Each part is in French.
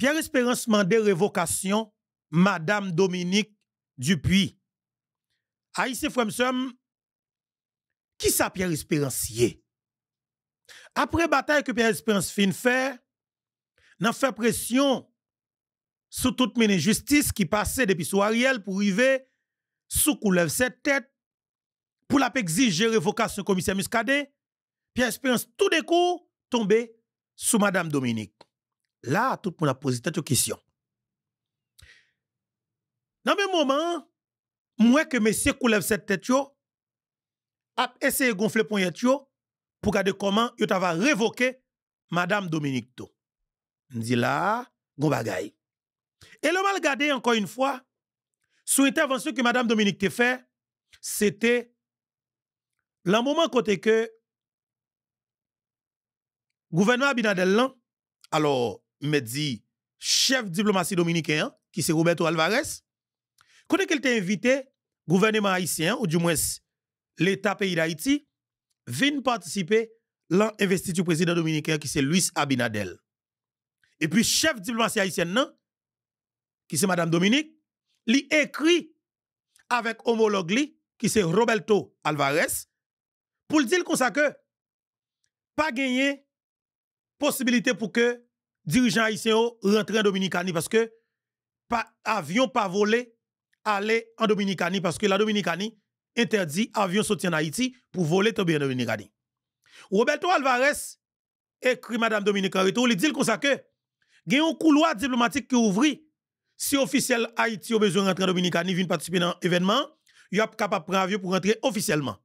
Pierre Espérance mandait révocation Madame Dominique Dupuis. c'est Fremsem, qui ça Pierre Espérance Après bataille que Pierre Espérance fin faire, n'a fait pression sur toute mes justice qui passait depuis sous Ariel pour arriver sous couleur cette tête pour la exiger révocation commissaire Muscadet. Pierre Espérance tout d'un coup tombé sous Madame Dominique. Là, tout le monde a posé cette question. Dans le même moment, moi que monsieur Koulev cette tête, yo, a essayé de gonfler pour pour regarder comment il va révoqué Madame Dominique To. dit là, gon bagay. Et le mal gardé encore une fois, sous l'intervention que Madame Dominique te fait, c'était le moment côté que gouvernement Abinadel alors me dit chef diplomatie dominicain, qui c'est Roberto Alvarez, quand qu'elle t'a invité, gouvernement haïtien, ou du moins l'État pays d'Haïti, vienne participer l'investiture président dominicain, qui c'est Luis Abinadel. Et puis, chef diplomatie haïtienne, non, qui c'est Madame Dominique, lui écrit avec homologue qui c'est Roberto Alvarez, pour dire comme ça que pas gagner possibilité pour que dirigeant haïtien, oh, rentrent en Dominicanie parce que pas avion pas volé aller en Dominicanie parce que la Dominicanie interdit avion soutien en Haïti pour voler tomber en Dominicanie. Roberto Alvarez écrit Madame Dominique Retour, il dit comme ça que gagne un couloir diplomatique qui ouvrit si officiel Haïti a besoin rentrer en Dominicanie vient participer dans événement, il a capable prendre avion pour rentrer officiellement.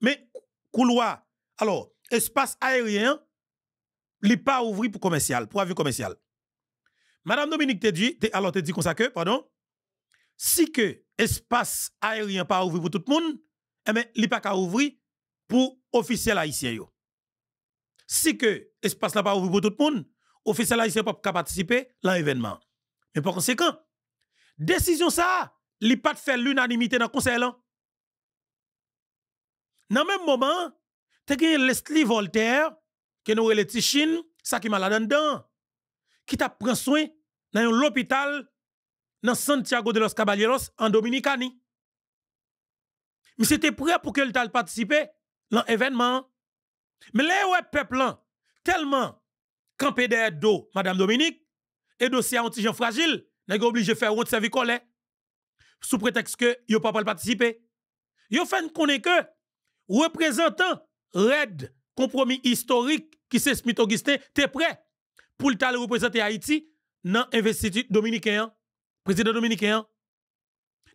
Mais couloir alors espace aérien li pa ouvri pour commercial, pour avis commercial. Madame Dominique te dit, alors te dit comme pardon, si que espace aérien pas ouvert pour tout le monde, eh bien, li pas ouvri pour officiel haïtien Si que espace la pas ouvert pour tout le monde, officiel haïtien pas participer à l'événement. Mais par conséquent, décision ça, li pas de faire l'unanimité dans le conseil Dans le même moment, tu as Leslie Voltaire, que nous les ça qui malade dedans, qui t'a pris soin dans l'hôpital dans Santiago de los Caballeros en Dominicani. Mais c'était prêt pour qu'elle t'aille participer dans l'événement. Mais les ouais peuple tellement campé derrière dos madame Dominique et dossier gens fragile, pas obligé faire autre service collet sous prétexte que yo pas participer. Yo fait connait que représentant red compromis historique qui c'est Smith Augustin, t'es prêt pour le représenter Haïti dans l'investiture dominicain, président dominicain.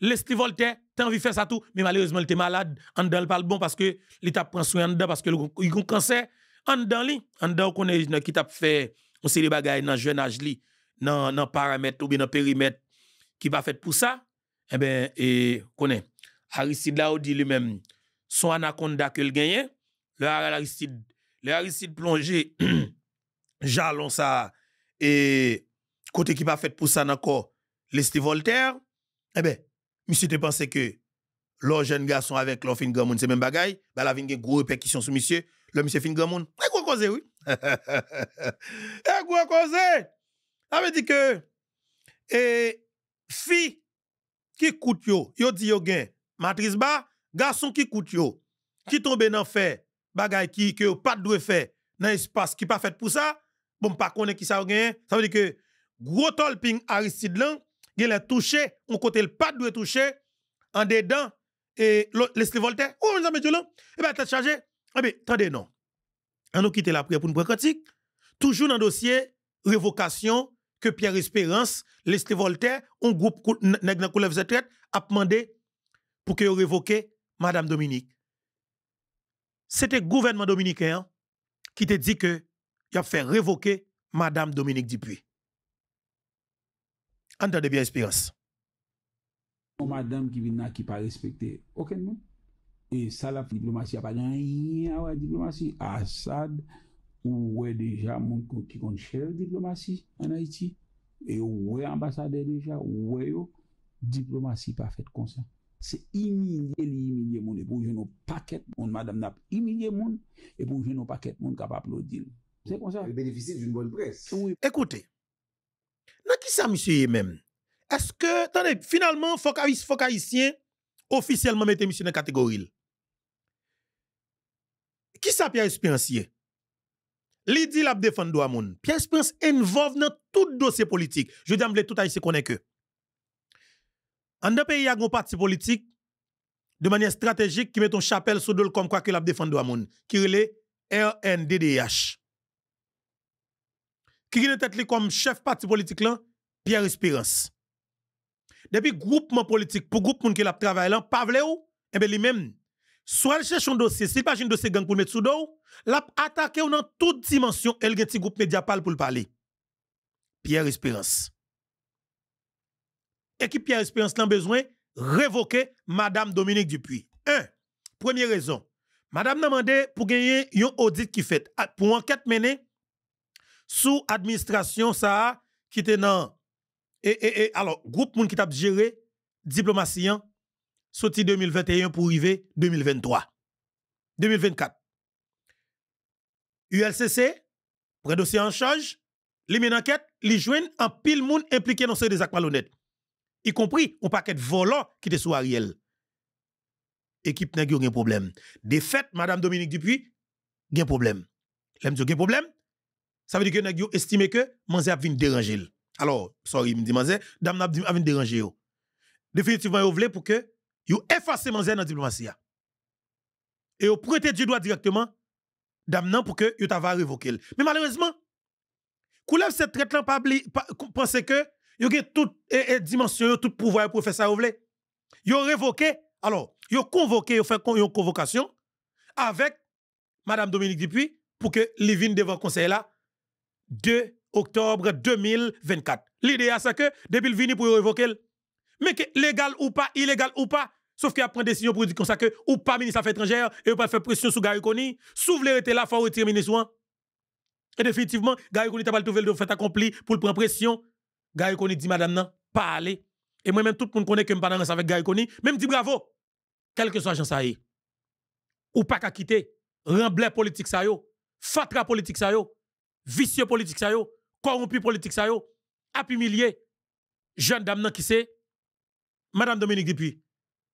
Leslie Voltaire, t'as envie de faire ça tout, mais malheureusement, il était malade, en dedans, pas parle bon parce que l'État prend soin en dedans, parce qu'il a un cancer. En dedans, li, en dedans, on connaît qui t'a fait, on sait les bagailles dans le jeune âge, dans le paramètre ou dans le périmètre qui va fait pour ça. Eh bien, et connaît. Aristide là, dit lui-même, son anaconda que le gagne, le Aristide les Aristide plongé jalon ça et côté qui pas fait pour ça encore l'Est Voltaire eh ben monsieur te pensé que leur jeune garçon avec leur fin grand monde c'est même bagaille bah la vin gros répercussion sur monsieur le monsieur fin grand monde quoi, eh, gros c'est oui et quoi c'est? ça veut dire que et fi qui coûte yo yo dit yo gain matrice bas garçon qui coûte yo qui tombe dans fait bagay qui que pas de faire dans espace qui pas fait pour ça bon pas connaît qui ça gagne ça veut dire que gros tolping Aristide là il a touché on côté le pas de toucher en dedans et oh, Voltaire oh mis avons là et eh ben tête chargé eh ben attendez non on nous quitter la prière pour une critique. toujours dans le dossier révocation que Pierre Espérance l'Esprit Voltaire un groupe nèg dans a demandé pour que révoquer madame Dominique c'était le gouvernement dominicain qui te dit que il a fait révoquer Madame Dominique Dupuis. Entendez bien, Espérance. Madame qui vient qui pas respecté aucun monde. Et ça, la diplomatie, n'a a pas rien à la diplomatie. Assad, ou est déjà monde qui compte la diplomatie en Haïti. Et ou est ambassadeur déjà, ou est diplomatie pas faite comme ça c'est humilier les humilier mon et pour je n'ai pas qu'à... madame n'a humilier mon et pour je n'ai pas qu'à mon capable d'applaudir c'est comme ça il bénéficie d'une bonne presse écoutez nan qui ça monsieur même est-ce que attendez finalement faut qu'haïtien officiellement mettez monsieur dans catégorie qui ça Pierre Espérancier Lidi l'a défendre droit monde Pierre est involve dans tout dossier politique je dis tout haïtien connaît que en deux pays, il y a un parti politique de manière stratégique qui met un chapelle sous le comme quoi qu'il a défendu à monde, qui est RNDDH. Qui est tête comme chef parti politique là, Pierre Espérance. Depuis groupement politique, pour groupe qui l'a travaillé Pavle ou, et eh bien lui-même, soit il cherche un dossier, s'il pas un dossier gang pour mettre sous dos, l'a attaqué dans toute dimension, elle a un groupe média pour le parler. Pierre Espérance équipe Pierre Espérance n'a besoin révoquer Madame Dominique Dupuis. Un, première raison, Madame demandé pour gagner un audit qui fait, ah, pour enquête menée sous administration ça qui était dans et, alors groupe qui t'a géré diplomatie hein, sorti 2021 pour arriver 2023 2024 ULCC prend dossier en charge les une enquête les joignent en pile moun impliqué dans ces des actes malhonnêtes y compris un paquet de volants qui était sous Ariel. Équipe n'a de problème. Défaite, Madame Dominique Dupuis, un problème. n'a dit, un problème. Ça veut dire que n'a estimé que Manzé a venu déranger. Alors, sorry, me dit Manzé, dame n'a venu déranger. Définitivement, vous voulez pour que vous effacez Manzé dans la diplomatie. Et vous prêtez du doigt directement, dame pour que vous avez révoqué. Mais malheureusement, Koulev, cette traite-là pas pensé que Yo gen tout et, e, dimension, tout pouvoir pour faire ça vous voulez. Yo révoqué, alors, yo convoqué, yo fait une convocation avec madame Dominique Dupuis pour que Livine devant conseil là 2 octobre 2024. L'idée c'est que depuis le vini pour révoquer mais que légal ou pas, illégal ou pas, sauf qu'il a pris décision pour dire comme ça que ou pas ministre affaires étrangères et pas faire pression sur Gary Koni, souffle était là faut retirer ministre. Hein. Et définitivement, Gary Koni t'a pas trouvé le fait accompli pour prendre pression Gary Koni dit madame nan, parlez. Et moi-même, tout le monde connaît que je pas avec Gary Koni, même dit bravo. Quel que soit Jean Saï. Ou pas qu'à quitter. Remblai politique ça yo. Fatra politique ça yo. Vicieux politique ça yo. Corrompu politique ça yo. humilier, Jeune dame nan qui c'est. Madame Dominique Dupuis.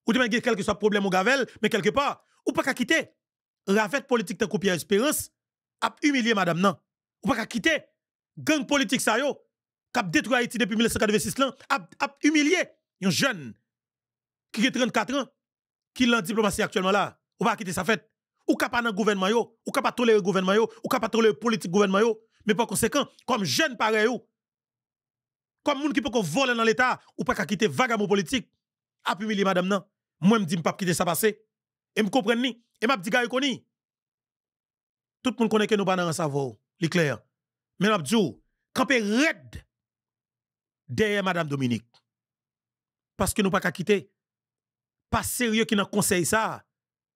Ou demain, quel que soit problème au Gavel, mais quelque part, ou pas qu'à quitter. Ravette politique de à Espérance a humilier madame nan. Ou pas qu'à quitter. Gang politique ça yo qui a détruit Haïti depuis 1986, a, a humilié un jeune qui a 34 ans, qui est en diplomatie actuellement là. Ou pas quitter sa fête. Ou pas dans le gouvernement, yo, ou pas tolérer le gouvernement, yo, ou pas tolérer la politique gouvernement. Yo. Mais par conséquent, comme jeune pareil, yo, comme moun qui peut voler dans l'État, ou pas quitter vagabond politique, a humilié madame non. Moi, je dis pas quitter ça passé. Et me comprenne ni. Et m'a dit gars Tout le monde connaît que nous ne pas dans savoir, clair. Mais quand on est red derrière Madame Dominique. Parce que nous pas qu'à quitter. Pas sérieux qui nous conseille ça.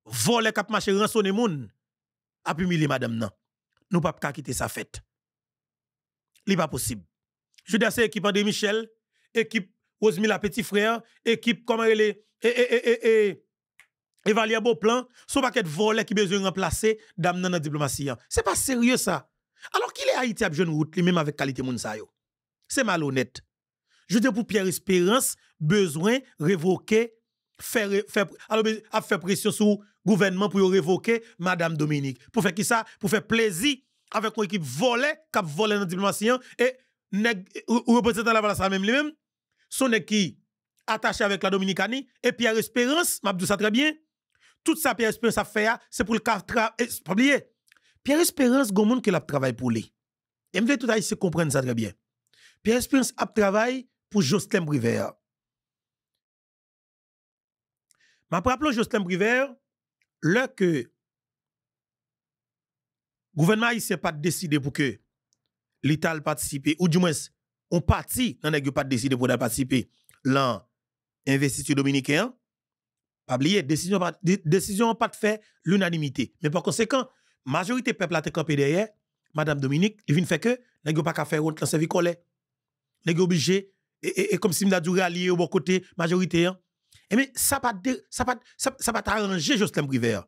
Voler cap marché les moun. A humilier madame non. Nous pas qu'à quitter sa fête. n'est pas possible. Je dis à équipe André Michel, équipe Rosemil Petit Frère, équipe comment elle est, et, et, et, Ce n'est son paquet de volets qui besoin remplacer dame nan la diplomatie. Hein. C'est pas sérieux ça. Alors qu'il est Haïti à jeune route, lui-même avec qualité moun C'est malhonnête. Je dis pour Pierre Espérance, besoin révoquer, faire, faire, pression sur le gouvernement pour révoquer Madame Dominique. Pour faire qui ça? Pour faire plaisir avec une équipe volée, qui a volé dans la diplomatie, hein, et représentant la valeur, ça même lui-même, son équipe attaché avec la Dominicanie, et Pierre Espérance, dit ça très bien, tout ça Pierre Espérance a fait, hein, c'est pour le cas, eh, Pierre Espérance, il y a monde qui travaillé pour lui. Et je veux tout à comprendre ça très bien. Pierre Espérance a travaillé pour Jocelyn Mais Ma pour Jocelyn Brivert, le que gouvernement haïtien pas décidé pour que l'État participe, ou du moins, on parti dans n'a pas décidé pour participer dans l'investissement dominicain. Pas oublier, décision pas décision pas de faire l'unanimité. Mais par conséquent, majorité peuple a été campé derrière Madame Dominique, il vient faire que n'a pas qu'à faire autre dans service collègue. est obligé et, comme si m'a dû rallier au bon côté majoritaire. Hein. Et eh mais ça pas ça pas ça, Privert.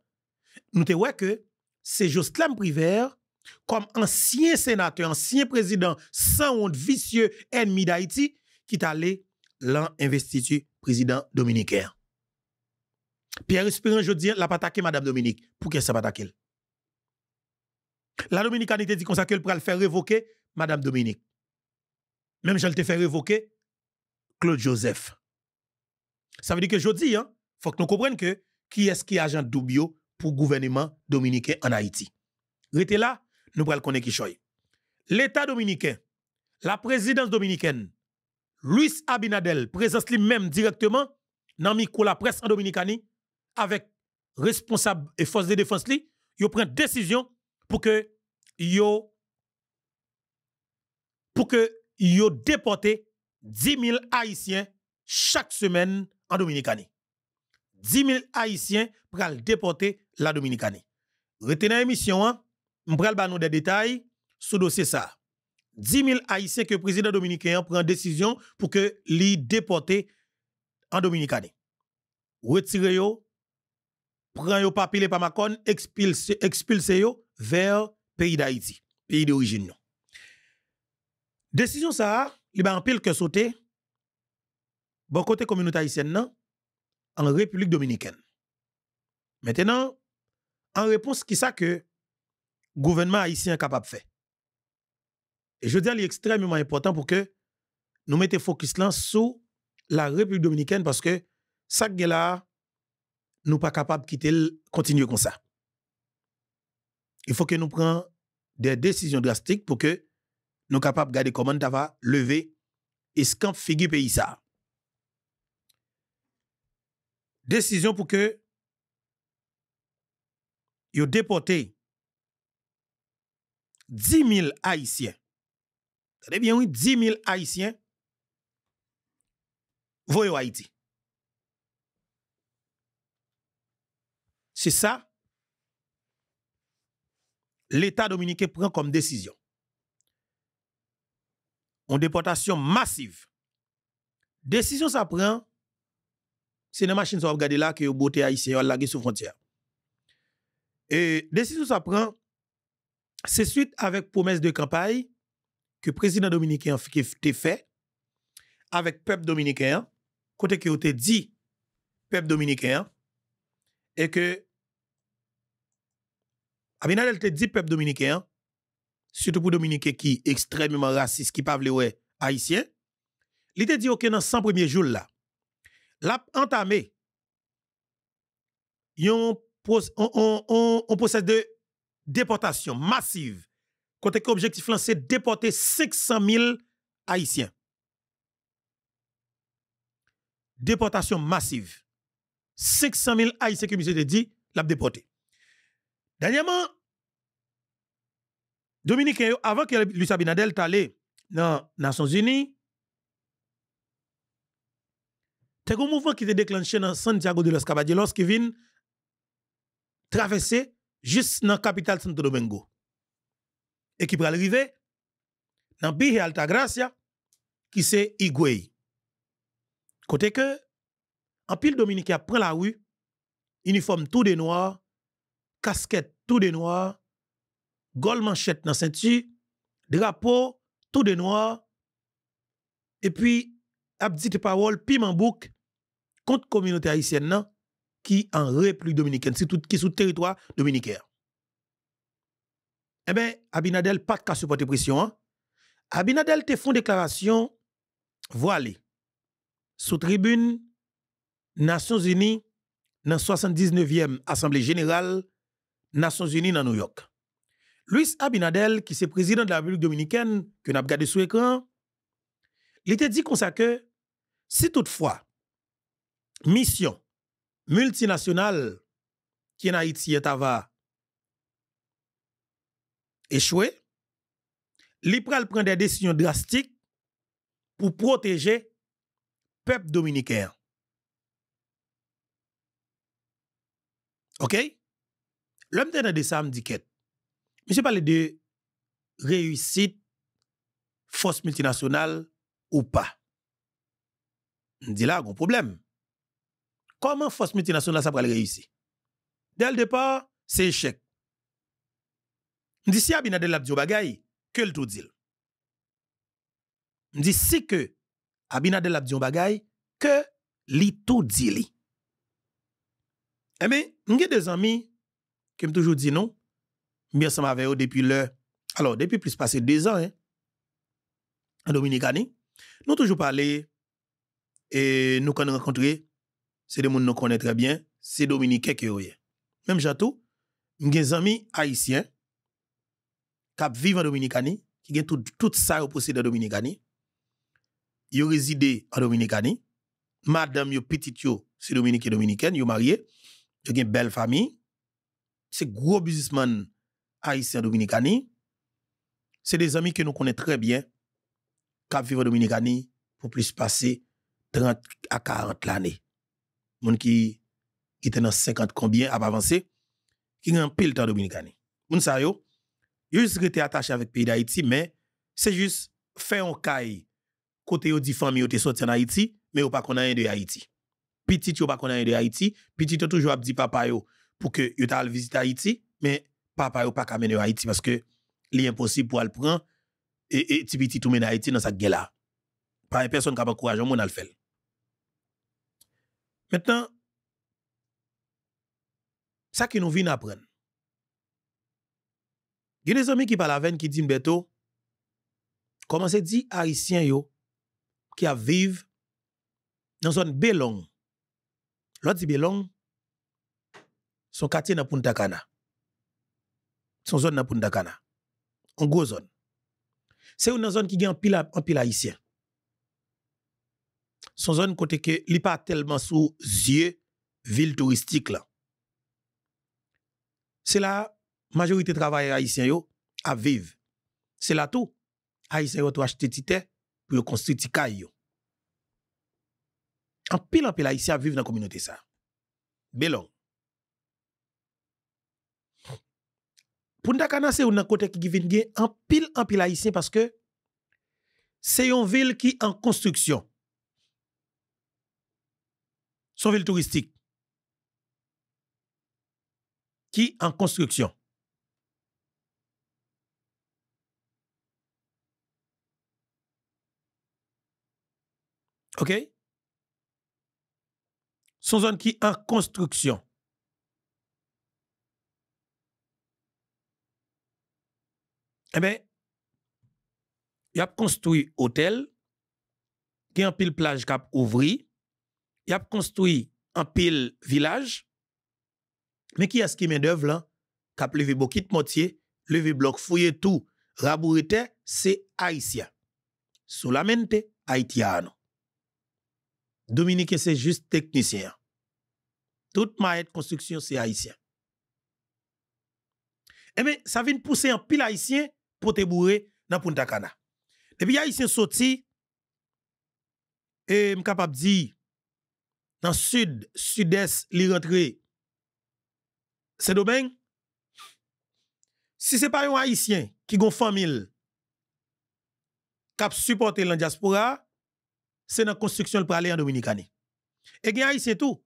Nous te ouais que c'est Jocelyn Privert comme ancien sénateur, ancien président sans honte vicieux ennemi d'Haïti qui allé l'investiture président dominicain. Pierre Espérant il l'a pas attaqué madame Dominique. Pourquoi qu'elle ça pas attaqué La dominicanité dit qu'on ça qu'elle pourra le faire révoquer madame Dominique. Même si je le fait révoquer Claude Joseph. Ça veut dire que je dis, il hein, faut que nous comprenions que qui est-ce qui est agent Doubio pour le gouvernement dominicain en Haïti. Rete là, nous prenons connaître qui L'État dominicain, la présidence dominicaine, Luis Abinadel, présence lui-même directement dans la presse en Dominicanie, avec responsable et force de défense li, yo prend décision pour que yo pour que déporter 10 000 Haïtiens chaque semaine en Dominicanie. 10 000 Haïtiens pour déporter la Dominicanie. Retenez l'émission, je hein? vais donner des détails sur le dossier ça. 10 000 Haïtiens que le président dominicain prend décision pour que les déporter en Dominicanie. Retirez yo, prenez yo papier par Macron, expulsez expulse vers le pays d'Haïti, pays d'origine. Décision ça, il va en pile que sauter bon côté communauté haïtienne en République dominicaine. Maintenant, en réponse qui ce que le gouvernement haïtien capable de faire. Et je dis est extrêmement important pour que nous le focus là sur la République dominicaine parce que ça là nous pas capable de continuer comme ça. Il faut que nous prenions des décisions drastiques pour que nous capables de garder comment tu vas lever et ce figure pays ça. Décision pour que vous déportez 10 000 Haïtiens. Très bien, oui, 10 000 Haïtiens voyez Haïti. C'est ça l'État dominicain prend comme décision en déportation massive. Décision ça prend, c'est une machine qui regarder là que vous beauté haïtien la sous frontière. Et décision ça prend, c'est suite avec promesse de campagne que le président dominicain a fait avec peuple dominicain, côté qui a dit peuple dominicain, et que Abinadel te dit peuple dominicain, surtout pour Dominique qui est extrêmement raciste, qui parle ouais haïtien, il te dit, OK, dans 100 premiers jours là, l'a entamé, on, possède de déportation massive. Côté que objectif là, c'est déporter 500 000 Haïtiens. Déportation massive. 500 000 Haïtiens qui dit, l'a déporté. Dernièrement, Dominique, eh, avant que Luis Abinadel t'allait dans les Nations Unies, c'est un mouvement qui s'est déclenché dans Santiago de los Caballeros qui vient traverser juste dans la capitale Santo Domingo. Et qui peut arriver dans la Alta Gracia, qui c'est Igwe. Côté que, en pile Dominique prend la rue, uniforme tout de noir, casquette tout de noir, gol manchette dans ceinture, drapeau, tout de noir, et puis, abdite parole, piment bouc, contre communauté haïtienne, nan, qui en République dominicaine, tout qui sous territoire dominicain. Eh bien, Abinadel pas de supporter pression. Hein. Abinadel te font déclaration voilà, sous tribune Nations Unies dans 79e Assemblée générale Nations Unies dans New York. Luis Abinadel, qui est président de la République dominicaine, que nous avons regardé sous l'écran, il était dit comme ça que si toutefois, mission multinationale qui en Haïti est échoué, il prend des décisions drastiques pour protéger le peuple dominicain. OK? L'homme de la dit Monsieur parle de réussite, force multinationale ou pas. On dit là, un problème. Comment force multinationale ça va réussir? Dès le départ, c'est échec. Je dis si Abinadel a dit bagay, que le tout dit. Je dis si que Abinadel a dit bagay, que le tout dit. Eh bien, j'ai des amis qui me toujours dit non bien ensemble avec eux depuis le Alors, depuis plus passé deux ans, hein, en Dominicani nous toujours parlé et nous avons rencontré, c'est des gens qui nous connaissons très bien, c'est Dominicains qui est. Même tout j'ai des amis haïtiens qui vivent en Dominicani qui ont tout, tout ça au possède en Dominicanie. Ils résident en Dominicani Madame, yo petite, yo, c'est dominicain, dominicaine, yo marié, ont une belle famille. C'est gros businessman haïtiens dominicani, c'est des amis que nous connaissons très bien, qui vivent en Dominicani pour plus passer 30 à 40 l'année. gens qui était dans 50 combien à avancé qui ont pile temps Dominicani. mon sa yo, juste été attaché avec pays d'Haïti, mais c'est juste faire un caille côté yo di famille yo sorti en Haïti, mais yo pas connait de Haïti. Petit yo pas connait de Haïti, petit toujours a dit papa yo pour que yo t'al visiter Haïti, mais papa ou pas mener Haïti parce que impossible pour le prendre et, et ti petit tout mener Haïti dans sa guerre là. Pas personne qui a courage, moi à le faire. Maintenant, ça qui nous vient apprendre. Il y a des amis qui parlent à veine qui disent bientôt, comment se dit haïtien yo qui a vivent dans zone Belong. L'autre dit Belong, son quartier dans Punta Cana son zone dans Poundakana, En gros zone. C'est une zone qui est en pile, en pile haïtien. Son zone côté que li pas tellement sous yeux ville touristique là. C'est la majorité travailleurs haïtiens yo à vivre. C'est là tout. Haïtiens yo acheter tite pour construire tikaï yo. En pile en pile haïtien vivent dans la communauté ça. Belong. Pour nous, c'est un côté qui vient en pile, en pile haïtien parce que c'est une ville qui est en construction. son ville touristique qui est en construction. OK? Son zone qui est en construction. Eh bien, il a construit hôtel, il a un pile plage qui a ouvri, il a construit un pile village, mais qui est-ce qui met d'œuvre là? Qui a levé beaucoup de moitié, levé bloc, fouillé tout, rabourité, c'est haïtien. Solamente haïtien. Dominique, c'est juste technicien. Toute ma construction, c'est haïtien. Eh bien, ça vient pousser un pile haïtien pour te bourrer dans Punta Cana. Haïtiens sont sorti et suis capable de dire dans sud, sud-est, li rentré. C'est domaine. Si ce n'est pas un haïtien qui une famille qui supporte la diaspora, c'est dans la construction pour aller en Dominique. Et les haïtiens tout,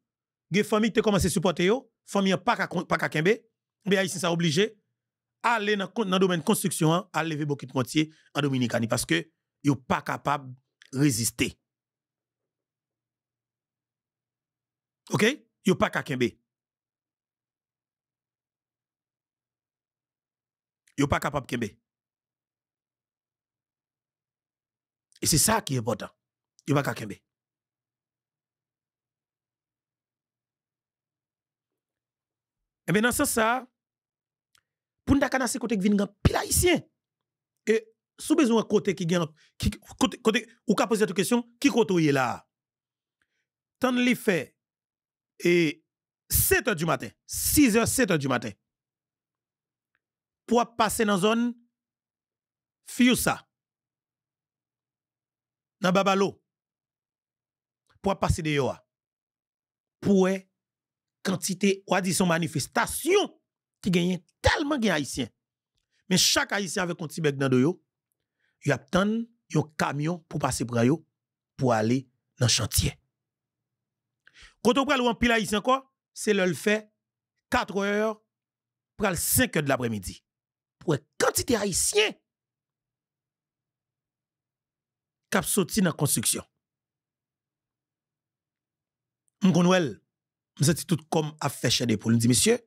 les familles qui commencé à supporter yo, famille pas pas kembe, mais haïtien ça obligé aller dans le domaine construction, à hein, lever beaucoup de moitié en Dominicanie parce que n'êtes pas capable de résister. OK Ils pas capable Ils pas capable de Et c'est ça qui est important. Ils pas capable Et bien dans ce sens, pour nous dans ces côté qui vient pile haïtien. Et sous besoin côté qui vient... qui côté côté ou ka poser cette question qui côté là. Tant li fait et 7 h du matin, 6 h 7 h du matin. Pour passer dans zone Fiusa. Dans Babalo. Pour passer de yoa. Pour quantité ou son manifestation qui gagne tellement de Haïtiens. Mais chaque Haïtien avec un petit bec dans le dos, il attend un camion pour passer pour pour aller dans le chantier. Quand on prend un pile Haïtien, c'est le fait 4 heures, pour 5 heures de l'après-midi. Pour une quantité Haïtien qui sorti dans la construction. Je m'senti tout comme affaire chez pour nous dit, monsieur,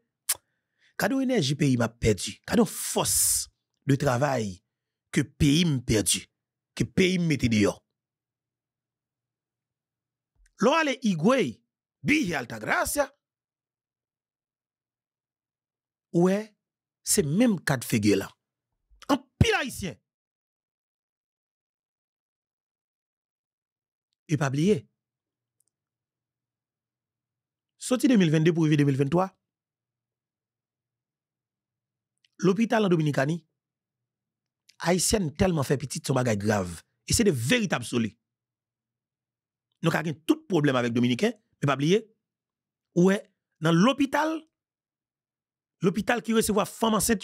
Kado énergie pays m'a perdu. Kado force de travail que pays m'a perdu. Que pays m'a mette dehors. L'on allait igwe, bi alta gracia. Ouais, c'est même cas de là. En pile haïtien. Et pas oublier. Sorti 2022 pour vivre 2023 l'hôpital en Dominicanie, Haïtienne tellement fait petit son bagage grave. Et c'est de véritables solides. Nous avons tout problème avec Dominicain, mais pas oublier, ouais, dans l'hôpital, l'hôpital qui recevait femme enceinte,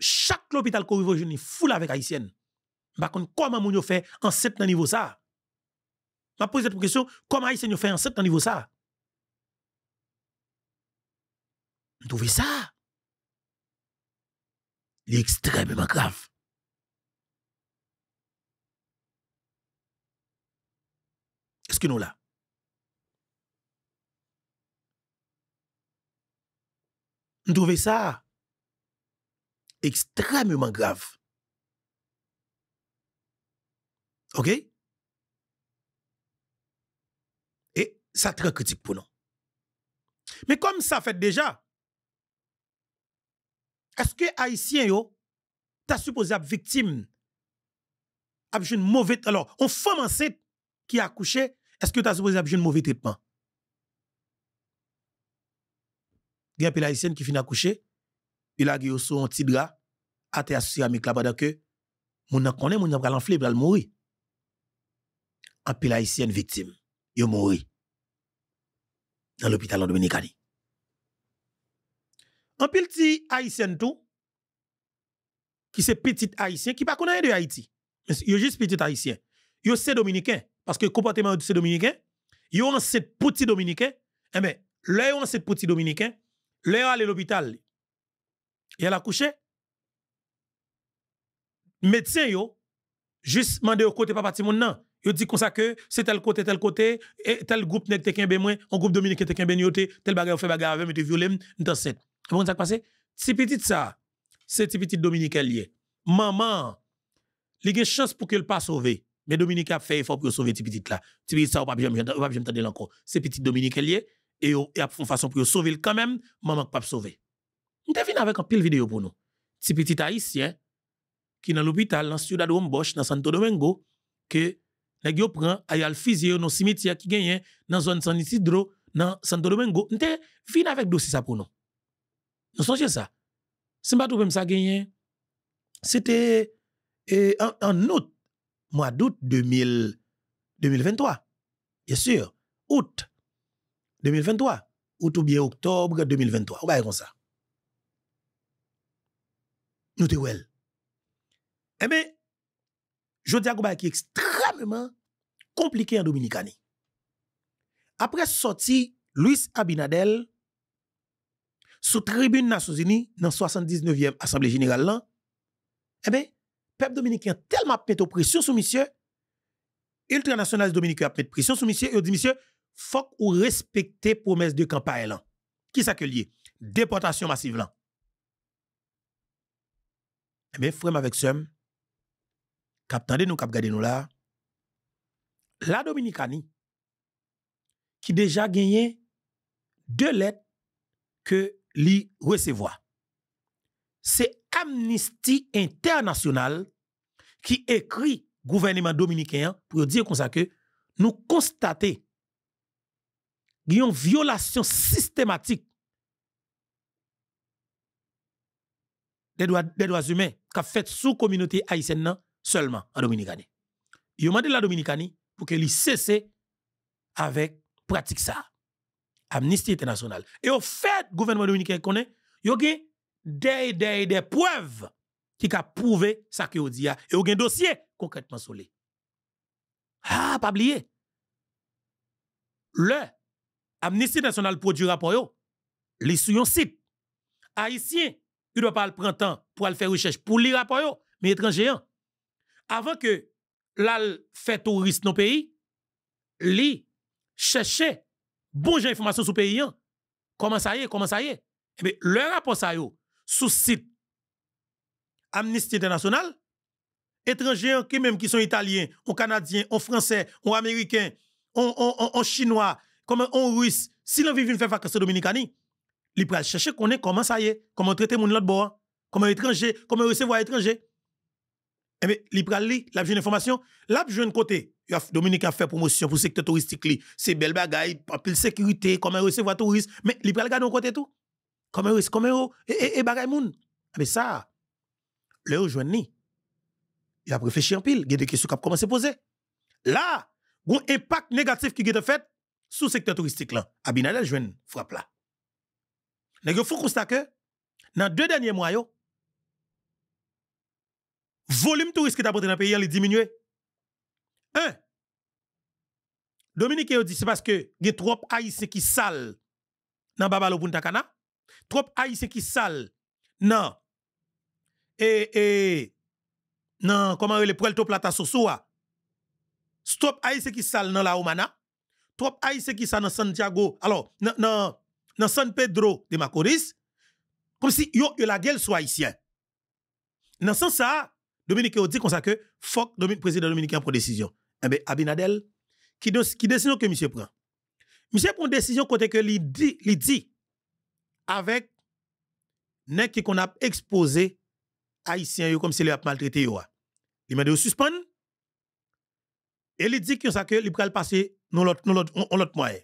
chaque l'hôpital qu'on arrive aujourd'hui, foule avec Haïtienne. Par contre, comment nous fait enceinte dans niveau ça? Je pose cette question, comment Haïtien fait enceinte dans niveau ça? Vous trouvez ça est extrêmement grave. Est-ce que nous là? Nous trouvons ça extrêmement grave. OK? Et ça très critique pour nous. Mais comme ça fait déjà, est Est-ce que haïtien yo, ta supposé être victime, ap mauvaise mauvais, alors, on femme enceinte qui a accouché, est-ce que ta supposé besoin une mauvais traitement? y a la haïtienne qui finit accoucher, il a gué so un petit drap, a te associé à mi pendant que, mon nan connaît mon nan va enflé, pral mourir. En pile haïtien victime, yo mourir. Dans l'hôpital dominicain. Un petit haïtien tout, qui c'est petit haïtien, qui pas connaît de Haïti. Yo juste petit haïtien. Yo c'est dominicain, parce que le comportement de ces dominicain. Yo en cette petit dominicain. Eh ben, là en cette petit dominicain, là allé l'hôpital. Et elle a couché. Médecin yo, juste mandé au côté pas partir. mon nan. Yo dit comme ça que c'est tel côté, tel côté, tel groupe n'est qu'un kembe un groupe dominicain te qu'un nyote, tel bagay ou fait bagay avec, mais te dans cette. Comment ça passé? Si petit ça, c'est petit Dominique lié. Maman, il y a chance pour qu'elle pas sauver. Mais Dominique a fait effort pour sauver petit petit là. petit ça, on pas encore. C'est petit Dominique lié et il a une façon pour sauver quand même, maman pas sauver. Nous venu avec un pile vidéo pour nous. Si petit haïtien qui est dans l'hôpital dans Ciudad Bosch dans Santo Domingo que les à prend ayal fusillé dans cimetière qui gagne dans zone San Isidro dans Santo Domingo. Nous venu avec dossier ça pour nous. Nous sommes ça. Si ma toupem même ça en, août. Mois d'août 2023. Bien sûr, Août 2023. Août ou bien octobre 2023. Ou bien ça. ça. Nous te wel. Eh je jodi que ba extrêmement extrêmement compliqué en Dominicanie. Après sortie Luis Abinadel sous tribune Nations Unies, dans 79e Assemblée Générale, le eh ben peuple dominicain tellement pété pression sur monsieur, ultranationaliste dominicain a pété pression sur monsieur, et dit monsieur, faut ou respecter promesse de campagne Qui s'accueille que Déportation massive là. Eh bien, frère avec Sem, cap nous, cap gardé nous là, la Dominicanie, qui déjà gagné deux lettres que li recevoir. C'est Amnesty International qui écrit gouvernement dominicain pour dire ça que nous constatons qu'il y a une violation systématique des droits, des droits humains fait sous communauté haïtienne seulement en Dominicanie. Ils ont demandé la Dominicanie pour qu'elle cesse avec pratique ça. Amnesty International. Et au fait, le gouvernement dominicain connaît, il y a des, des, des preuves qui ont prouvé ça que vous dit. Et il y a un dossier concrètement sur Ah, pas oublier. Le Amnesty International produit rapport, les sur un site. Haïtien, il doit pas le temps pour aller faire recherche pour le rapport. mais étranger. Avant que l'al fait touriste dans le pays, li cherchait Bonjour, j'ai information sur pays hein. Comment ça y est, comment ça y est Eh bien, le rapport ça y est sous site Amnesty International étrangers qui même qui sont italiens, ou canadiens, ou français, ou américains, ou chinois, comme on russe, si l'on une faire vacances dominicani, il peut chercher comment ça y est, comment traiter mon l'autre bord, comment étranger, comment recevoir étranger. Mais eh bien, li la jeune information, la jeune côté. Dominique a fait promotion pour le secteur touristique C'est belle bagaille, pile sécurité, comment recevoir touristes. Mais li pral au côté tout. Comment comment et, et, bagaille moun. Eh Mais ça, le rejoint ni. Il a réfléchi en pile, il y a des questions qui ont commencé à poser. Là, il y a un impact négatif qui a fait sur le secteur touristique là. Abinadel jeune frappe là. il faut constater que dans deux derniers mois volume touristique qui t'apporte dans le pays, il diminué. Un. Dominique dit c'est parce que il y a trop haïtiens qui sale dans Babalo Puntakana, trop haïtiens qui sale dans et et non, comment le top Plata Sosua. Stop haïtiens qui sale dans la Omana, trop haïtiens qui sale dans Santiago, alors non dans San Pedro de Macoris comme si yo, yo la gueule soit haïtien. Dans sens ça, Dominique dit comme ça que faut que président dominicain prenne décision. Mais eh Abinadel, qui, qui décision que monsieur prend? Monsieur prend décision côté que lui dit, dit avec nek qui qu'on a exposé haïtien comme s'il a maltraité Il m'a dit suspendre. Et il dit que ça que il va passer dans l'autre dans l'autre moyen.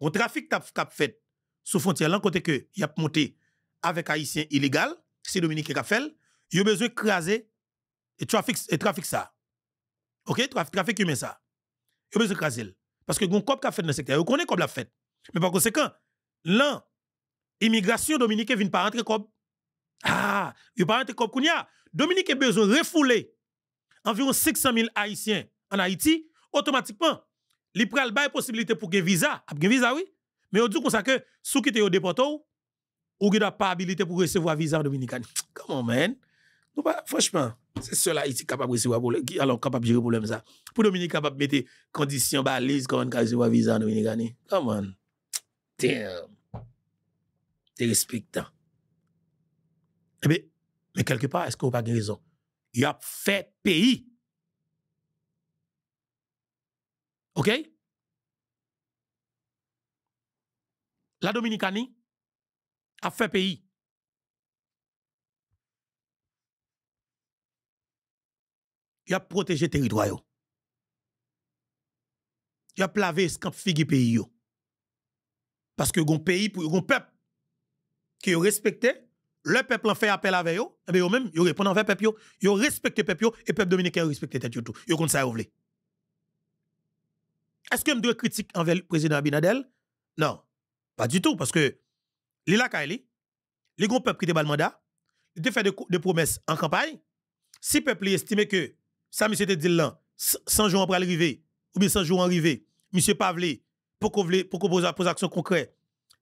On trafic t'a a fait sous frontière là côté que a monté avec haïtiens illégaux, c'est Dominique qui a fait, il a besoin craser et trafic, et ça. OK? Traffic trafic humain ça. Et besoin craser Parce que gon cop a fait dans le secteur, vous connaît comme la fait. Mais par conséquent, l'immigration immigration dominicaine vient pas rentrer cop ah, il pas rentrer comme fait. Dominique a besoin de refouler environ 600 000 haïtiens en Haïti automatiquement. Il pral bail possibilité pour un visa, a ah, un visa oui. Mais on dit comme ça que si qui au déporté ou qui n'a pas habilité pour recevoir visa en Come Comment man? franchement c'est cela ici capable de alors capable de gérer problème ça. Pour Dominique capable de mettre condition balise quand on recevoir visa en Dominique Come on. Damn. T'es respectant. Eh mais quelque part, est-ce qu'on n'a pas raison? Il a fait pays. OK? La Dominicanie a fait pays. il a protégé le territoire. Il a plavé ce camp pays. Yo. Parce que un pays, un peuple qui respecte, le peuple en fait appel avec eux, et eh ben, même, ils répondent envers le peuple, ils respectent le peuple, et le peuple dominicain respecte tête tout. Ils pas ça Est-ce que je dois critique envers le président Abinadel? Non, pas du tout, parce que les li les grands peuples qui ont le mandat, ils ont fait des promesses en campagne. Si le peuple estime que ça monsieur c'était dit là, 100 jours après l'arrivée, ou bien 100 jours arrivé, arriver, monsieur Pavlé pour qu'on pour pose des actions concrètes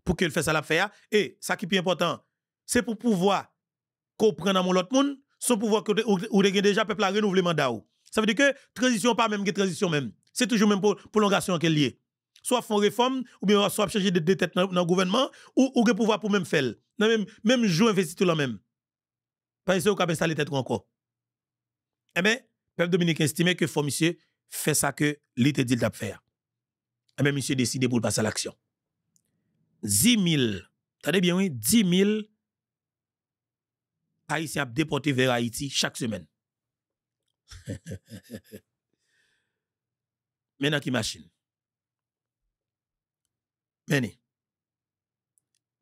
pour qu'il fasse ça l'affaire et ça qui est plus important, c'est pour pouvoir comprendre mon l'autre monde, son pouvoir que ou déjà peuple a renouvellement mandat Ça veut dire que transition pas même que transition même, c'est toujours même pour prolongation qu'elle est. soit font réforme ou bien soit changer de, tête dans le gouvernement ou ou pouvoir pour même faire même même jour investi tout le même parce que vous installé installer tête encore eh bien peuple Dominique estime que faut monsieur fait ça que l'été dit d'ap faire. Et eh bien, monsieur décide pour passer à l'action. 10 000, attendez bien, oui, 10 000 Haïtiens déportés vers Haïti chaque semaine. Maintenant, qui machine? Maintenant,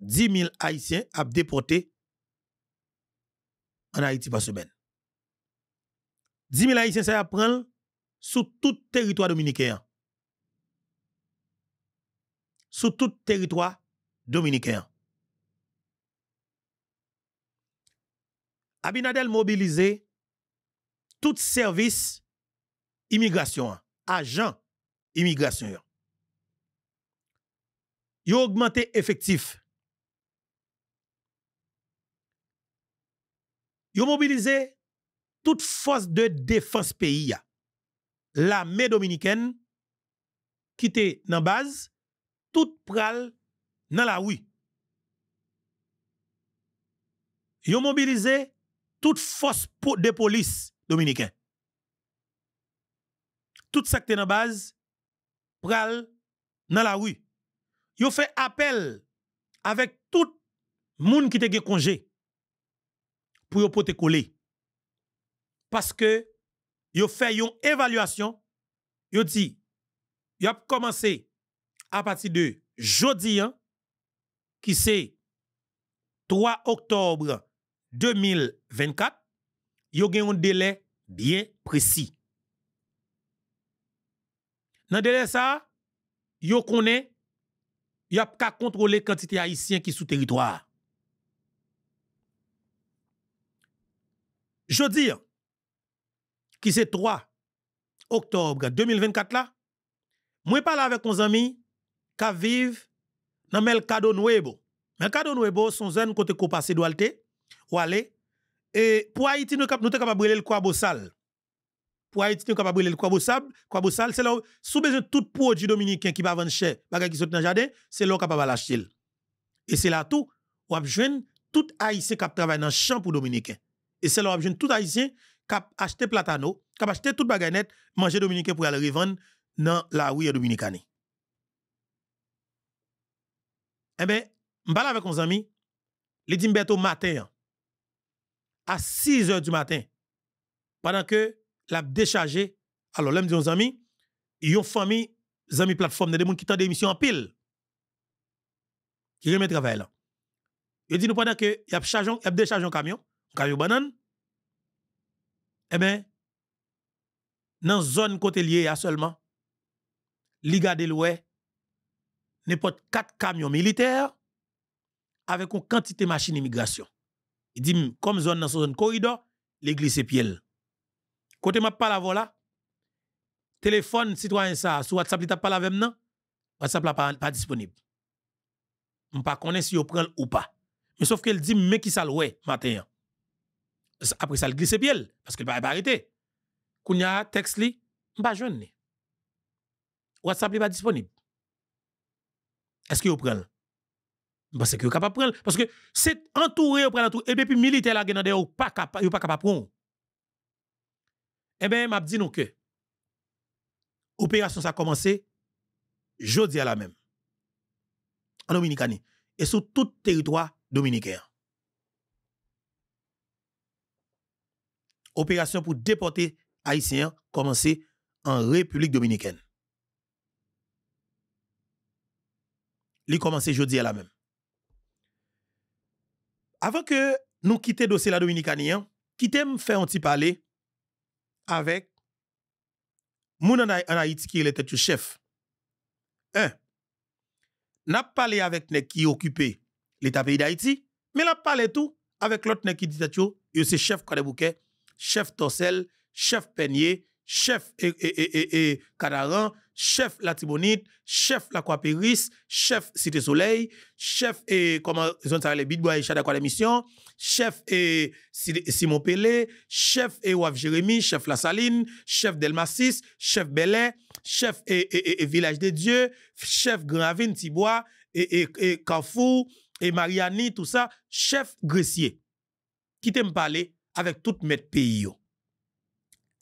10 000 Haïtiens déporté en Haïti par semaine. 10 000 Haïtiens, ça prendre sur tout territoire dominicain. Sur tout territoire dominicain. Abinadel mobilisé tout service immigration, agent immigration. a augmenté effectif. a mobilisé toute force de défense pays, l'armée dominicaine, qui était dans base, tout pral dans la rue. Ils ont mobilisé toute force de police dominicaine. Tout ce qui était dans base, pral dans la rue. Ils ont fait appel avec tout monde qui était congé pour yon coller parce que yo fait une évaluation, yo dit yo a commencé à partir de jeudi qui hein, qui c'est 3 octobre 2024, yo gen un délai bien précis. Dans délai ça, yo connaît y a qu'à contrôler quantité haïtien qui sous territoire. Je qui c'est 3 octobre 2024 là, moi parle avec mon ami qui vivent dans le Nuevo. Mercado Nuevo son zone côté ko passer doualte ou aller et pour Haïti nous capables capable brûler le quoi sal. Pour Haïti nous capable brûler le quoi sal, quoi sal c'est là sous besoin tout produit dominicain qui va vendre cher, bagay qui saute dans jardin, c'est là capable l'acheter. Et c'est là tout ou a tout haïtien qui travaille dans le champ pour dominicain. Et c'est là où tout haïtien Cap achete platano, kap achete tout bagay net, manger pour pour aller vendre dans la Eh Eh bien, m'balle avec un ami, li dit au matin, hein. à 6 heures du matin, pendant que la dechaje, alors lem di amis, ami, yon famille, zami platform, plateforme de moun qui tan de en pile, qui remet travail là. la. dit nous pendant que yap, déchargé un camion, camion, camion banane, eh bien, dans la zone côté liée à seulement, Liga de l'Ouest, n'importe quatre camions militaires avec une quantité de machines d'immigration. Il dit, comme zone dans zone corridor, l'église est piel. Côté ma parle voilà, téléphone citoyen ça, sur WhatsApp, il t'a la avec moi, WhatsApp là pas, pas disponible. Je ne connais pas si on prend ou pas. Mais sauf qu'elle dit, mais qui ça matin. Hein après ça, le glisse bien parce qu'il va pas arrêter. Quand il y a texte, il pas jeune. WhatsApp n'est pas disponible. Est-ce qu'il prend Parce que qu'il est capable de prendre. Parce que c'est entouré, prend entouré. Et eh puis, militaire, là, il n'est pas capable de prendre. Eh bien, m'a dit nous que l'opération ça a commencé jeudi à la même en Dominicanie et sur tout territoire dominicain. opération pour déporter Haïtiens commencé en République dominicaine. Il commencé jeudi à la même. Avant que nous quittions le dossier la dominicanien, quittons faire un petit parler avec en Haïti qui était le chef. Un, n'a parlé avec les qui occupait l'État pays d'Haïti, mais n'a parlé tout avec l'autre qui dit que c'est chef bouquet chef Torsel, chef Peigné, chef et, e, e, e, chef et, chef Latibonite, chef chef Cité Soleil, chef et comment ils ont les Bidbois et la Mission, chef et Simon Pelé, chef et Waf Jérémy, chef La Saline, chef Delmasis, chef Belay, chef et, Village des Dieux, chef Gravine Tibois et, Carrefour et Mariani, tout ça, chef Gressier. Qui t'aime parler avèk tout mèt peyi yo.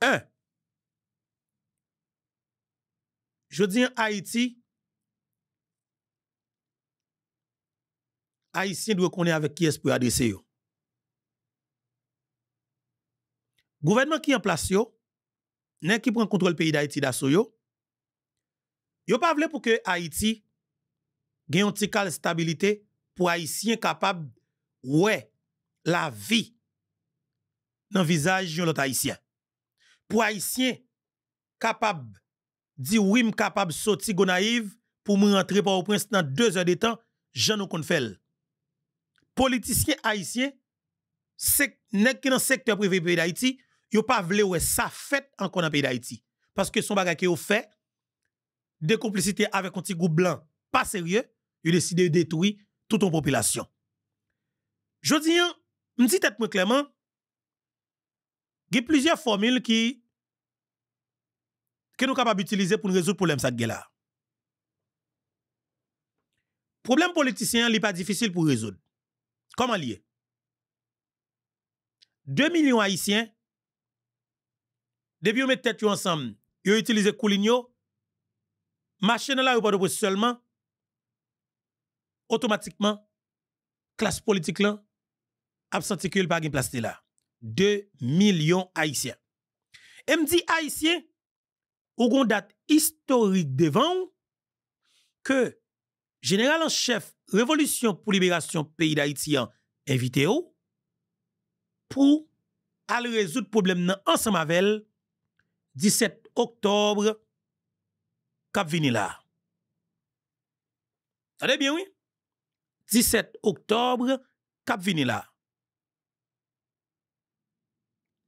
Un, jw di an Haiti, Haitien dwe konen avèk kyes pou adrese yo. Gouvernment ki yon plas yo, nen ki pren kontrol peyi d'Haiti daso yo, yo pa vle pou ke Haiti gen yon tikal stabilite pou Haitien kapab wè la vi dans visage de l'autre haïtien. Pour haïtien capable dit oui, suis capable sortir Gonaïve pour me rentrer par le prince dans deux heures de temps, je pas. fait. Politicien haïtien, c'est dans le secteur privé pays d'Haïti, yo pas voulu ça fait encore dans pays d'Haïti parce que son bagage qui fait des complicités avec un petit groupe blanc pas sérieux, il décide de détruire toute une population. Je dis, me dit clairement, il y a plusieurs formules qui que nous sommes capables d'utiliser pour résoudre le problème ça là. Problème politicien n'est pas difficile pour résoudre. Comment lier 2 millions haïtiens depuis on tête ensemble, ils ont utilisé marché là ou pas seulement, automatiquement, classe politique là, absentikuel là. 2 milyon Haitien. Mdi Haitien, ou gondat historik devan, ke General en chef Revolution pour Libération Pays d'Haïtien invite ou, pou al rezout problem nan ansamavel 17 octobre kap vinila. Tade byon, oui? 17 octobre kap vinila. Tade byon, oui?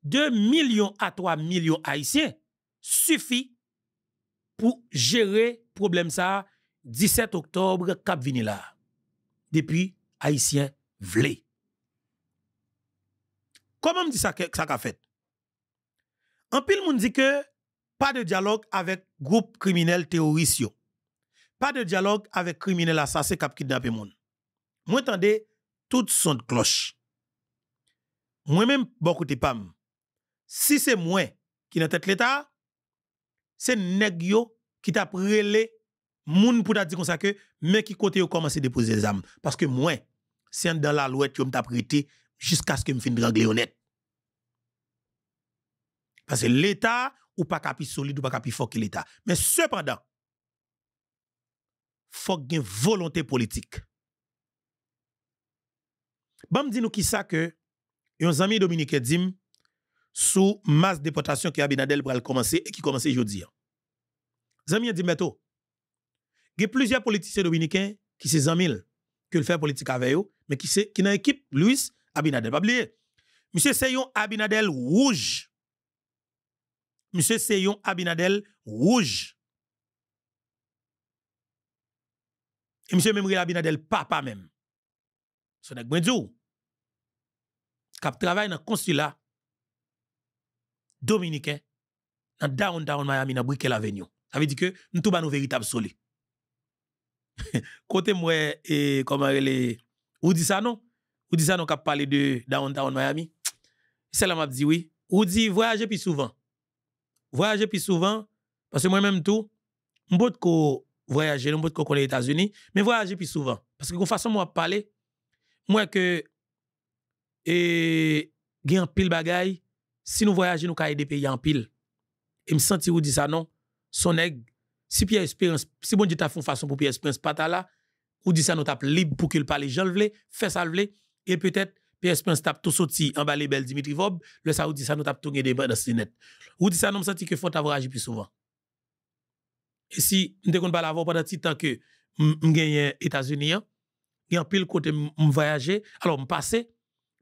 2 millions à 3 millions haïtiens suffit pour gérer problème ça 17 octobre cap vini depuis haïtien v'lés. comment me dit ça que ça fait en pile moun dit que pas de dialogue avec groupe criminel terroriste pas de dialogue avec criminel qui ont kidnappé monde moi tendez toutes son cloche moi même beaucoup de pam si c'est moi qui na tête l'État, c'est négio qui t'a prélé moun pour dire comme ça que mais qui côté commencé déposer les armes. parce que moi c'est dans la loi tu m'a prêté jusqu'à ce que me fin dragler honnête. Parce que l'État ou pas capi solide ou pas capi fort que l'État. Mais cependant, faut une volonté politique. Bam dit nous qui ça que un ami Dominique dit sous masse déportation qui Abinadel va commencer et qui commence aujourd'hui. Hein. Zami dit Il y a plusieurs politiciens dominicains qui se zamil, qui le fait politique avec eux, mais qui sont qui dans équipe Luis Abinadel. Pas oublier. Monsieur Seyon Abinadel rouge. Monsieur Seyon Abinadel rouge. Et monsieur Memri Abinadel papa même. Ce pas un jour. Kap travaille dans le consulat dominicain, dans downtown Miami, dans Brickell Avenue. Ça veut dire que nous sommes nos véritables soleil. Côté moi, et comment elle Ou dit ça non? Vous dit ça non, qu'a parlé de downtown Miami? C'est là m'a dit oui. Ou dit voyager plus souvent. Voyager plus souvent, parce que moi-même tout, de ko voyager, m'bot ko connaître les États-Unis, mais voyager plus souvent. Parce que de façon moi parler, moi que, et, gen pile bagaille si nous voyageons, nous avons des pays en pile. Et me sentir ou dit ça, non, son nègre, si Pierre Espérance, si bon Dieu t'a fait façon pour Pierre Espérance, pas là, ou dit ça, nous tape libre pour qu'il parle, je le fais ça le et peut-être Pierre Espérance tape tout sorti en bas les belles Dimitri Vob, le ça, ou dit ça, nous tape tout gagné dans ce net. Ou dit ça, nous senti que faut avoir agi plus souvent. Et si, nous ne pas l'avoir pendant petit temps que m'gagne États-Unis, hein, il y a pile côté voyager, alors nous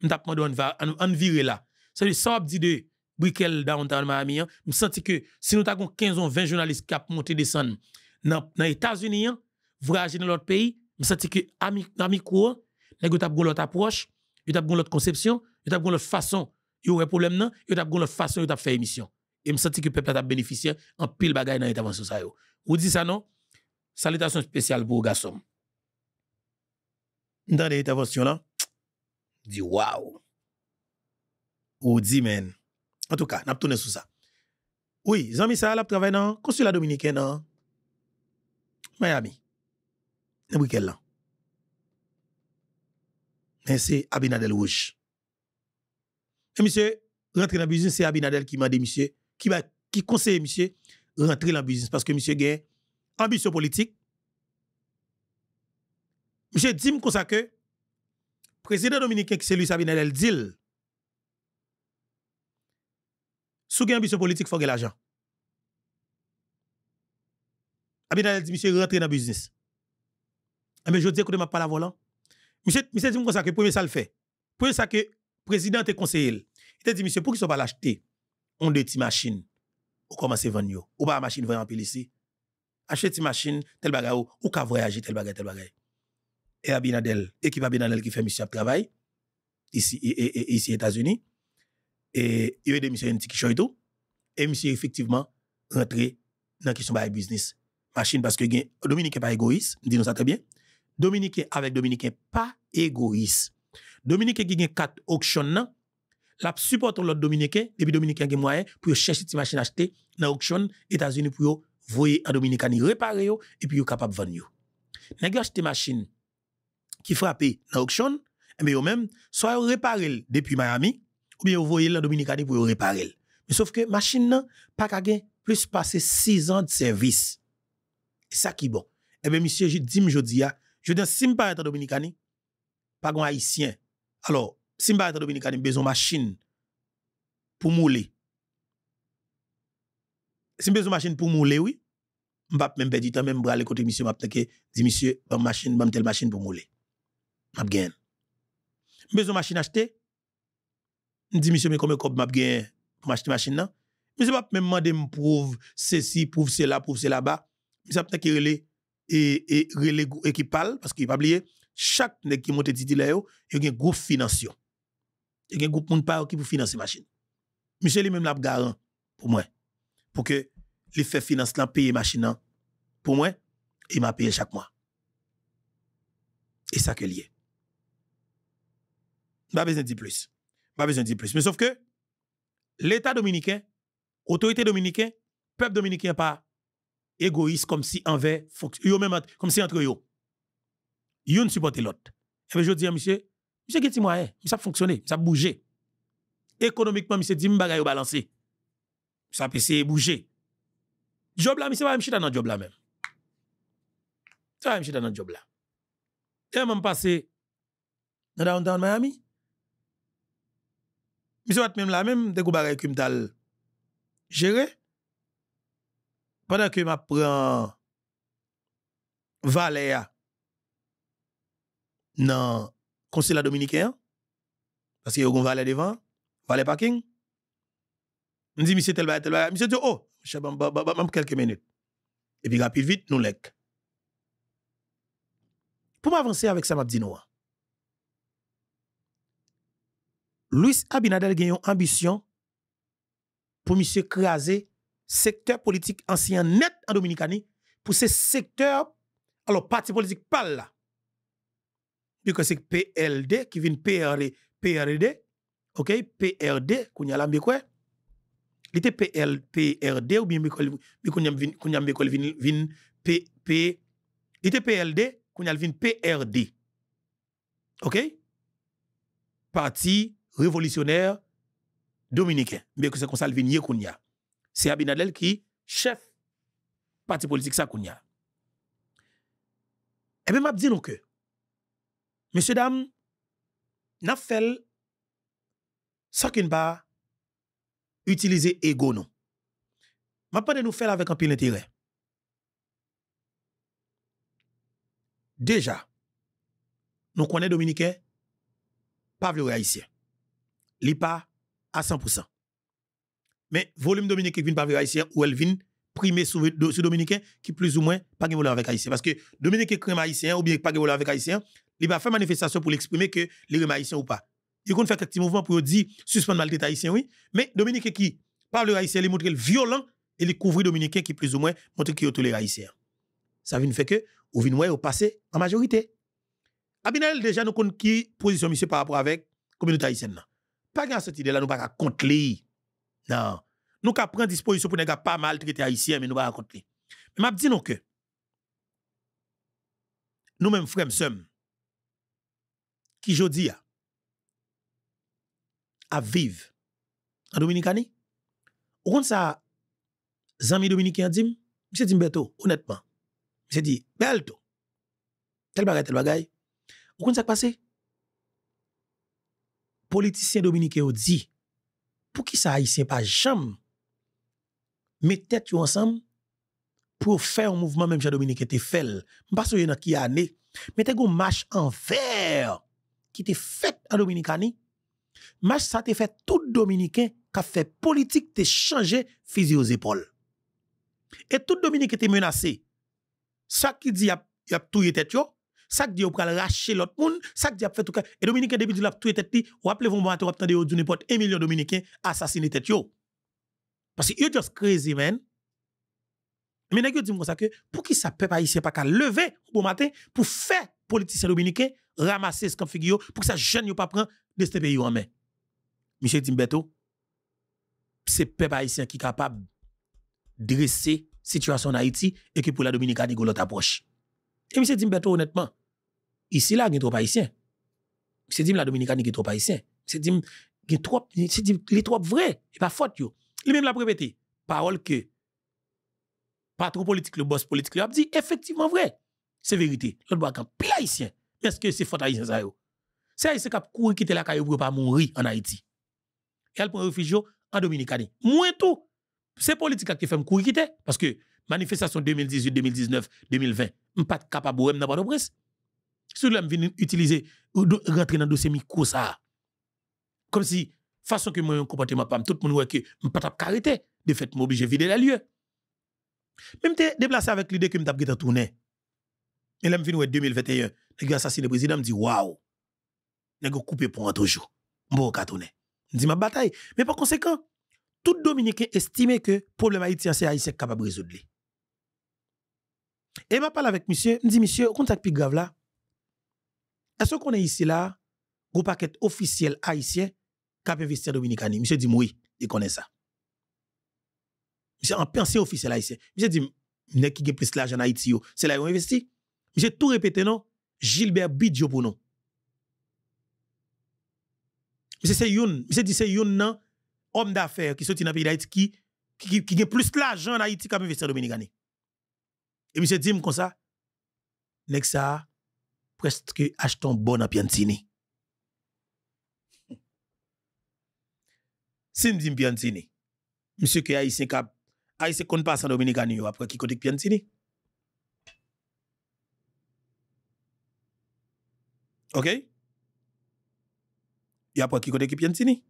m'tape m'dou en virer là. C'est ça dit de Brickell downtown Miami. Hein. Je sens que si nous avons 15 ou 20 journalistes qui ont monté des dans les États-Unis, hein, voyager dans l'autre pays, je me sens que Amico, nous avons autre approche, nous avons l'autre conception, nous avons l'autre façon. Il y aurait problème, nous une autre façon de faire émission. Et je sens que le peuple a bénéficié en pile bagaille dans l'intervention. Vous dites ça, non? Salutations spéciales pour les garçons. Dans l'intervention là, dit waouh! Audi, man. En tout cas, n'a tourné sur ça. Oui, Zami ça, a travaillé dans le consulat dominicain dans Miami. Dans le là. Mais c'est Abinadel Rouge. Et monsieur, rentrer dans le business, c'est Abinadel qui m'a dit, monsieur, qui, va, qui conseille monsieur, rentrer dans le business parce que monsieur a ambition politique. Monsieur dit comme ça que président dominicain qui c'est lui Abinadel dit Sous ambition politique, il faut que l'argent. Abinadel dit, monsieur, rentrez dans le business. Ah, mais je dis, que je ne parle pas volant. Monsieur, monsieur, vous moi ça, que premier ça le fait. Premier ça que le président et conseiller, Il dit, monsieur, pour qu'il ne soit pas l'acheter, on a des petites machines. Ou commencez à vendre. Ou pas la machine, vous pile ici. Achetez des machine, tel bagage, ou, ou qu'à voyager, tel bagage, tel bagage. Et Abinadel, l'équipe Abinadel qui fait monsieur travail, ici, et, ici, États-Unis. Et il y a des messieurs qui sont et tout. Et monsieur, effectivement, rentré dans la question de business. Machine, parce que Dominique n'est pas égoïste, dis-nous ça très bien. Dominique avec Dominique pas égoïste. Dominique qui a quatre auctions, la supporte l'autre Dominique depuis Dominicain qui moyen pour chercher des machines acheter dans auction États-Unis pour voyer en Dominicani réparer et puis capable vendre. Nèg acheter machine qui frappent dans auction, mais eh eux même soit réparer depuis Miami ou bien vous voyez la Dominicanie pour réparer. Mais sauf que machine n'a pas gagner plus passer 6 ans de service. Et ça qui est bon. Eh bien, monsieur, je dis, je dis, ah, je dis, si je pas être Dominicani, pas un haïtien. Alors, si je pas être Dominicani, besoin machine pour mouler. Si besoin machine pour mouler, oui, je vais même perdre du temps, même aller côté monsieur, je vais dire, monsieur, machine, telle machine pour mouler. Je vais besoin machine acheter, me dis monsieur mais combien m'a gagné pour m'acheter machine là monsieur pas même demander me prouve ceci prouver cela prouver cela bas sais pas qui relais et et relais parle, parce qu'il pas oublier chaque fois qui monte là yo il y a un groupe financier il y a un groupe de personnes qui pour financer machine monsieur lui-même l'a garant pour moi pour que les fait finance là payer machine pour moi il m'a payé chaque mois et ça que lié pas besoin de dire plus pas besoin de dire plus. Mais sauf que l'État dominicain, autorité dominicaine, peuple dominicain pas égoïste comme si envers, même comme si entre eux, ils supportent l'autre. Et eh je dis à monsieur, monsieur qui moyen, hein? ça fonctionne, ça bouger. Économiquement, monsieur dit, m'bagay balancé balancer. Ça peut essayer bouger. Job là, monsieur, pas m'chita dans job là même. Ça va m'chita un job là. Et même passé dans downtown Miami, Monsieur Watt, même là, même, des gros que m'tal gérer, Pendant que m'apprends Valéa dans le consulat dominicain, parce qu'il y a un valet devant, valet parking, me dit, monsieur, tel bail, tel va, Monsieur dit, oh, je vais quelques minutes. Et puis, rapide, vite, nous lec. Pour m'avancer avec ça, m'a dit, non. Louis Abinader eu une ambition pour monsieur craser secteur politique ancien net en Dominicanie pour ce secteur alors parti politique pas là. c'est PLD qui vient PRD, PRD, OK, PRD qu'on y a là mais quoi Il était PL PRD ou bien qu'on y a qu'on y a vin P PP il était PLD qu'on y PRD. OK Parti révolutionnaire dominicain. Mais que c'est comme ça le vigné qu'on C'est Abinadel qui chef parti politique ça Kounia. Et eh bien, m'a vous non que, messieurs, dames, avons fait sans qu'il pas utiliser ego non. M'a pas de nous faire avec un pile intérêt. Déjà, nous connaissons dominicain, pas le haïtien li pas à 100%. Mais volume dominicain qui vient par haïtiens ou elle vient primer sur dominicain qui plus ou moins pas de avec haïtien parce que dominicain crème haïtien ou bien pas de avec haïtien, il va faire manifestation pour l'exprimer que les haïtiens haïtien ou pas. Il va faire petit mouvement pour dire suspendre des haïtiens, oui, mais Dominique qui parle haïtien, il montre violent et il couvre dominicain qui plus ou moins montre qu'il est les haïtien. Ça vient fait que ou vient wè au passé en majorité. Abinel déjà nous connaissons qui position par rapport avec communauté haïtienne pas grand cette idée là, nous pas raconter lui. Non. Nous qu'a prendre disposition pour ne pas mal maltraiter haïtien mais nous pas raconter Mais m'a dit non que nous même frères sommes qui jodi a à vivre en Dominicanie. on ça amis dominicains dit, monsieur Dimberto, honnêtement. Monsieur dit Belto. Tel bagaille tel bagaille. Ou qui ça passé politicien dominique ont dit pour qui ça haïtien pas jamais mettez vous ensemble pour faire un mouvement même chez dominique était fait qu'il y souyé a qui année mettez vous marche en qui était fait en dominicanie marche ça t'est fait tout dominicain qui a fait politique t'es changé physique aux épaules et tout dominique t'es menacé ça qui dit y a y a tout tête ça dit, on peut racher l'autre monde, ça dit, fait tout cas. Et Dominicain, depuis la a tué tête, ou appelez vous moi, vous attendez du n'importe un million Dominicains assassiné tête yo. Parce que you just crazy, man. Mais nèg dit ça que pour qui ça peuple haïtien pas qu'à lever au bon matin pour faire politicien dominicain ramasser ce qu'on fait, pour que ça jeune yo pas prendre de ce pays en main. Monsieur Timbeto c'est peuple haïtien qui est capable dresser situation en Haïti et que pour la Dominicaine, il approche. Et M. Timberto, honnêtement, Ici, là, il y a trop haïtien. C'est dit, la Dominicaine, il y trop haïtiens. C'est dit, il y a trop, c'est dit, trop vrai. Et pas faute, yo. Lui-même l'a répété. Parole que patron politique, le boss politique, il a dit, effectivement vrai. C'est vérité. L'autre doit être plein haïtien. Mais est-ce que c'est faute haïtien, ça, yo? C'est haïtien qui a couru quitter la caillou pour pas mourir en Haïti. Et elle prend refuge en Dominicaine. Moins tout. C'est politique qui fait me courir quitter. Parce que manifestation 2018, 2019, 2020, je ne suis pas capable de presse. Si vous voulez utiliser, rentrer dans le dossier micro ça. Comme si, façon que moi, je pas femme, tout le monde voit que je ne pas arrêter. De fait, je obligé de vider la lieu. Même suis déplacé avec l'idée que je suis tourner. Et là, je suis en 2021. Je assassiné le président, je me dis, waouh, je coupé pour un toujours. Je pas tourner. Je dis ma bataille. Mais par conséquent, tout Dominicain estime que le problème haïtien, c'est haïtien capable de résoudre. Et je parle avec monsieur, je dis, monsieur, contact plus grave là. Est-ce qu'on est ici là, gros paquet officiel haïtien, investi investir dominicani? Monsieur dit, oui, il connaît ça. Monsieur, en pensée officiel haïtien. Monsieur dit, ne qui a plus l'argent en Haïti, c'est là où investit. Monsieur tout répété, non? Gilbert Bidjo pour nous. Monsieur, c'est Youn. Monsieur dit, c'est Youn, non? Homme d'affaires qui sortit dans pays d'Haïti qui, qui, qui, gagne plus l'argent en Haïti investi investir dominicani. Et monsieur dit, comme ça, ça Kwest ki ashton bon a piyantini. Sim zin piyantini. Msyu ki a yise kont pa sa domini ganyo apwa ki kote ki piyantini. Ok? Ya apwa ki kote ki piyantini.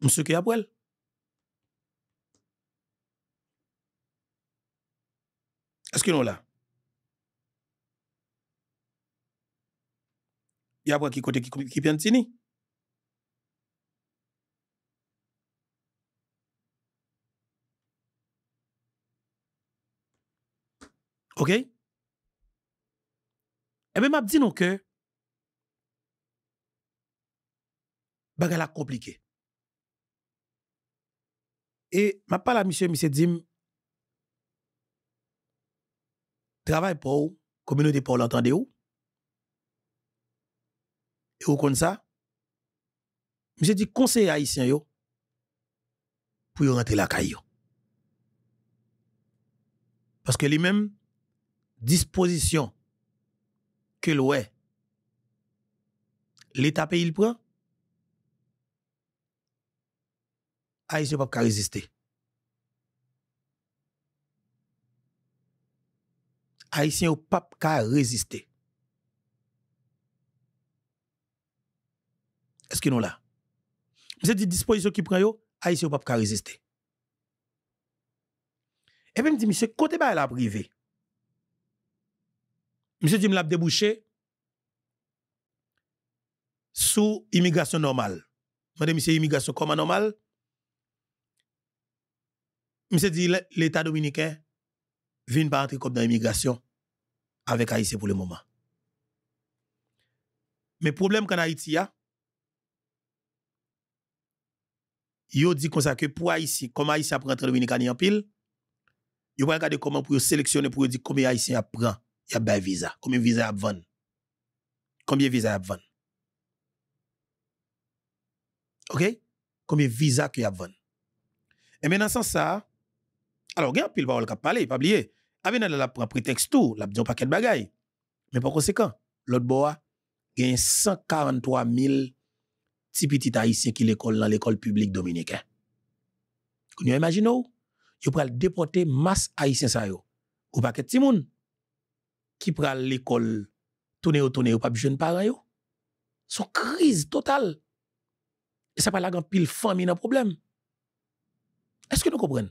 Msyu ki apwel. Eske nou la? Ya wak ki kote ki piyantini? Ok? E be map di nou ke bagala komplike. E map pala misye misye dim e travail pour communauté pour l'entendre vous et ou comme ça Je dit conseil haïtien yo pour rentrer la caillou parce que les mêmes dispositions que l'ouest l'État pays le prend, Haïtien n'a pas pas résister. Haïtien ou pape ka résister. Est-ce que nous là? C'est dit, disposition qui prend yo, Haïtien ou pape ka résister. Et puis me dit, monsieur, côté ba la privé. Monsieur dit, me l'a débouché sous immigration normale. Madame, monsieur, immigration comment normale? Monsieur dit, l'État dominicain, vin pas entrer comme dans l'immigration avec Haïti pour le moment. Mais problème qu'en Haïti a, yo dit comme ça que pour Haïti, comme Haïti prend à entre Dominicains en pile, yo va regarder comment pour sélectionner pour dire combien Haïtien apprend, il y a un visa, combien visa a vendre. Combien visa a vendre. OK? Combien visa qu'il y a vendre. Et maintenant sans ça, alors, il y a pile parole qui parler, pas oublier. dans la prend prétexte tout, y dit un paquet de bagaille. Mais par conséquent, l'autre bois, il y a 143 000 petits haïtiens qui l'école dans l'école publique dominicaine. Vous imaginez, vous pouvez déporter masse haïtien ça yo. Ou paquet de timoun qui prend l'école tourner ou tourner ou pas jeune parent yo. Son crise totale. Et ça pas la grand pile famille dans problème. Est-ce que nous comprenons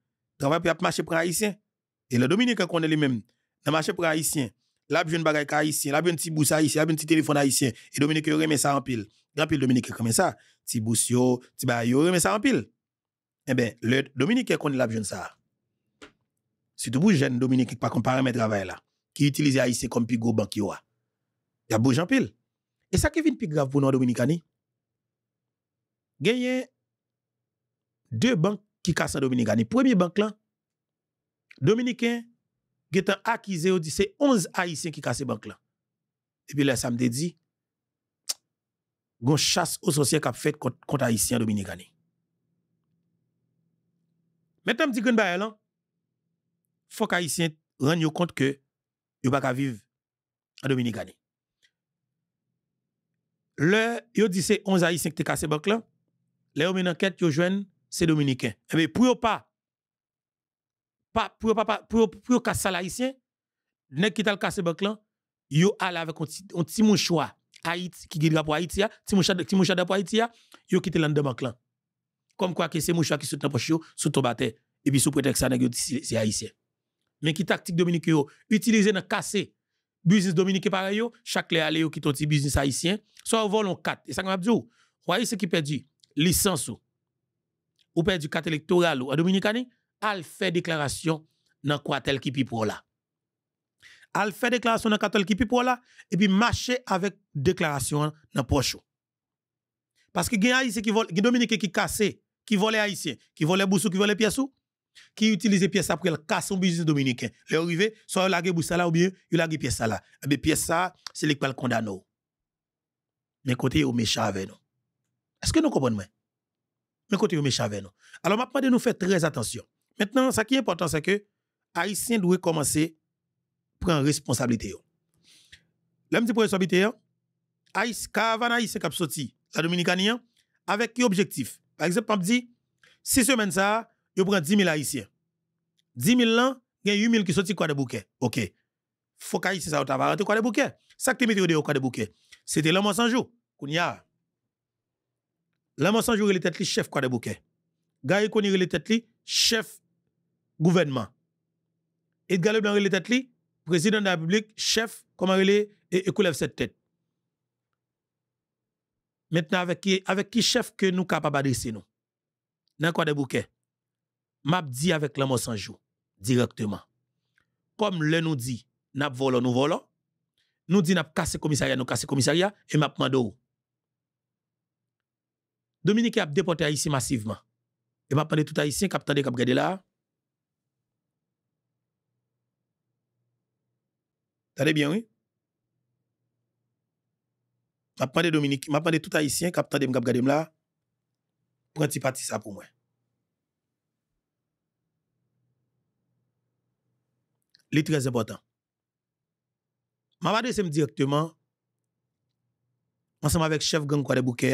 travail pour marcher pour haïtien. Et le Dominicain qu'on est lui-même, dans marché pour haïtien, là jeune bagaille haïtien, là un petit haïtien, là un petit téléphone haïtien et Dominicain remet ça en pile. Grand pile Dominicain comme ça, petit bourse petit bayo remet ça en pile. Eh ben, le Dominicain qu'on est là jeune ça. Surtout pour jeune Dominicain pas comparer mes travail là, qui utilise haïtien comme pigo gros banquier, Il y a beau pile. Et ça qui vient plus grave pour nous Dominicani. Gagner deux banques qui casse Dominicani. Premier banque là, Dominicain, qui est acquis, c'est 11 Haïtiens qui cassent banque là. Et puis là, samedi dit, gon chasse aux sociétés qui a fait contre, haïtien Haïtiens Dominicani. Maintenant, je dis que là, faut que Haïtiens rendent compte que ne pas vivre en Dominicani. Le, yo dit c'est 11 Haïtiens qui te cassé banque là. Là, on enquête, yo c'est dominicain. Mais eh pour pas pas pour pas pour pour casser haïtien, nèg qui t'a casser banque yo allé avec un petit mon choix Haïti qui guide pour Haïti, petit mon petit mon pour Haïti, yo quitter l'an de Comme quoi que c'est mon choix qui soutient dans poche sous ton bataille et puis sous prétexte ça nèg c'est haïtien. Mais qui tactique dominique yo utiliser dans casser business dominique pareil chaque les aller yo qui ton petit business haïtien, soit volon 4 et ça va dire, voyez ce qui perdu licence ou ou perd du carte électoral ou à Dominicani, al fait déclaration dans tel qui pi pour là. Al fait déclaration dans tel qui pi pour là et puis marcher avec déclaration dans poche. Parce que gen haïtien qui vole, gen Dominique qui cassent, qui vole haïtien, qui vole boussou, qui vole pièce qui utilise pièce après le casse business dominicain. Le arrivé, soit il a boussa là ou bien il a pièces là. Et eh bien c'est ça, c'est l'école condamne. Mais côté sont méchant avec nous. Est-ce que nous comprenons? mais côté yo méchant avec nous. Alors m'a demandé nous faire très attention. Maintenant, ce qui est important c'est que les Haïtiens doivent commencer à prendre responsabilité. L'homme dit pour responsabilité, haïtien Haïtiens qui cap sorti, la dominicanien avec qui objectif. Par exemple, on dit 6 semaines ça, yo prend 10 000 haïtiens. 10 000 là, il y a 8 000 qui sorti quoi de bouquet. OK. Faut qu'haïtien ça t'a arrêté quoi de bouquet. Ça que tu mets au quoi de bouquet. C'était l'homme sans jour. Kounia, la joue les têtes li chef quoi de bouquet. Gary Koni les têtes li chef gouvernement. Edgar Leblanc les têtes li président de la République, chef comment il est et, et cette tête. Maintenant avec qui avec qui chef que nous capable d'adresser nous. Dans quoi de bouquet. M'a dit avec la joue directement. Comme le nous dit, nous volons nous volons. Nous dit n'a le commissariat, nous le commissariat et m'a mando Dominique a déporté Haïtien massivement. Et m'a parlé tout Haïtien qui a attendu qui là. Tade bien, oui? M'a parlé Dominique, m'a parlé tout Haïtien qui a attendu regarder là. Prends tu parti ça pour moi. C'est très important. M'a adressé directement ensemble avec chef gang de bouquet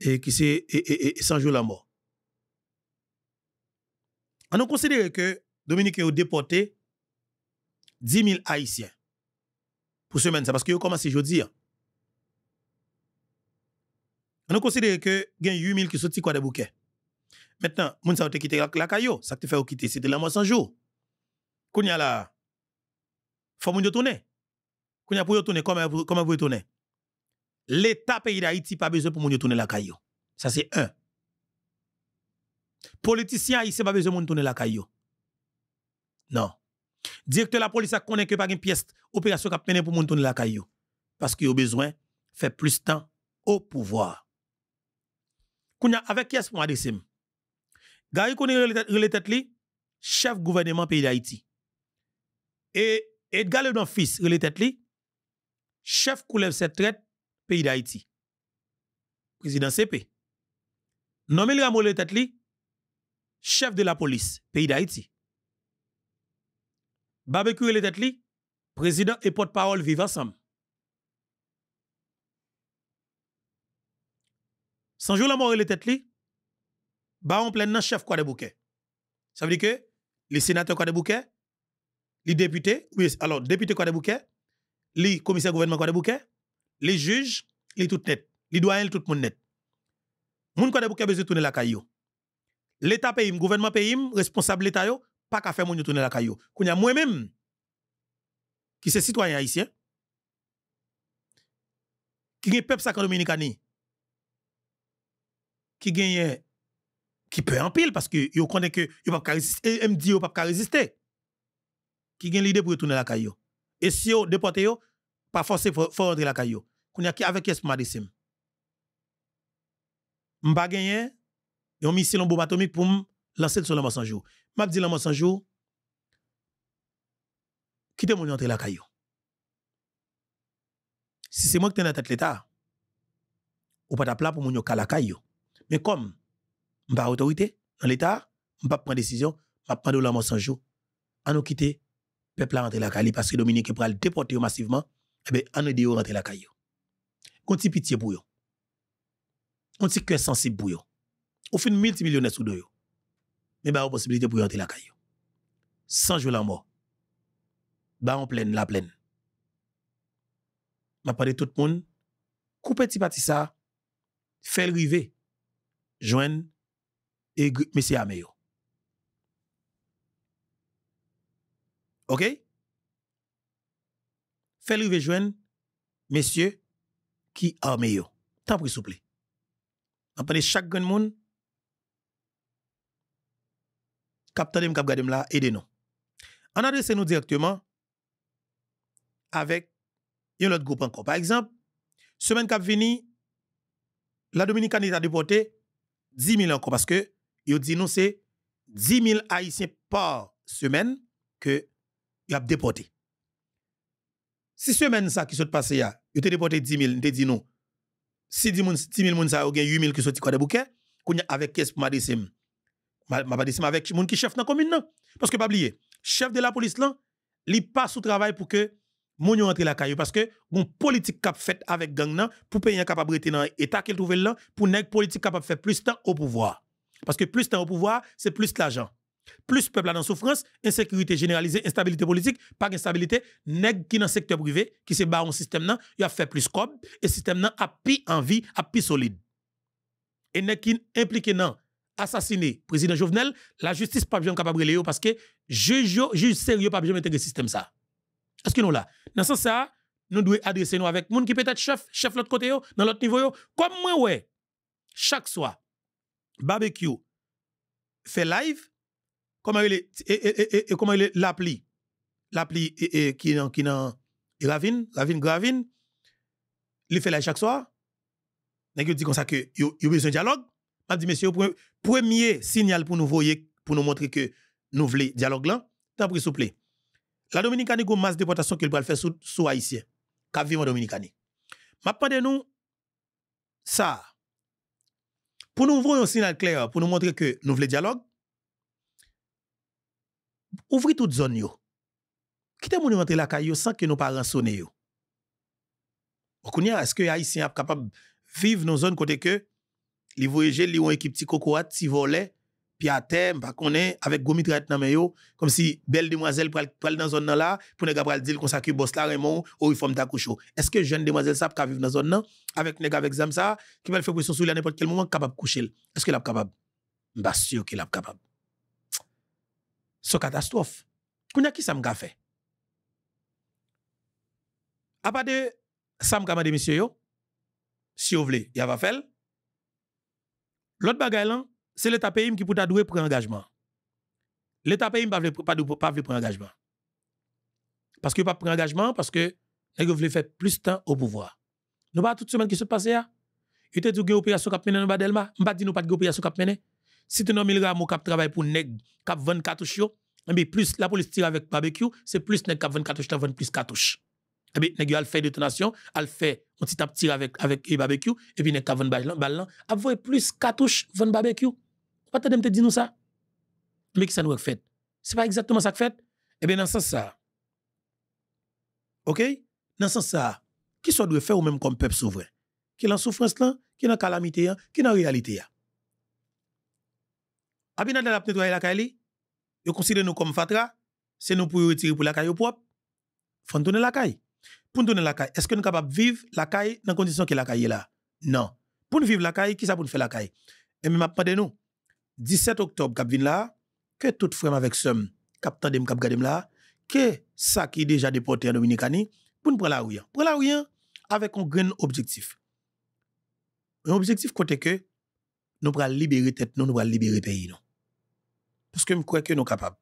et qui c'est et, et, sans jour la mort. On a considéré que Dominique a déporté 10 000 Haïtiens pour semaine, c'est parce qu'il a commencé jeudi. Hein. On a considéré que il y a 8 000 qui sont quoi des bouquets. Maintenant, moun sa te quitté la, la caillou, ça te fait quitter, c'était la mort sans jour. Kounya a faut moun yo tourne. Qu'on a pour yo tourner, comment vous l'État pays d'Haïti pas besoin pour moun tourner la caillou. Ça c'est un. Politicien haïtien pas besoin moun tourner la caillou. Non. Directeur la police a connu que pas une pièce opération cap mené pour moun tourner la caillou parce qu'il a besoin de faire plus de temps au pouvoir. avec qui est-ce pour adresser Gary connaît les chef gouvernement pays d'Haïti. Et Edgar Le fils le chef couleur cette traite pays d'Haïti. Président CP. Nommé le Tetli, chef de la police, pays d'Haïti. Barbecue le Tetli, président et porte-parole vivent ensemble. Sans jour la mort le baron plein chef quoi de bouquet. Ça veut dire que les sénateurs quoi de bouquet, les députés, oui, alors députés quoi de bouquet, les commissaires gouvernement quoi de bouquet, les juges, les tout net, les doyens, tout le monde net. Moun kode bouke besoin tourner la caillou. L'État pays, le gouvernement pays, responsable l'État yo, pas qu'à faire moun tourner la y a moi-même, qui c'est citoyen haïtien, qui est peuple sacré dominicani, qui gagne, qui peut en pile parce que yo connaît que yo pas résister, et yo pas résister. Qui gagne l'idée pour tourner la caillou. Et si yo déporté yo, pas forcer faut rentrer la caillou. On y a qui avec qui est Madissim. M'pa a un missile en bombe atomique pour lancer sur la 100 jours. M'a dit la 100 jours quittez mon entrer la caillou. Si c'est moi qui t'en tête l'état ou pas appeler pour mon la caillou. Mais comme pas autorité dans l'état, pas prendre décision, m'a prendre la 100 jours à nous quitter peuple à rentrer la caillou parce que Dominique le déporter massivement et ben on dire rentrer la caillou. Konti pitiye pou yon. Konti kwen sensib pou yon. Ou fin mil ti milyonè sou do yon. Men ba ou posibilite pou yon te lakay yon. Sanjou la mò. Ba ou plen la plen. Ma pade tout moun. Kou peti pati sa. Fèl rive. Jwen. E gout mesye ame yon. Ok? Fèl rive jwen. Mesye. qui armé yo. T'as pris souple. Après chaque grand monde, Captain moi captez-moi là, aidez-nous. En adresse nous directement avec un autre groupe encore. Par exemple, la semaine qui vini, la Dominicaine a déporté 10 000 encore parce que, il dit nous, c'est 10 000 Haïtiens par semaine que il a déporté. Si semaine ça qui se passe Yo te déporté 10 000, te dit non. Si 10 000 personnes ont yo 8 000 qui sorti quoi de bouquet, kounya avec caisse pour vais Madissim avec les qui chef dans commune Parce que pas oublier, chef de la police là, li pas sous travail pour que moun rentre la caillou parce que une politique été fait avec gang non pour payer capable rester dans état qu'il trouve là pour nèg politique capable faire plus de temps au pouvoir. Parce que plus de temps au pouvoir, c'est plus l'argent. Plus peuple en souffrance, insécurité généralisée, instabilité politique, pas instabilité nèg qui dans secteur privé, qui se bat en système nan, il a fait plus cob, et système nan a pi en vie, a pi solide. Et nèg qui impliqué nan assassiné président Jovenel, la justice pas bien capable de parce que juge juge sérieux pas bien le système ça. Est-ce que nous là? Dans ce sens ça, nous devons adresser nous avec moun qui peut-être chef, chef l'autre côté dans l'autre niveau Comme moi ouais, chaque soir barbecue fait live comment il est, et, et comment il est l'appli, l'appli qui est qui dans Ravine, Ravine Gravine, il fait là chaque soir. Nèg dit comme ça que il a besoin de dialogue. M'a dit monsieur premier signal pour nous voyer pour nous montrer que nous voulons dialogue là, tant pis s'il vous plaît. La Dominicaine a une masse de déportation qu'il va faire sous sous haïtien. Qu'a vivre en Dominicanie. M'a de nous ça. Pour nous voir un signal clair pour nous montrer que nous voulons dialogue ouvrir toute zone yo. Quitte moun rentre la caillou sans que nos parents sonne yo. est-ce que haïtien est capable vivre dans zone côté que les voyageurs li ont équipe petit cocoat si volet puis à avec gomitrat nan yo comme si belle demoiselle pral pral dans zone là pour nèg pral dire qu'on s'occupe que boss la Raymond ou forme ta coucho. Est-ce que jeune demoiselle ça capable vivre dans zone là avec nèg avec ça qui va faire pression sur à n'importe quel moment capable coucher. Est-ce qu'elle est capable? Bah sûr qu'elle est capable une catastrophe. Kounya qui ça m'a fait? À part de ça m'a demandé monsieur yo, si vous voulez, y a va faire. L'autre bagaille, c'est l'état pays qui peut pris pour engagement. L'état pays pas pas pas prendre engagement. Parce que pas prendre engagement parce que nèg voulait faire plus de temps au pouvoir. Nous pas toute semaine qui se passe là. Il était dit une opération cap mener dans Badelma, pas dit nous pas de qui cap mener. Si tu nommes le Rameau qui travaillent pour nèg, qui 24 cartouches, eh plus la police tire avec barbecue, c'est plus nèg qui 20 cartouches, tu plus cartouches. Et eh bien, nèg al fait détonation, tu fait petit avec le eh, barbecue et puis nèg qui balles, balle, fait plus cartouches vend barbecue. Pas de te dire ça. Mais qui ça nous fait C'est pas exactement ça que fait. Eh bien, dans ce sens là OK Dans ce sens là, qui soit doit faire ou même comme peuple souverain Qui est en souffrance là, qui est en calamité, qui est en réalité Abinade la pnetwaye lakay li, yo konside nou kom fatra, se nou pou yu retiri pou lakay yo pwop, fwantoune lakay. Pwantoune lakay, eske nou kapap vive lakay nan kondisyon ki lakay ye la? Nan. Pwantoune vive lakay, ki sa pwantoune fe lakay? E mi mapade nou, 17 oktob kap vin la, ke tout frem avek sem, kap tadem, kap gadem la, ke sa ki deja depote an Dominika ni, pwantoune pralawiyan. Pralawiyan avek an gren objektif. An objektif kote ke nou pralibere tet nou, nou pralibere peyi nou. parce que je crois que nous sommes capables.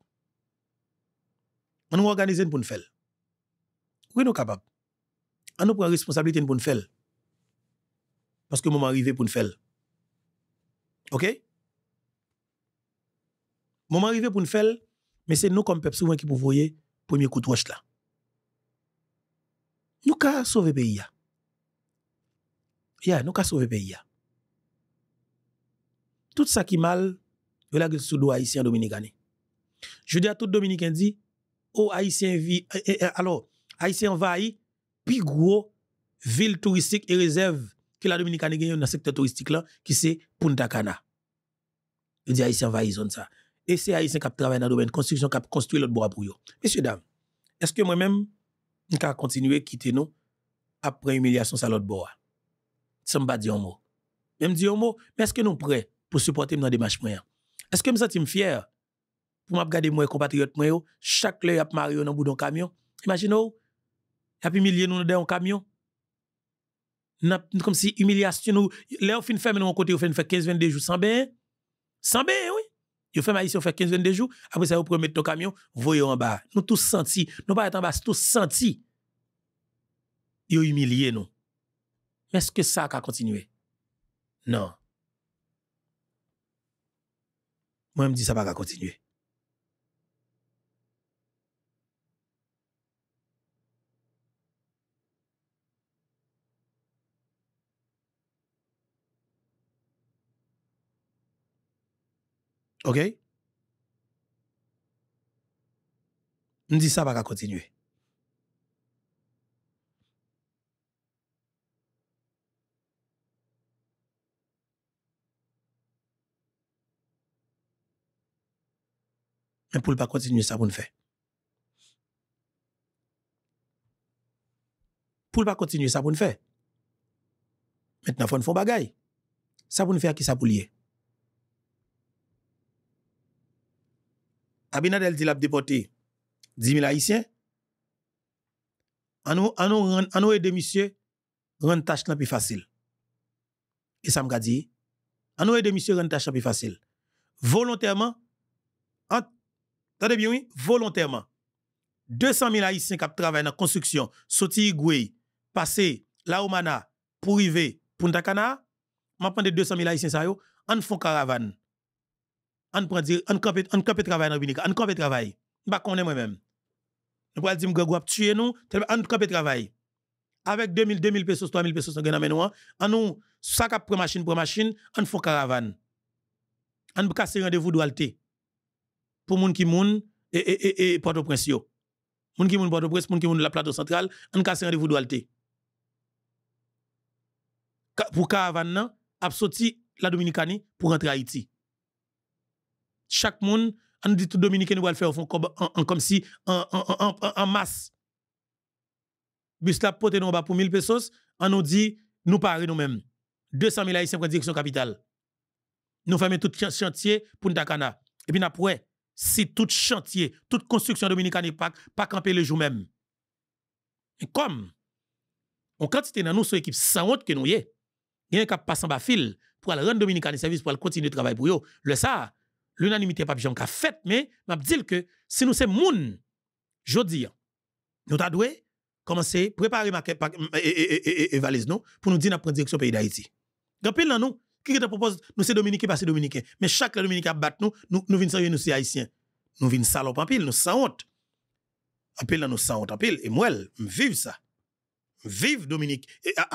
On nous organisons pour nous faire. nous sommes capables. On ah, nous la responsabilité pour nous faire. Parce que nous sommes arrivé pour nous faire. OK? Moment arrivé pour nous faire, mais c'est nous comme peuple souvent qui pouvons le premier coup de roche là. Nous avons sauvé le pays. Yeah, nous avons sauvé le pays. Tout ça qui est mal, Yo la haïtien dominicain. Je dis à tout dominicain dit oh haïtien vit eh, eh, eh, alors haïtien envahi plus gros ville touristique et réserve que la dominicaine gagne dans le secteur touristique là qui c'est Punta Cana. Je dis haïtien envahi zone ça. Et c'est haïtien qui travaille dans le domaine construction qui construit l'autre bois pour yo. Messieurs dames, est-ce que moi-même Je vais continuer à quitter nous après humiliation sur l'autre bois Ça me pas dire un mot. Même dire un mot, mais est-ce que nous prêts pour supporter dans démarche moyens est-ce que je me sens fier pour regarder mes compatriotes, chaque fois que je dans un camion. Imaginez, vous y a milliers nous dans un camion. Comme si humiliation, nous, là, on fin faire, nous, côté, on fait 15-22 jours sans bain. Sans bain, oui. On fait ici, on fait 15-22 jours. Après ça, vous premier ton camion, voyez en bas. Nous tous sentis, nous pas en bas, tous sentis. ont humilié, nous. Mais est-ce que ça a continué? Non. Mwen mdi sa baka kontinwe. Ok? Mdi sa baka kontinwe. mais pour ne pas continuer ça pour ne faire. Pour ne pas continuer ça pour ne faire. Maintenant, il faut nous faire bagaille. Ça pour ne faire qui ça pour lier. Abinadel dit l'a déporté 10 000 Haïtiens. En nous, et nous, messieurs nous aider, monsieur, rendre tâche plus facile. Et ça m'a dit, en nous aider, monsieur, rendre tâche plus facile. Volontairement, Tendez bien, oui, volontairement. 200 000 Haïtiens qui travaillent dans la construction, sorti Igwe, passé La Omana, pour arriver Punta Cana, m'a prendre 200 000 Haïtiens ça est, on font caravane. On prend en travail dans Binica, en campe travail. Bah connaît moi-même. Nous pas dire m'gagou a tuer nous, on campe travail. Avec 2000 2000 pesos, 3000 pesos 3 000 personnes, on nous ça cap machine machine, on font caravane. On casser rendez-vous d'alté pour moun ki moun et et et Port-au-Prince yo. Moun ki moun Port-au-Prince, moun ki moun la plateau centrale, an ka un rendez-vous d'alté. Pour caravane nan, a sorti la Dominicanie pour rentrer à Haïti. Chaque moun on dit tout Dominicain va le faire comme si en masse. Bus la pote ba pour 1000 pesos, on nous dit nous parer nous-mêmes. 200 000 haïtiens pour direction capitale. Nous fermons tout chantier pour Ntakana. Et puis après, si tout chantier, toute construction dominicaine n'est pas campé le jour même. Et comme on quantité dans nous sur équipe sans honte que nous y est, il y a cap en bas fil pour aller rendre dominicaine service pour aller continuer de travailler pour eux. Le ça, l'unanimité pas bien qu'a fait mais m'a dit que si nous c'est moun dis, nous t'a dû commencer préparer ma valise non pour nous dire dans direction pays d'Haïti. Gampil dans nous qui te propose, nous c'est Dominicains, pas que Dominicains. Mais chaque Dominicain bat nous, nous, nous venons nous Haïtiens. Nous venons salopes en pile, nous sans honte. En pile, nous sans honte en pile. Et moi, vive ça. Vive Dominique.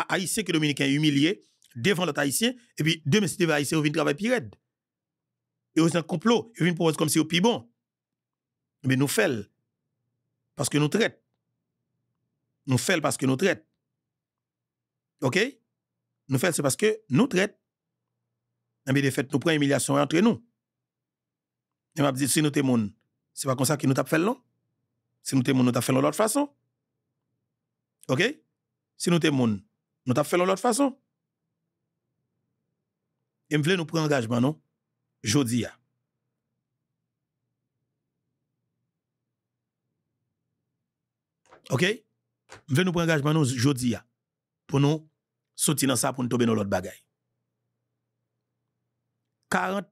Haïtien que Dominicain humilié devant l'autre Haïtien. Et puis, demain, si Haïtien, on vient travailler pire. Et aux un complot. Ils viennent proposer comme si au plus bon. Mais nous faisons. Parce que nous traitons. Nous faisons parce que nous traitons. OK? Nous faisons c'est parce que nous traitons mais eh de fait, nous prenons humiliation entre nous. Et m'a dit, si nous sommes ce c'est pas comme ça qu'ils nous t'avons non? Si nous sommes moun, nous t'a fait de l'autre façon. Ok? Si nous sommes moun, nous t'a fait de l'autre façon. Et nous prendre engagement, non? Jodi a. Ok? Me nous prendre engagement, non? Jodi Pour nous sortir dans ça, pour nous tomber dans l'autre bagaille. 40,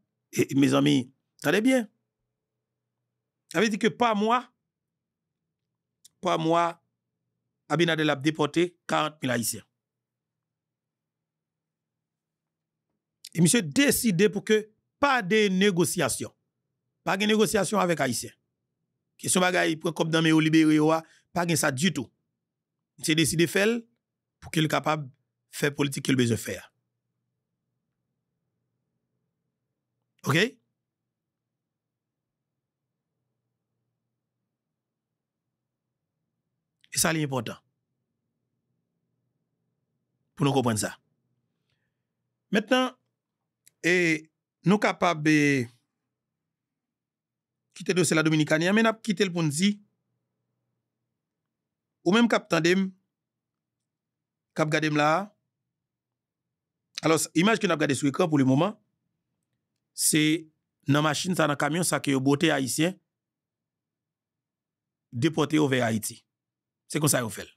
mes amis, attendez bien. Ça veut dire que pas moi, pas moi, Abinadel a déporté 40 000 Haïtiens. Et monsieur décidé pour que pas de négociation. Pas de négociation avec Haïtiens. Question bagaille, pour comme dans mes libérés, pas de ça du tout. Monsieur décidé de faire pour qu'il soit capable de faire la politique qu'il besoin faire. OK? Et ça, c'est important. Pour nous comprendre ça. Maintenant, nous sommes capables de quitter le dossier la Dominicanie, mais nous avons quitté le Ponzi. Ou même cap tandem, cap gadem là. Alors, image que nous avons sur sur l'écran pour le moment, c'est dans machine, dans dans camion, ça que beauté haïtien déporté vers Haïti. C'est comme ça qu'ils fait.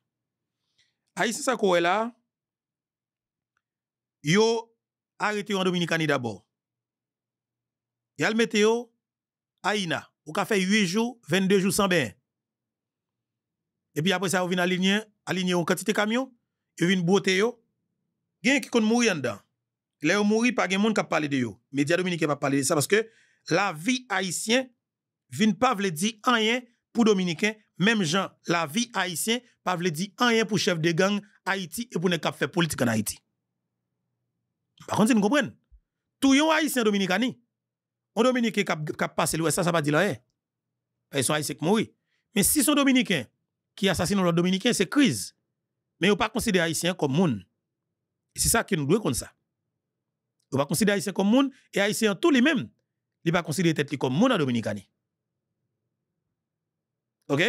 Haïti, ça quoi là, yo arrêté en Dominicanie d'abord. le météo, Aïna, ou ka fait 8 jours, 22 jours sans bain. Et puis après ça, on vient aligner, aligner en quantité de camion, on vient beauté yo. Gen qui kon de dedans là où mouri pas gen monde qui parler de dominicains Média dominicain pas de ça parce que la vie haïtienne vin pas vle dire rien pour dominicain, même gens, la vie haïtienne pas vle dire rien pour chef de gang Haïti et pour ne pas faire politique en Haïti. Par contre, vous comprenez Tout yon haïtiens dominicani. On dominicain qui a passé l'ouest, ça ça pas dire là. Ils sont haïtiens qui mouri. Mais si sont dominicains qui assassinent l'autre dominicain, c'est crise. Mais ils pas considéré haïtien comme monde. C'est ça qui nous doit comme ça. Il va considérer Haïtien comme monde et Haïtien tout les mêmes. Il va considérer tête comme monde en Dominicani. OK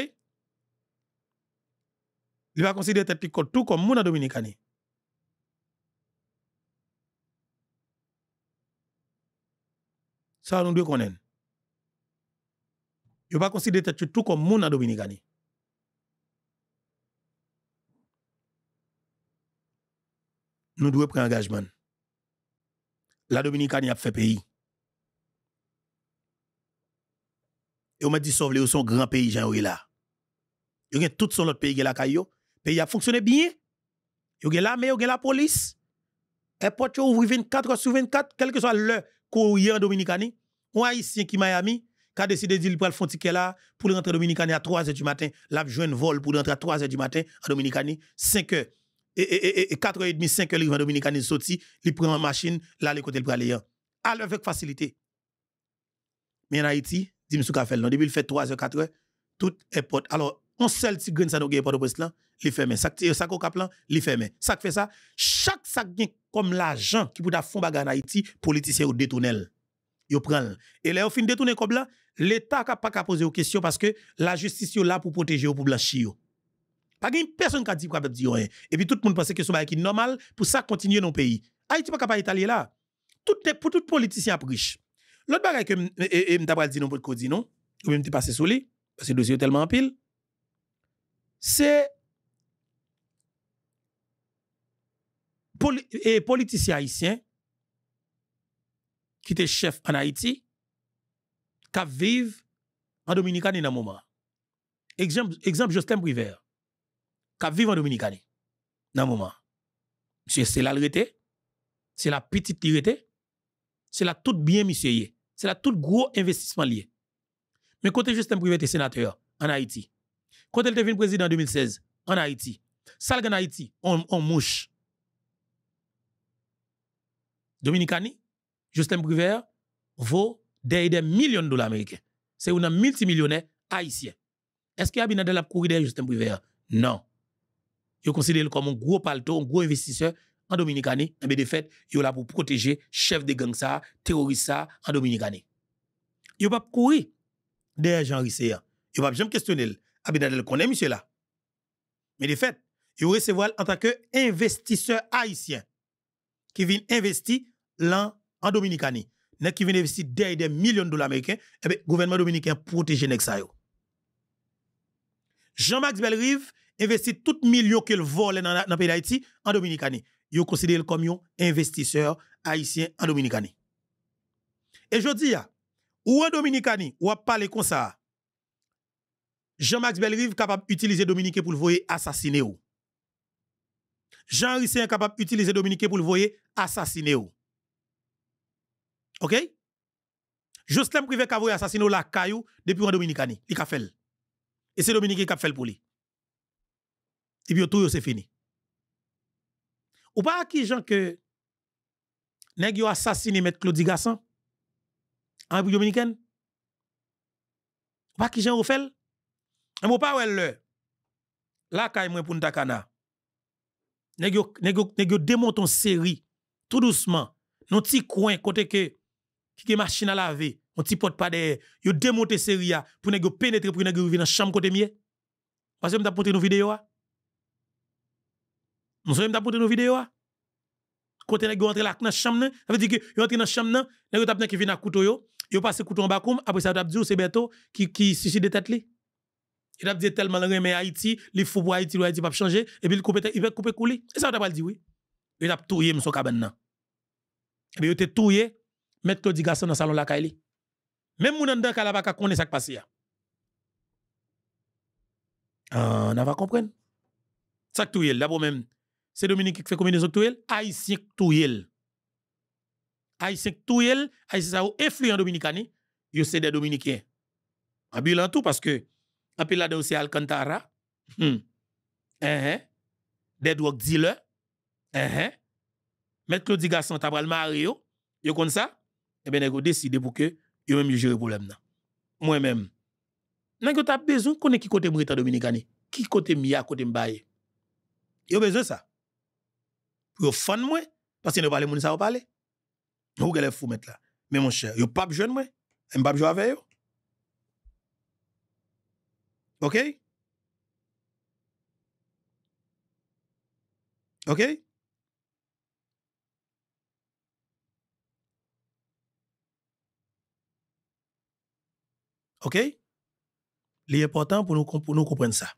Il va considérer tête comme tout comme monde en Dominicani. Ça nous devons connaître. Il va considérer tête tout comme monde en Dominicani. Nous devons prendre engagement la Dominicanie a fait pays. Et on m'a dit, sauve les son grand pays, jean là. Il y a tout son autre pays qui est là, le pays a fonctionné bien. Il y a la mais il y a la police. Et pour 24 heures sur 24, quel que soit le courrier en Dominicanie, haïtien qui Miami, qui a décidé de prendre le fond de là pour rentrer en Dominicanie à 3 h du matin, l'a joué un vol pour rentrer à 3 h du matin en Dominicanie, 5 h et, 4h30, 5h, le dominicain est sorti, il prend en machine, là, le côté le aller. À avec facilité. Mais en Haïti, dis-moi ce qu'il fait. Depuis, il fait 3h, 4h, tout est porte. Alors, on seul petit grain, ça n'a pas de poste là, il ferme. Euh, ça au cap là, il ferme. Ça fait ça. Chaque sac comme l'argent qui peut faire bagarre en Haïti, politicien ou détournel. Yo prend. Et là, au fin détourner comme là, l'État n'a pas poser aux questions parce que la justice est là pour protéger ou pour blanchir. Pas de personne qui a dit quoi dire rien. Et puis tout le monde pensait que ce normal pour ça continuer dans le pays. Haïti pas capable d'étaler là. Tout pour tout politicien riche. L'autre chose que je t'ai dit non pour le non, ou même passé sous lui, parce que le dossier est tellement en pile, c'est les politicien haïtien qui était chef en Haïti, qui vivent en Dominicaine dans un moment. Exemple, exemple Justin Vivre vivent en Dominicani Dans moment. Monsieur, c'est la rété. C'est la petite rété. C'est la toute bien, monsieur. C'est la toute gros investissement lié. Mais côté Justin Privé était sénateur en Haïti, quand il devient président en 2016 en Haïti, Salga en Haïti, on, mouche. Dominicani, Justin Privé vaut des, millions de dollars américains. C'est un multimillionnaire haïtien. Est-ce qu'il y a bien de la courrière de Justin Privé? Non. Ils considèrent comme un gros palto, un gros investisseur en Dominicanie. Eh Mais de fait, ils là pour protéger chef de gang ça, terroristes ça en Dominicanie. Ils pas courir derrière Jean ne hein. Ils pas jamais questionner. Abinadel connaît monsieur là. Mais de fait, ils recevoir en tant qu'investisseur haïtien qui vient investir là en Dominicanie. Ils qui vient investir des millions de dollars américains, le eh gouvernement dominicain protège Jean-Max Belrive, investi tout million qu'il vole dans le pays d'Haïti en Dominicani. Vous considérez comme un investisseur haïtien en Dominicani. Et je dis, ou en Dominicani ou à parler comme ça, Jean-Max Belrive capable d'utiliser Dominique pour le voyer assassiner ou. Jean est capable d'utiliser Dominique pour le voyer assassiner ou. OK? Jocelyn Privé qui a voyé assassiner la caillou depuis en Dominicani, Il a fait. Et c'est Dominique qui a fait pour lui et puis tout c'est fini. Ou pas qui gens que nèg yo assassiné met Claudie Gassan en République dominicaine. Ou pas qui gens fait? Et moi pas wel le. La kay mwen pour Ntakana. Nèg yo nèg yo nèg yo démonton série tout doucement. Non petit coin côté que qui est machine à laver, on petit porte pas derrière, yo démonté série pour nèg yo pénétrer pour nèg yo dans chambre côté mieux. Parce que m'ta montré vidéo. vidéos. Nous sommes d'apporter nos vidéos. Quand hein. les là dans la chambre, hein. ça veut dire que il entré dans chambre, à hein. yo, couteau en bas après ça t'a dit oh, c'est bientôt qui qui tête li. Il a dit tellement mais Haïti, les fous Haïti, Haïti va changer et puis il il va couper Et ça t'a pas dit oui. Il a tout mon cabane là. Et il était mettre dit garçon dans salon la Même mon dedans qu'elle pas ça qui passe ah, On va comprendre. Ça là pour même c'est Dominique qui fait combinaison haïtien Haïtien haïtien ça influent Dominicani, yo c'est des dominicains. tout parce que là c'est Alcantara. Hmm. Uh Des eh, Maître Claudie Gasson Tabral Mario, yo comme ça, et ben décidé pour que yo même le problème Moi-même. vous t'a besoin connaître qui côté Britannique Dominicani, qui côté Mia côté Mbaye. besoin ça yo fan moi parce que ne parlez moun ça parler vous galère fou mettre là mais mon cher yo pas jeune moi pas jouer avec yo OK OK OK L'important pour nous pour nous comprendre ça.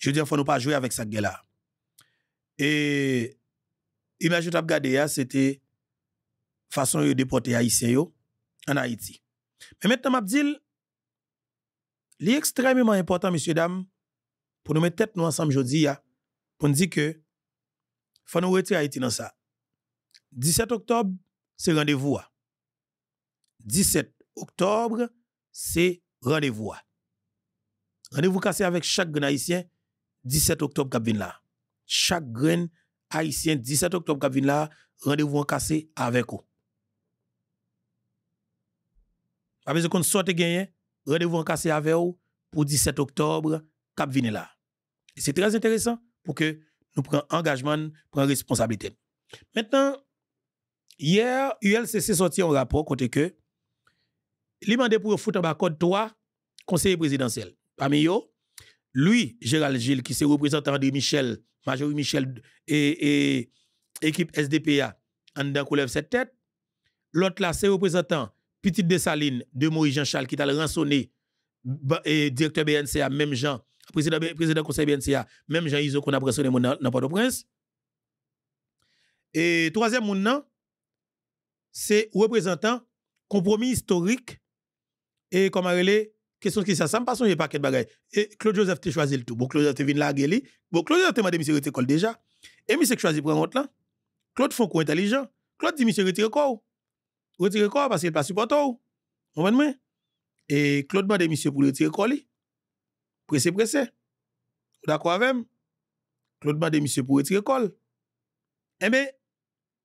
Je veux dire faut nous pas jouer avec ça gueule là. Et image que c'était façon de déporter haïtiens en Haïti. Mais maintenant je dit extrêmement important messieurs dames pour nous mettre tête nous ensemble aujourd'hui pour nous dire que faut nous retirer Haïti dans ça. 17 octobre c'est rendez-vous. 17 octobre c'est rendez-vous. Rendez-vous cassé avec chaque Haïtien 17 octobre qui là chaque grain haïtien 17 octobre qui rendez-vous en cassé avec vous. Après ce qu'on sorte gagné, rendez-vous en cassé avec vous pour 17 octobre qui vient là. C'est très intéressant pour que nous prenions engagement, prenions responsabilité. Maintenant, hier, ULCC sorti un rapport côté que, il demandé pour foutre en bas code 3, conseiller présidentiel. Parmi lui, Gérald Gilles, qui est représentant de Michel, Major Michel et, équipe SDPA, en d'un coup cette tête. L'autre là, c'est représentant Petite Dessaline de Maurice Jean-Charles qui a rançonné, et directeur BNCA, même Jean, président, président conseil BNCA, même Jean Iso qu'on a rançonné dans Port-au-Prince. Et troisième monde, c'est représentant compromis historique et comme elle question qui ça, ça me passe, j'ai pas de bagages. Et Claude Joseph t'a choisi le tout. Bon, Claude Joseph vient là, gueule. Bon, Claude Joseph t'a demandé, monsieur, retiré déjà. Et monsieur, choisi pour un là. Claude Fonco intelligent. Claude dit, monsieur, retire quoi? Retire quoi parce qu'il n'est pas supporté. Vous comprenez? Et Claude m'a demandé pour retirer quoi? Pressé, pressé. Vous d'accord avec moi? Claude m'a demandé pour retirer quoi? Eh bien,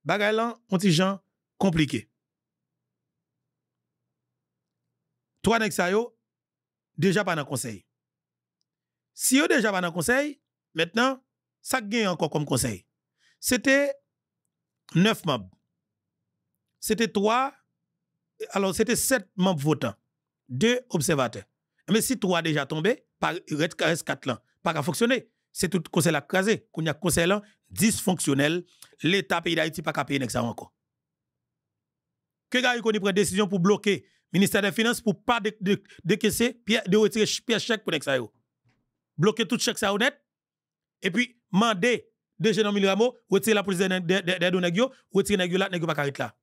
bagaille là, on dit, gens compliqué. Toi, Nexayo, déjà pas dans le conseil. Si vous déjà pas dans le conseil, maintenant, ça gagne encore comme conseil. C'était 9 membres. C'était 3, alors c'était 7 membres votants, Deux observateurs. Mais si trois déjà tombé, il reste quatre là, pas fonctionner. C'est tout le conseil à craser. Qu'on y a conseil dysfonctionnel. L'État pays d'Haïti pas qu'à payer ça encore. Que gars, il prend décision pour bloquer ministère des Finances pour pas décaisser, de, de, de, retirer chèque pour ça. Bloquer tout chèque ça honnête. Et puis, demander de Génon Miliramo, retirer la police des Donagio, retirer la là, pas carré là.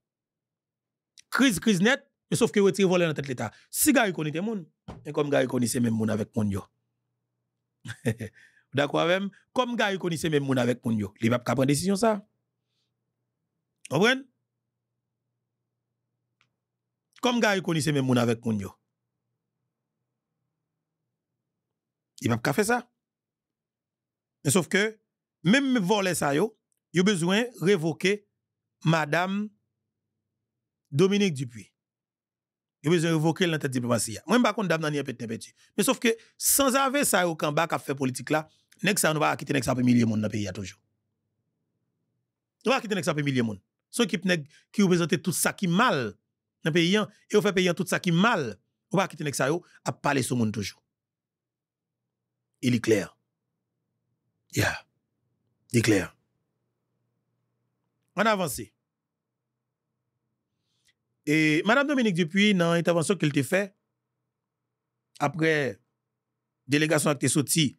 Crise, crise net mais sauf que retirer voler dans tête l'État. Si il connaît des gens, et comme Gary connaissait même moun avec mon yo. D'accord même Comme Gary connaissait même moun avec mon yo. Il va pas prendre décision ça. Vous comprenez? Comme gars, il connaissait même moun avec moun yo. Il m'a pas fait ça. Mais sauf que, même voler ça yo, avez besoin de révoquer madame Dominique Dupuis. a besoin révoquer l'entête diplomatie. Moi, pas contre dame nan pas petit. Mais sauf que, sans avoir ça yo quand bas fait politique là, nek ça nous va quitter nek ça milliers gens monde dans pays toujours. On va quitter nek ça de gens. monde. Son équipe qui représente tout ça qui mal Hein, et on fait payer tout ça qui mal, on va quitter ça, à parler sur le monde toujours. Il est clair. Yeah. Il est clair. On avance. Et Madame Dominique Dupuis, dans l'intervention qu'elle a fait, après délégation qui est sortie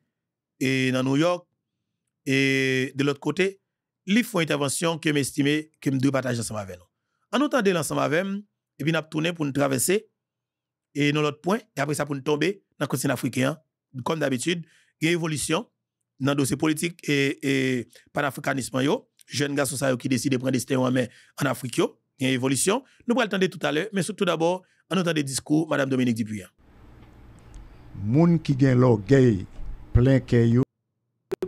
et dans New York, et de l'autre côté, fait une intervention que m'estime que me dois partager ensemble avec nous. En entendant l'ensemble avec nous, et puis nous avons tourné pour nous traverser, et dans l'autre point, et après ça pour nous tomber dans le continent africain. Comme d'habitude, il y a une évolution dans le dossier politique et, et jeune Jeunes ça, qui décide de prendre des en Afrique, il y a une évolution. Nous pourrons attendre tout à l'heure, mais surtout d'abord, en entendant des discours, Mme Dominique Dupuyen. Moun qui gagne l'orgueil plein que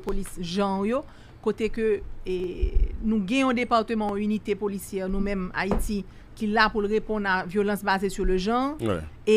police Jean yo côté que et, nous gagnons département unité policière nous-mêmes Haïti ki la pou le repon a violans base sou le jan, e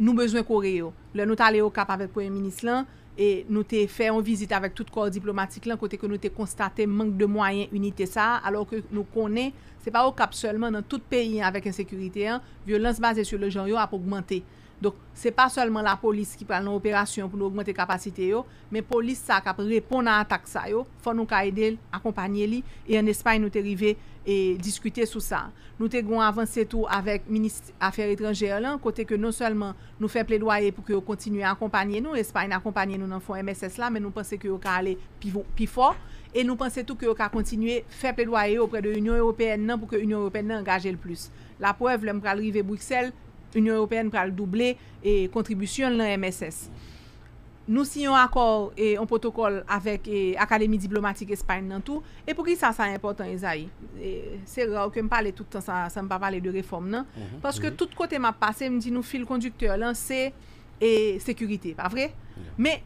nou bezwen kore yo. Le nou tale yo kap avè pou en minis lan, e nou te fè an vizit avè tout kor diplomatik lan, kote ke nou te konstate mank de mwayen unité sa, alò ke nou konè, se pa yo kap selman nan tout peyi avèk an sekurite, violans base sou le jan yo ap augmente. Don, se pa solman la polis ki pral nan operasyon pou nou augmente kapasite yo, men polis sa kap repon nan atak sa yo, fon nou ka edel, akompanyeli, e en Espany nou te rive e diskute sou sa. Nou te goun avanse tou avèk Ministre Affaire Étrangère lan, kote ke nou solman nou fe ple doye pou ke yo kontinuye akompanyen nou, Espany akompanyen nou nan fon MSS la, men nou panse ke yo ka ale pifo, e nou panse tou ke yo ka kontinuye fe ple doye yo pre de Union Européenne nan pou ke Union Européenne nan angaje le plus. La poev, lèm pral rive Bruxelles, Union Européenne pral doublé e kontribusyon nan MSS. Nou si yon akor e yon protokol avèk akademi diplomatik espany nan tout, e pou ki sa sa impotant e zayi. Se rò kem pale toutan, sa m pa pale de reform nan. Paske tout kote m ap pase, m di nou fil kondukteur lan, se e sekurite, pa vre? Me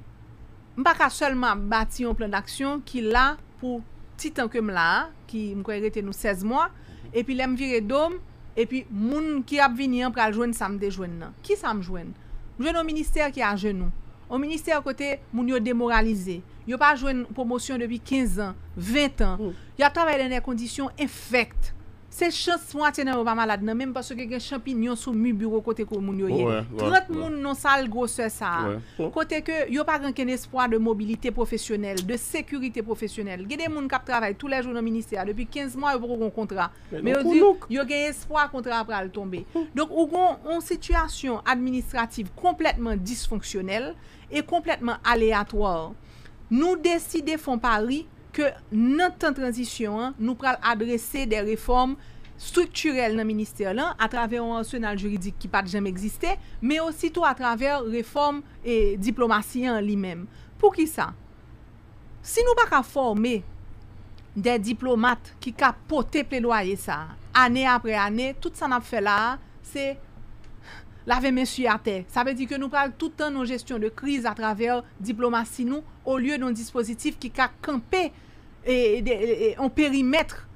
baka selman bati yon plan d'aksyon ki la pou titan kem la, ki m koye rete nou 16 mwa, e pi lem vire dom epi moun ki ap vini an pral jwen sa m de jwen nan. Ki sa m jwen? M jwen o minister ki a jwen nou. O minister kote moun yo demoralize. Yo pa jwen promosyon depi 15 an, 20 an. Mm. Yo ap tabay dene kondisyon efekt. Se chos mwa tene ou pa malad nan, menm pasok e gen champin yon sou mi bureau kote kou moun yoye. Trot moun nan sal grosè sa. Kote ke, yo pa gen espoi de mobilite profesyonel, de sekurite profesyonel. Gede moun kap travay tou le jounan minister, depi 15 moun yo gen kontra. Yo gen espoi kontra apra al tombe. Donk ou gen yon situasyon administrativ kompletman disfonksyonel e kompletman aleatwar. Nou deside fon pari ke nan tan tranzisyon, nou pral abrese de reform strukturel nan minister lan, a traver ou answenal juridik ki pat jeme egziste, me osito a traver reform e diplomasyen li men. Pou ki sa? Si nou bak a forme de diplomat ki kapote ple loye sa, ane apre ane, tout san ap fe la, se La ve men suyate, sa ve di ke nou pral tout an nou gestyon de kriz a traver diplomati nou ou lye nou dispositif ki ka kampe en perimetre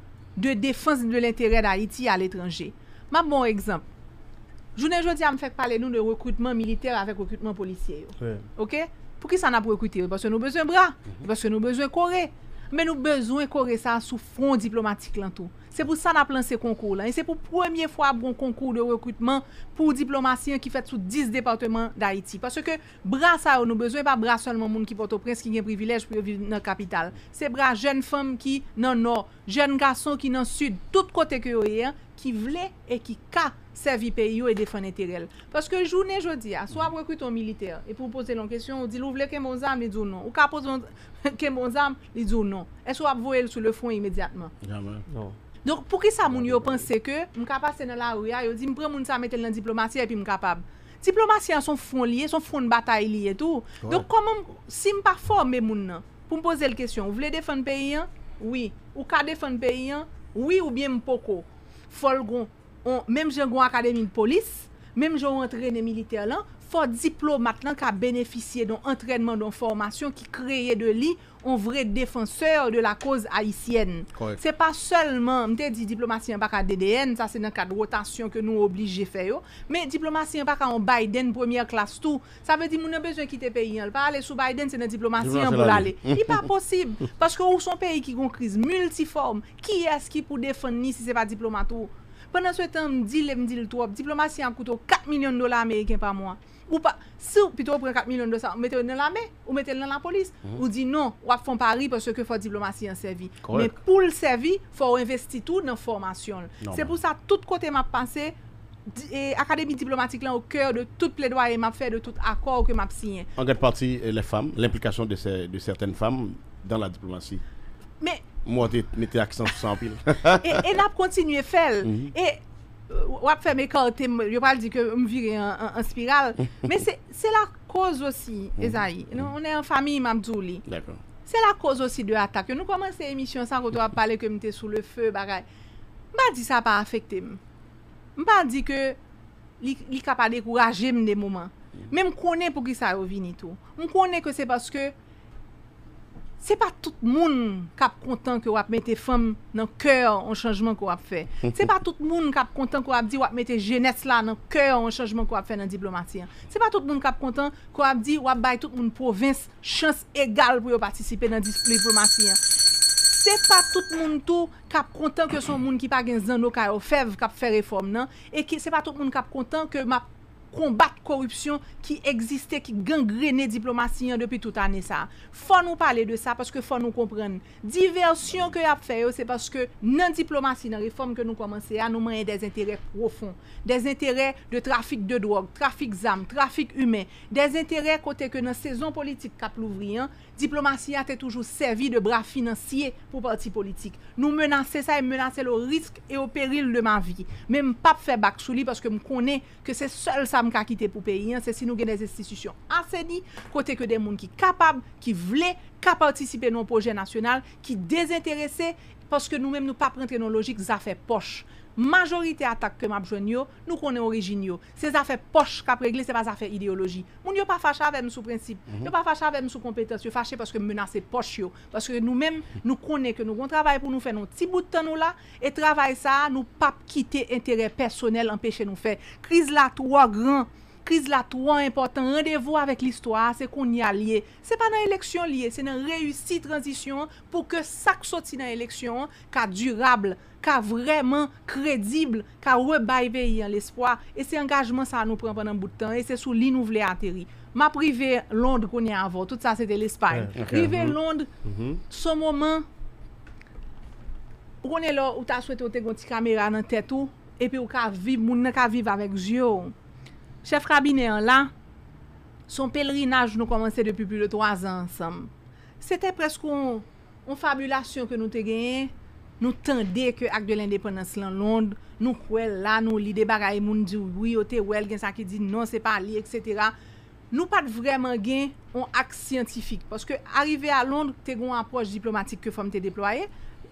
de defans de l'interet da Haiti a l'etranje. Ma bon ekzamp, jounen jodi a m fek pale nou de rekrutman militer avek rekrutman polisye yo. Ok, pou ki san ap rekruti? Ou pas se nou bezwen bra, ou pas se nou bezwen kore. Men nou bezwen kore sa sou front diplomatik lantou. Se pou sa na plan se konkour la. E se pou premier fwa bon konkour de rekrutman pou diplomasyen ki fet sou 10 departement d'Haïti. Paske bra sa ou nou bezoy, pa bra solman moun ki poto prens ki gen privilèj pou yo viv nan kapital. Se bra jen fèm ki nan nor, jen gason ki nan sud, tout kote ki yo yè, ki vle e ki ka sevi pe yo e defan eterel. Paske jounè jodi, a, sou ap rekruton militer e pou pose lon kèsyon, ou di lou vle ke mon zan li djou non. Ou ka pose ke mon zan, li djou non. E sou ap vwe sou le fwen imediatman. Donk pou ki sa moun yo panse ke, m kapap se nan la ou ya, ah, yo di m pre moun sa metel nan diplomasyen epi m kapap. Diplomasyen son fon liye, son fon batay liye tou. Donk koman si m paforme moun nan, pou m pose l kesyon, ou vle defen peyi an, oui. Ou ka defen peyi an, oui ou bien m poko. Fol goun, mèm joun goun akademine polis, mèm joun entrenen militer lan, fò diplomat nan ka beneficye donk entrenman, donk formasyon ki kreye de liy, mwen vre defanseur de la koz haisyen. Se pa selman, mwen te di diplomasyen pa ka DDN, sa se nan ka rotasyon ke nou oblige fe yo, men diplomasyen pa ka an Biden, premier klas tou, sa ve di mwen ne bezwen kite peyi an, pa ale sou Biden se nan diplomasyen pou l'ale. Di pa posib, paske ou son peyi ki kon kriz multiforme, ki es ki pou defan ni se se pa diplomato? Penan se tan mwen di le mwen di le tou, diplomasyen akoutou 4 milyon dola Ameriken pa mwen. Ou pas, si plutôt prend 4 millions de dollars, mettez-le dans l'armée, ou mettez-le dans la police, ou mhm. dit non, ou à fond Paris parce que faut diplomatie en service. Mais pour le servir, faut investir tout dans la formation. C'est pour ça, tout côté m'a et Académie diplomatique là au cœur de toute plaidoyer m'a fait, de tout accord que m'a signé. En grande partie, euh, les femmes, l'implication de, de certaines femmes dans la diplomatie. Mais. Moi, tu mettais accent sur ça en pile. et, et là, continuer faire. Mhm. Et Euh, wap fèm e kaote, yo pal di ke m virè an spiral. Mè se la koz osi, mm. Ezaïe, nou, onè an fami imam djou li. Se la koz osi de atak. Nou koman se emisyon san koto ap pale ke m te sou le fè bagay. M pa di sa pa afekte m. Mm. M pa di ke li ka pa dekouraje m de mouman. M m konè pou ki sa rovi ni tou. M konè ke se paske Se pa tout moun kap kontan Ke wap mete fèm nan kè net An chanjman kò wap fè Se pa tout moun kap kontan Wap metè genest lan nan kè net An chanjman kò wap fè nan diplomatina Se pa tout moun kap kontan Wap bay tout moun provins chans e gal Po yo patisipe nan diplomatina Se pa tout moun to Kap kontan ke son moun ki pa gen zon Ok diyor E se pa tout moun kap kontan Wap konbat korupsyon ki egziste, ki gangrene diplomasyon depi tout ane sa. Fwa nou pale de sa, paske fwa nou komprene. Diversyon ke ap feyo, se paske nan diplomasyon, nan reforme ke nou komanse, anou manye dez intere profon. Dez intere de trafik de drog, trafik zam, trafik humen. Dez intere kote ke nan sezon politik kap louvriyan, Diplomasiya te toujou servi de bra financiye pou parti politik. Nou menanse sa e menanse lo risk e o peril de ma vi. Men m pap fe bak souli paske m konen ke se sol sa m kakite pou peyi. Se si nou genes institisyon anseni, kote ke den moun ki kapab, ki vle, ka participe nou proje nasyonal, ki dezinterese, paske nou men m nou pap rentre nou logik zafè poch. Majorite atak ke map jwen yo, nou konen orijin yo. Se zafè poch kap regle, se pa zafè ideologi. Moun yo pa fach avèm sou prinsip. Mhm. Yo pa fach avèm sou kompetens, yo fachè paske menase poch yo. Paske nou menm nou konen ke nou kon trabay pou nou fè nou ti boutan nou la, e trabay sa nou pap kite interè personel an peche nou fè. Kriz la 3 gran, kriz la 3 important, randevou avèk l'histoire, se kon y a liye. Se pa nan eleksyon liye, se nan reyusi tranzisyon, pou ke sak soti nan eleksyon, ka durable. ka vremen kredible, ka rebaybe yon l'espoi, e se engajman sa nou pren pen an bout de tan, e se sou li nou vle ateri. Ma prive Londe konye avon, tout sa eh, mm-hmm. Mm-hmm. se de l'Espagne. Prive Londe, son momen, rone lor ou ta souwete ou te gonti kamera nan tetou, epi ou ka vive, moun ne ka vive avek zyo. Chef Rabine en la, son pelerinaj nou komanse depi plus de 3 ans. Se te presko ou fabulasyon ke nou te genye, Nou tende ke ak de l'indepenans lan Lond, nou kwe la, nou li debaga e moun di wiyote, wel gen sa ki di non se pa li, etc. Nou pat vreman gen on ak siyantifik, paske arive a Lond te goun apos diplomatik ke fom te deploye,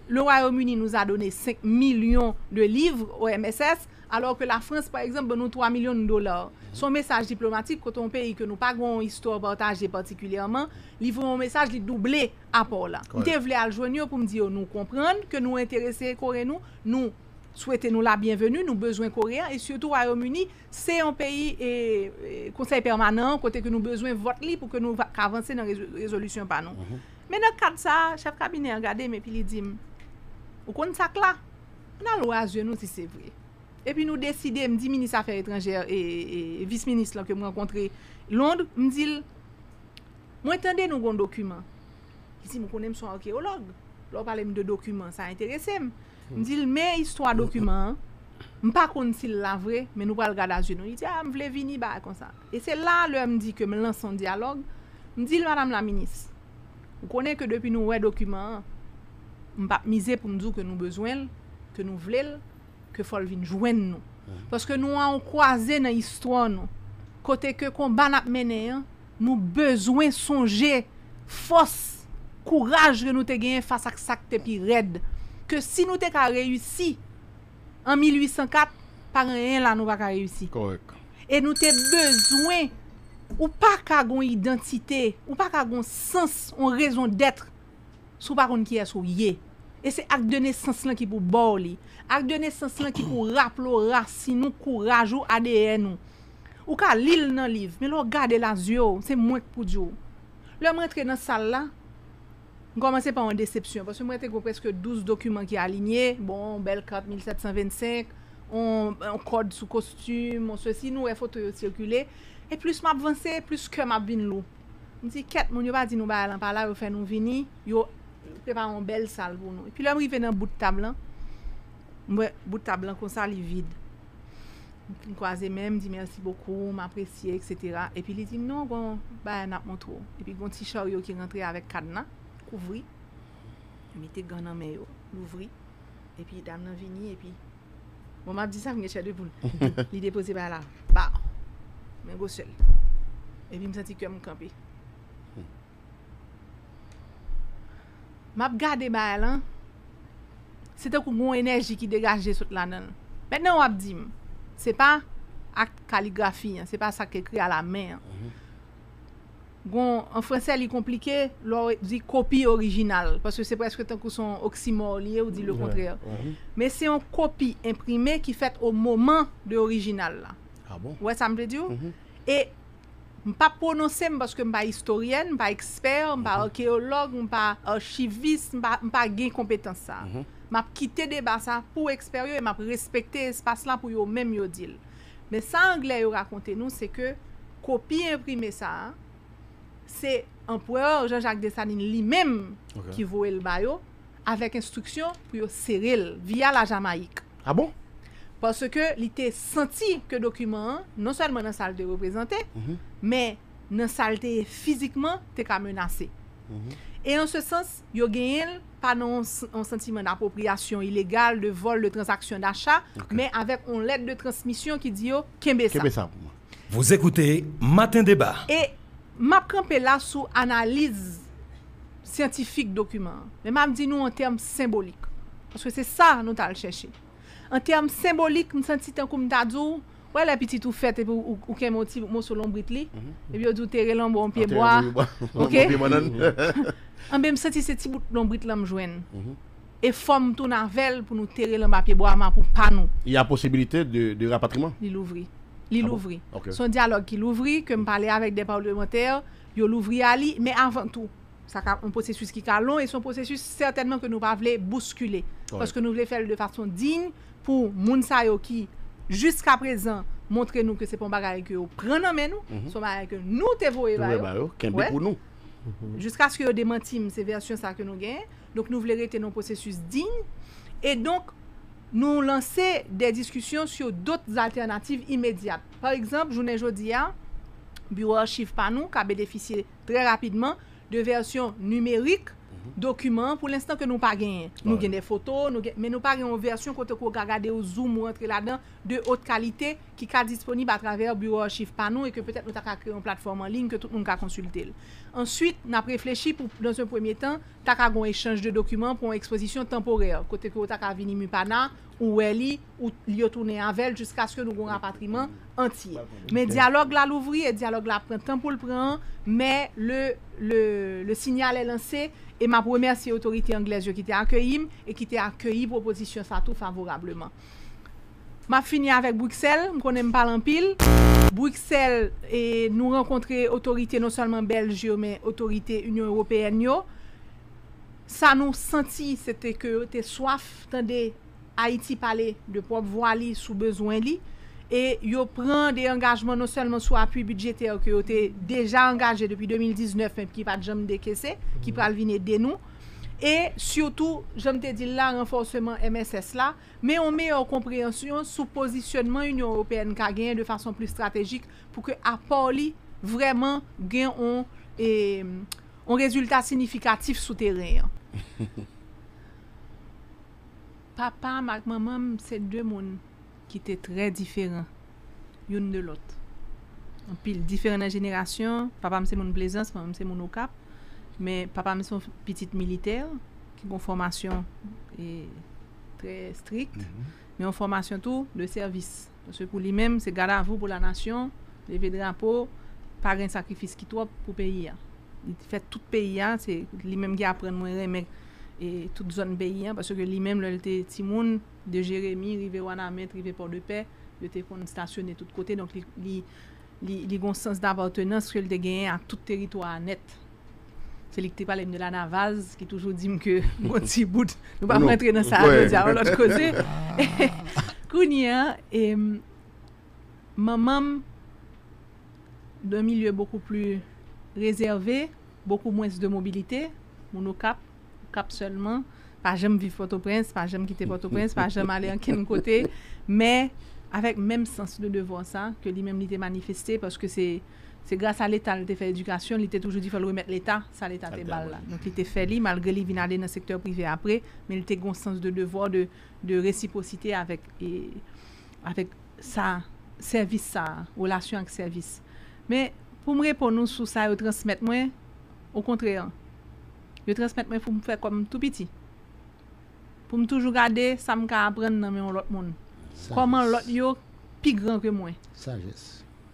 Le Royaume-Uni nou a done 5 milyon de livre ou MSS alor ke la Frans, par exemple, bonou 3 milyon de dolar. Son mesaj diplomatik kote ou peyi ke nou pagou an istor portaje partikulyaman, li voun an mesaj li double apor la. Nte vle al jwonyo pou m diyo nou komprende, ke nou enterese kore nou, nou souwete nou la bienvenu, nou bezwen korean e siotou Royaume-Uni, se ou peyi konsey permanant, kote ke nou bezwen vot li pou ke nou kavanse nan rezolusyon panon. Menak kade sa, chef kabine, an gade, me pilidim Ou kon sak la. Nan l wè a zwen nou si se vre. E pi nou deside, m di minis afer etranjè e, e, e vis-minist la ke mwen kontre lond, m di l mwen tende nou kon dokumen. Ki si m konen m son orkeolog. Lò palen m de dokumen, sa interese m. M di l, mè istwa dokumen, m pa kon si la vre, men nou pal gada zwen nou. M di l, ah, m vle vini ba. E se la lò m di ke m lan son dialog. M di l, madame la minis, m konen ke depi nou wè dokumen an, Mbap mize pou mzou ke nou bezwen l, ke nou vle l, ke fol vin jwen nou. Paske nou an kwa ze nan histwa nou. Kote ke kon ban ap mene an, nou bezwen sonje, fos, kouraj re nou te gen fasa k sak te pi red. Ke si nou te ka reyusi, an 1804, parren en la nou ba ka reyusi. E nou te bezwen, ou pa ka gon identite, ou pa ka gon sens, ou rezon detre, sou pa kon kiye sou yey. E se ak dene sens lan ki pou bo li. Ak dene sens lan ki pou rap lo rasi nou kou rajou ADN nou. Ou ka li l nan liv. Me lo gade la zyo, se mwenk pou zyo. Le mwen tre nan sal la, gomense pa an decepsyon. Pwese mwen tre kou preske 12 dokumen ki alinye. Bon, bel kap 1725. On kod sou kostum, mwen se si nou e fote yo sirkule. E plus map vense, plus ke map vin lou. Mwen se ket, mwen yo pa di nou ba alan pa la, yo fè nou vini, yo... Prepa mwen bel sal pou nou. E pi lèm rive nan bout tablan. Mwen bout tablan kon sal li vid. Mwen kwa zè mèm di mersi boku, m apresye, etc. E pi li di nou kon bayan ap moun tro. E pi kon ti choryo ki rentre avèk kadna, kouvri. Mwen te gò nan mèyo, kouvri. E pi dam nan vini, e pi... Mwen mèm di sa fwenye chè dèpoun. Li depose bayan la. Ba! Mwen gò sel. E pi mwen senti kèm mwen kampi. Mab gade ba el an, se tenkou goun enerji ki degaje sot lan an. Mènen wap di m, se pa ak kaligrafi, se pa sa kekri a la men. Goun, an fransè li komplike, lor di kopi orijinal, paske se preskretan kousan oksimo liye ou di le kontre. Mè se yon kopi imprimè ki fèt o mouman de orijinal la. A ah bon? Ouè sa mre di ou? E... M pa prononse m baske m pa istoryen, m pa eksper, m pa orkeolog, mhm. m pa archivist, euh, m pa gen kompetans sa. M mhm. ap kite de ba sa pou eksper yo, e m ap respekte espas lan pou yo menmyo dil. Me sa Angle yo rakonte nou se ke kopi imprime sa, se empwere Jean-Jacques Dessalines li menm ki vowe l bayo, avek instruksyon pou yo sere l via la Jamaik. A ah bon? Paske li te senti ke dokumen non nan salte reprezenté, men mhm. nan salte fizikman te ka menasé. Mhm. En se sens, yo genye panon an sentimen d'apopriasyon ilégal de vol de transaksyon d'achat, men avèk an let de transmisyon ki di yo oh, kembesa. Vous écoutez Matin Débat. E map kanpe la sou analize sentifik dokumen. Men mam di nou an term symbolik. Paske se sa nou tal chèche. An term symbolik, m senti tan kou m dadzou, wè la piti tou fète ou kèm mouti mou sou lombrit li, mm-hmm. e byo djou tere lombo bon, bon, an bon, pyeboa, mm-hmm. an be m senti se tibou lombrit lomjwen. Mm-hmm. E fòm m tou narvel pou nou tere lombo an pyeboa man pou panou. Y a posibilite de rapatriman? Li louvri. Son dialog ki louvri, ke m pale avèk de pa ou de motèr, yo louvri ali, mè avan tou. Sa ka m posessus ki kalon, e son posessus certainman ke nou pa vle buskule. Koske nou vle fèl de fason digne, pou moun sa yo ki jisk aprezen montre nou ke se pon bagay ke ou pren anmen nou mhm. sou bagay ke nou te vo eva yo jisk aske yo demantim se versyon sa ke nou gen nou vlerete nou prosesus ding nou lanse de diskusyon sou dot alternativ imediat par ekzamp jounen jodi ya bureau archiv pa nou ka bedeficye tre rapidman de versyon numerik Dokuman pou l'instant ke nou pa genye Nou genye foto, nou genye Men nou pa genye yon versyon kote ko gagade yo zoom Ou entre la dan de hot kalite Ki ka disponib a traver bureau archiv panon E ke peutet nou ta ka kre yon platform anling Ke tout nou ka konsultel Ensuite, nou a prefleshi pou dans yon premier tan Ta ka gon echange de dokuman pou yon ekspozisyon tempore Kote ko ta ka vini mupana Ou weli, ou li yo tourne anvel Juska se nou gon rapatriman antye Men bon, dialog la louvri Et dialog la pren, tan pou l pren Men le signal e lansé E ma premèr si otorite anglèz yo ki te akèyim e ki te akèyip oposisyon sa tou favorableman. Ma fini avèk Bruxelles, m konèm palan pil. Bruxelles e nou renkontre otorite non salman Beljio, men otorite Union Européen yo. Sa nou senti se te ke te soaf tende Haiti Palais de pop voali sou bezwen li. E yo pran de engajman non selman sou apuy budjetèr ki yo te deja engajè depi 2019, mèp ki pat jom dekesè ki pral vine denou e syoutou, jom te dil la renforceman MSS la, mè on mè an komprehensyon sou posisyonman Union Européenne ka genye de fason pli strategik pou ke apò li vreman gen yon yon rezultat sinifikatif sou terè Papa, mèk, mèm, mèm, sè dè moun mèm ki te tre diferan youn de lot. An pil diferan an jenerasyon, papa mse moun plezans, papa mse moun okap, me papa mse moun pitit militer, ki pou formation e tre strikt, me mhm. ou formation tou, le servis. Se pou li menm se gara avou pou la nasyon, leve drapo, pagren sakrifis ki to pou peyi an. Fe tout peyi an, se li menm ge apren mwen re, mek. e tout zon beyi an, baso ke li mem lel te timoun, de Jeremie, rive Wanamè, rive Porte de Paix, lel te kon stasyonè tout kote, donk li gonsans d'avortenans ke l de gen an tout teritoan net. Se li kte palem de la Navaz, ki toujou dim ke gonsi bout, nou pa mwen tre nan sa an, lòt kose. Kouni an, man mam, d'an milye boku plu rezervè, boku mwens de mobilite, moun okap, seulement, pas j'aime vivre port prince pas j'aime quitter port prince pas j'aime aller en quel côté, mais avec même sens de devoir ça, que lui-même l'était manifesté, parce que c'est c'est grâce à l'État, l'était fait il était toujours dit qu'il fallait remettre l'État, ça l'État était balle ah, ben là. Donc était fait lui, malgré lui, vienne aller dans le secteur privé après, mais il était bon sens de devoir, de, de réciprocité avec, et, avec sa service, sa relation avec service. Mais pour me répondre sur ça et transmettre moi, au contraire, Yo transmet mwen pou mwen fè kòm tout piti. Pou mwen toujou gade, sa mwen ka apren nan mwen lòt moun. Kòm an lòt yo, pi gran kè mwen.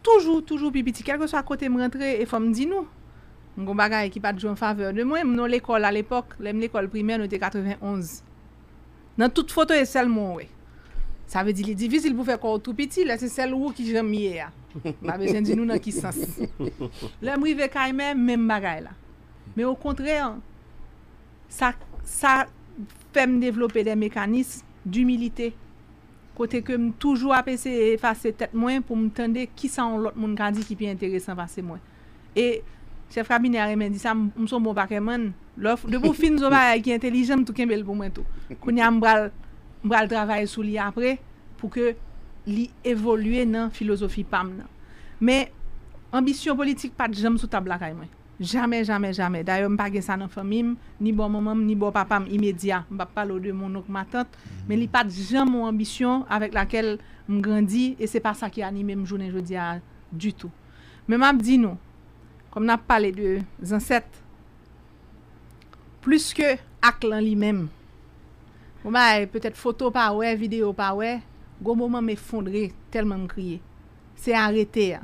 Toujou, toujou pi piti. Kèlke sou a kote mwen rentre, e fò mwen di nou, mwen kon bagay ki pat jou an faveur de mwen, mwen nou l'ekol al epok, lèm l'ekol primer nou te 91. Nan tout fote yè sel mwen wè. Sa vè di l'edivis, il pou fè kòm tout piti, lè se sel wou ki jèm yè ya. Ba bejen di nou nan ki sens. Lèm mwen vè k Sa fèm devlopè de mekanis d'humilite. Kote kem toujou apese e fase tet mwen pou mtende ki san lout moun kadi ki piye interesan fase mwen. E sefra bine aremen di sa mson mou bon bakè mwen, lòf, dè pou fin zo ba yè ki entelijen mtou ken bel pou mwen tou. Kounè yam bral dravay sou li apre pou ke li evolue nan filosofi pam nan. Me ambisyon politik pat jèm sou tablakay mwen. Jamè, jamè, jamè. D'ayò, m'pagè sa nan fèmim, ni bo mòmèm, ni bo papam imèdia. M'papal ou de moun nouk matat, men mm-hmm. li pat jan moun ambisyon avèk lakèl m'grandi, e se pa sa ki anime m'jounen jodia du tout. Mè m'ap di nou, kom nan palè de zansèt, plus ke ak lan li mèm. Mwen bon, mè, petèt foto pa wè, video pa wè, gò mòmèm m'effondre, telman m'kriye. Se arete ya.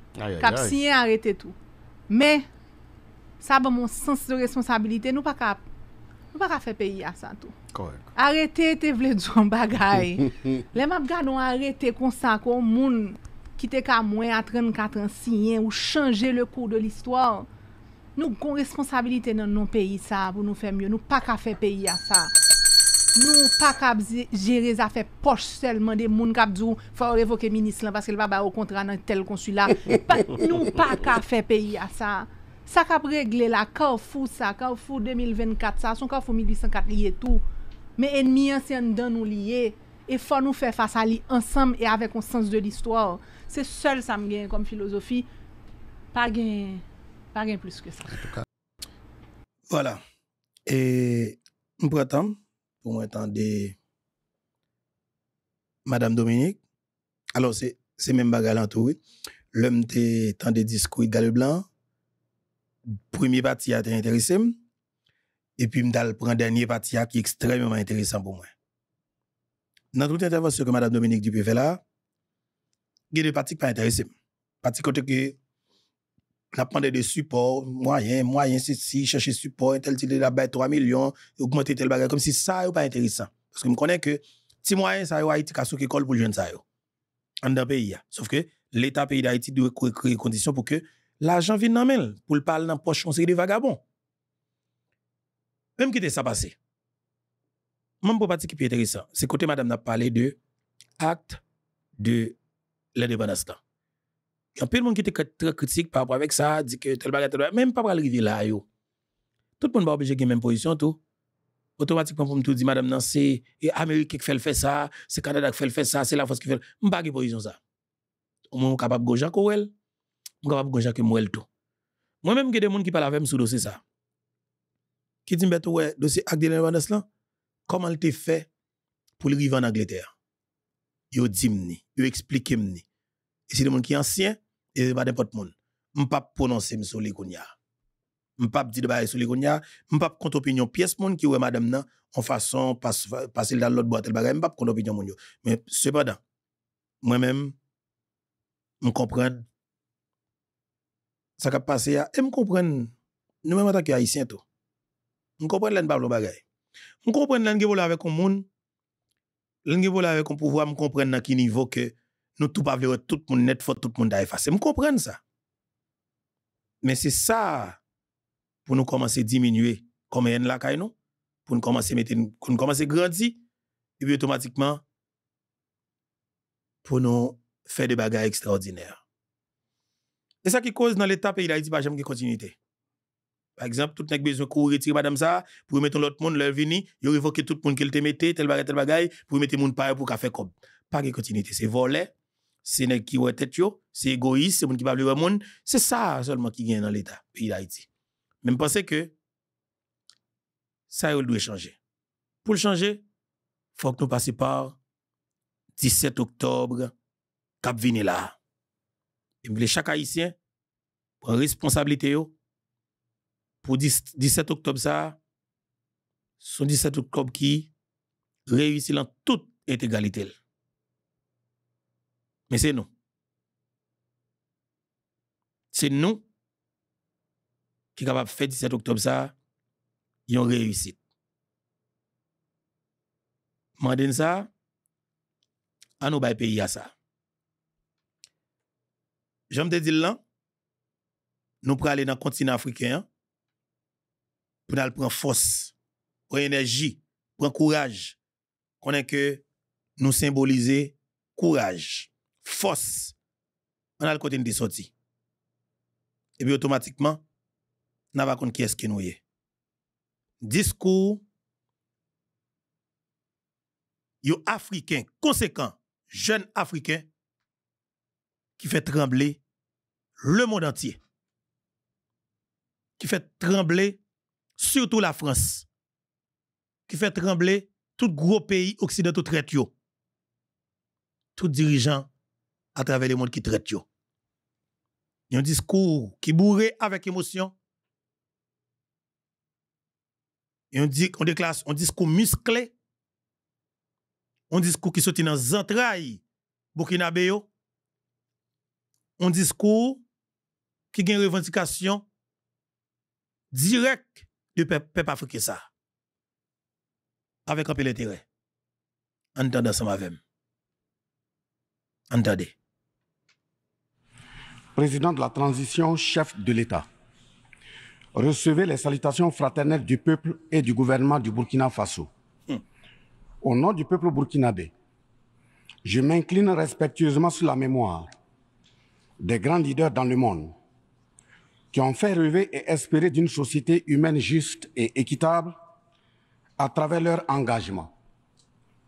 Kap siyen, arete tou Me, sa ba bon, mon sens de responsabilite Nou pa ka Nou pa ka fe peyi a sa tou Arete te vle djouan bagay Le mapganon arete konsta Kon moun kite ka mwen A 34 ansiyen ou chanje Le kou de listwa Nou kon responsabilite nan nou peyi sa Nou pa ka fe peyi a sa Nou pa ka bze jere zafè poch selman de moun ka bzou fò revoke minis lan, paske l vaba yo kontra nan tel konsulat. Nou pa ka fè peyi a sa. Sa ka pregle la, ka ou fò sa, ka ou fò 2024 sa, son ka ou fò 1804 liye tou. Me enmi anse an dan nou liye, e fò nou fè fà sali ansam e avè konsens de l'histoire. Se sol sa mgen kom filosofi, pa gen plus ke sa. En tout ka. Voilà. E mpou atanm, pour moi, entendre Madame Dominique. Alors, c'est même bagarre oui. L'homme était dans des discours de Blanc. Premier parti a été intéressé. Et puis, dal prend dernier parti qui est extrêmement intéressant pour moi. Dans toute intervention que Madame Dominique Dupé fait là, il y a des parties qui pas intéressées. Parti côté que n'a prendre des support moyen, moyen, c'est si, chercher support, tel, tel, la bête, 3 millions, augmenter tel bagage, comme si ça n'est pas intéressant. Parce que je connais que, si moyen, ça a est, cassé qui colle pour le jeune ça y en d'autres pays. Sauf que l'État pays d'Haïti doit créer des conditions pour que l'argent vienne dans mail, pour le parler dans poche, on des vagabonds. Même qui ça passé. Même pour partie qui est intéressant, c'est que madame n'a parlé de acte de l'indépendance y un peu de monde qui était très critique par rapport avec ça, dit que tel bagage, tel même pas pour arriver là, yo. Tout le monde pas obligé de la même position, tout. Automatiquement, pour me tout dire, madame, non, c'est l'Amérique e, qui fait le ça, c'est Canada qui fait le ça, c'est la France qui fait ça. » Je pas de position ça. Au moins, capable de Jacques Ouel, je capable de que Mouel tout. Moi-même, il des gens qui parlent avec moi sur le dossier ça. Qui dit, mais le dossier acte de l'indépendance là, comment le fait pour arriver en Angleterre? Yo dit, expliquer explique, si des gens qui sont anciens, et pas n'importe monde. Je ne pas prononcer sur les Je ne pas dire de sur les Je ne pas compte opinion pièce monde qui ouais madame nan, en façon passer dans l'autre boîte. Je ne pas compte opinion monde. Mais cependant, moi-même, je comprends ça qui a passé et je comprends. Nous-mêmes, en tant tout. Je comprends l'en Pablo Bagay. Je comprends avec un monde. L'en avec un pouvoir, je comprends à quel niveau que nous tout pas tout le monde net faut tout le monde effacer. Je comprends ça. Mais c'est ça pour nous commencer à diminuer comme haine la caille nous, pour nous commencer mettre pour nous commencer à grandir et puis automatiquement pour nous faire des bagages extraordinaires. C'est ça qui cause dans l'état pays d'Haïti pas jamais de continuité. E e Par exemple, tout a besoin courir retirer madame ça pour mettre l'autre monde leur vini, yo révoquer tout le monde qu'il te mettait tel bagage tel bagage pour mettre monde pareil pour café faire comme. Pas de continuité, c'est volé c'est nèg qui ouais tête c'est égoïste, c'est moun qui pas le monde, c'est ça seulement qui gagne dans l'état pays d'Haïti. Mais je pense que ça doit changer. Pour le changer, il faut que nous passions par 17 octobre cap vini là. Et chaque haïtien prend responsabilité yo pour 17 octobre ça son 17 octobre qui réussit dans toute intégralité. Mais c'est nous. C'est nous qui sommes capables de faire 17 octobre ça, ils ont réussi. Mandez ça, à nous pays à ça. J'aime te dire là, nous pour aller dans le continent africain, pour prendre force, prendre énergie, prendre courage, qu'on est que nous symboliser courage force, on a le côté de sortie Et puis automatiquement, on pas qui est-ce qui nous est. Discours, yo africain conséquent, jeune africain, qui fait trembler le monde entier. Qui fait trembler surtout la France. Qui fait trembler tout gros pays occidentaux traités. Tout dirigeant à travers les monde qui traite yo. Un discours qui bourré avec émotion. Il on dit, on déclare un discours musclé. Un discours qui sortit dans les entrailles Un discours qui a une revendication directe du peuple africain Avec un peu d'intérêt. Entendez ma femme, Entendez président de la transition, chef de l'État, recevez les salutations fraternelles du peuple et du gouvernement du Burkina Faso. Hmm. Au nom du peuple burkinabé, je m'incline respectueusement sur la mémoire des grands leaders dans le monde qui ont fait rêver et espérer d'une société humaine juste et équitable à travers leur engagement,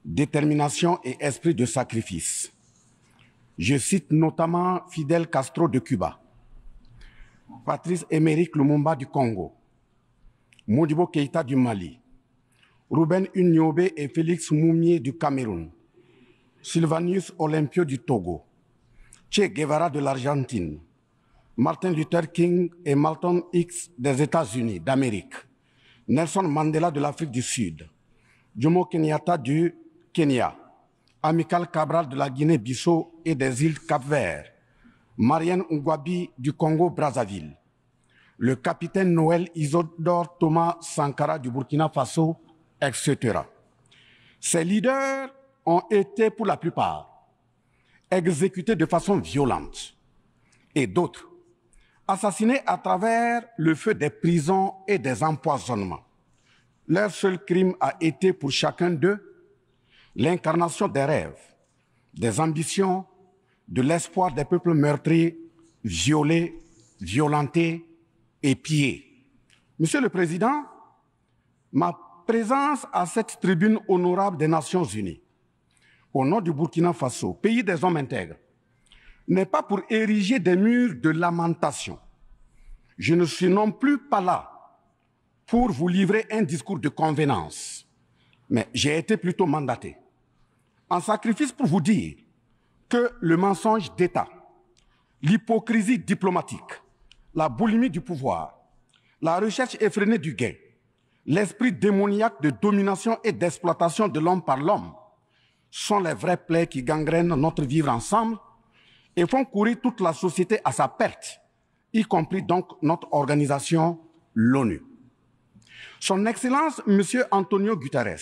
détermination et esprit de sacrifice. Je cite notamment Fidel Castro de Cuba, Patrice Émeric Lumumba du Congo, Modibo Keita du Mali, Ruben Uniobe et Félix Moumier du Cameroun, Sylvanus Olympio du Togo, Che Guevara de l'Argentine, Martin Luther King et Malcolm X des États-Unis d'Amérique, Nelson Mandela de l'Afrique du Sud, Jomo Kenyatta du Kenya, Amical Cabral de la Guinée-Bissau et des îles Cap-Vert, Marianne Ngwabi du Congo-Brazzaville, le capitaine Noël Isodore Thomas Sankara du Burkina Faso, etc. Ces leaders ont été pour la plupart exécutés de façon violente et d'autres assassinés à travers le feu des prisons et des empoisonnements. Leur seul crime a été pour chacun d'eux l'incarnation des rêves, des ambitions, de l'espoir des peuples meurtris, violés, violentés et pillés. Monsieur le Président, ma présence à cette tribune honorable des Nations Unies, au nom du Burkina Faso, pays des hommes intègres, n'est pas pour ériger des murs de lamentation. Je ne suis non plus pas là pour vous livrer un discours de convenance, mais j'ai été plutôt mandaté en sacrifice pour vous dire que le mensonge d'État, l'hypocrisie diplomatique, la boulimie du pouvoir, la recherche effrénée du gain, l'esprit démoniaque de domination et d'exploitation de l'homme par l'homme sont les vraies plaies qui gangrènent notre vivre ensemble et font courir toute la société à sa perte, y compris donc notre organisation, l'ONU. Son Excellence, Monsieur Antonio Guterres,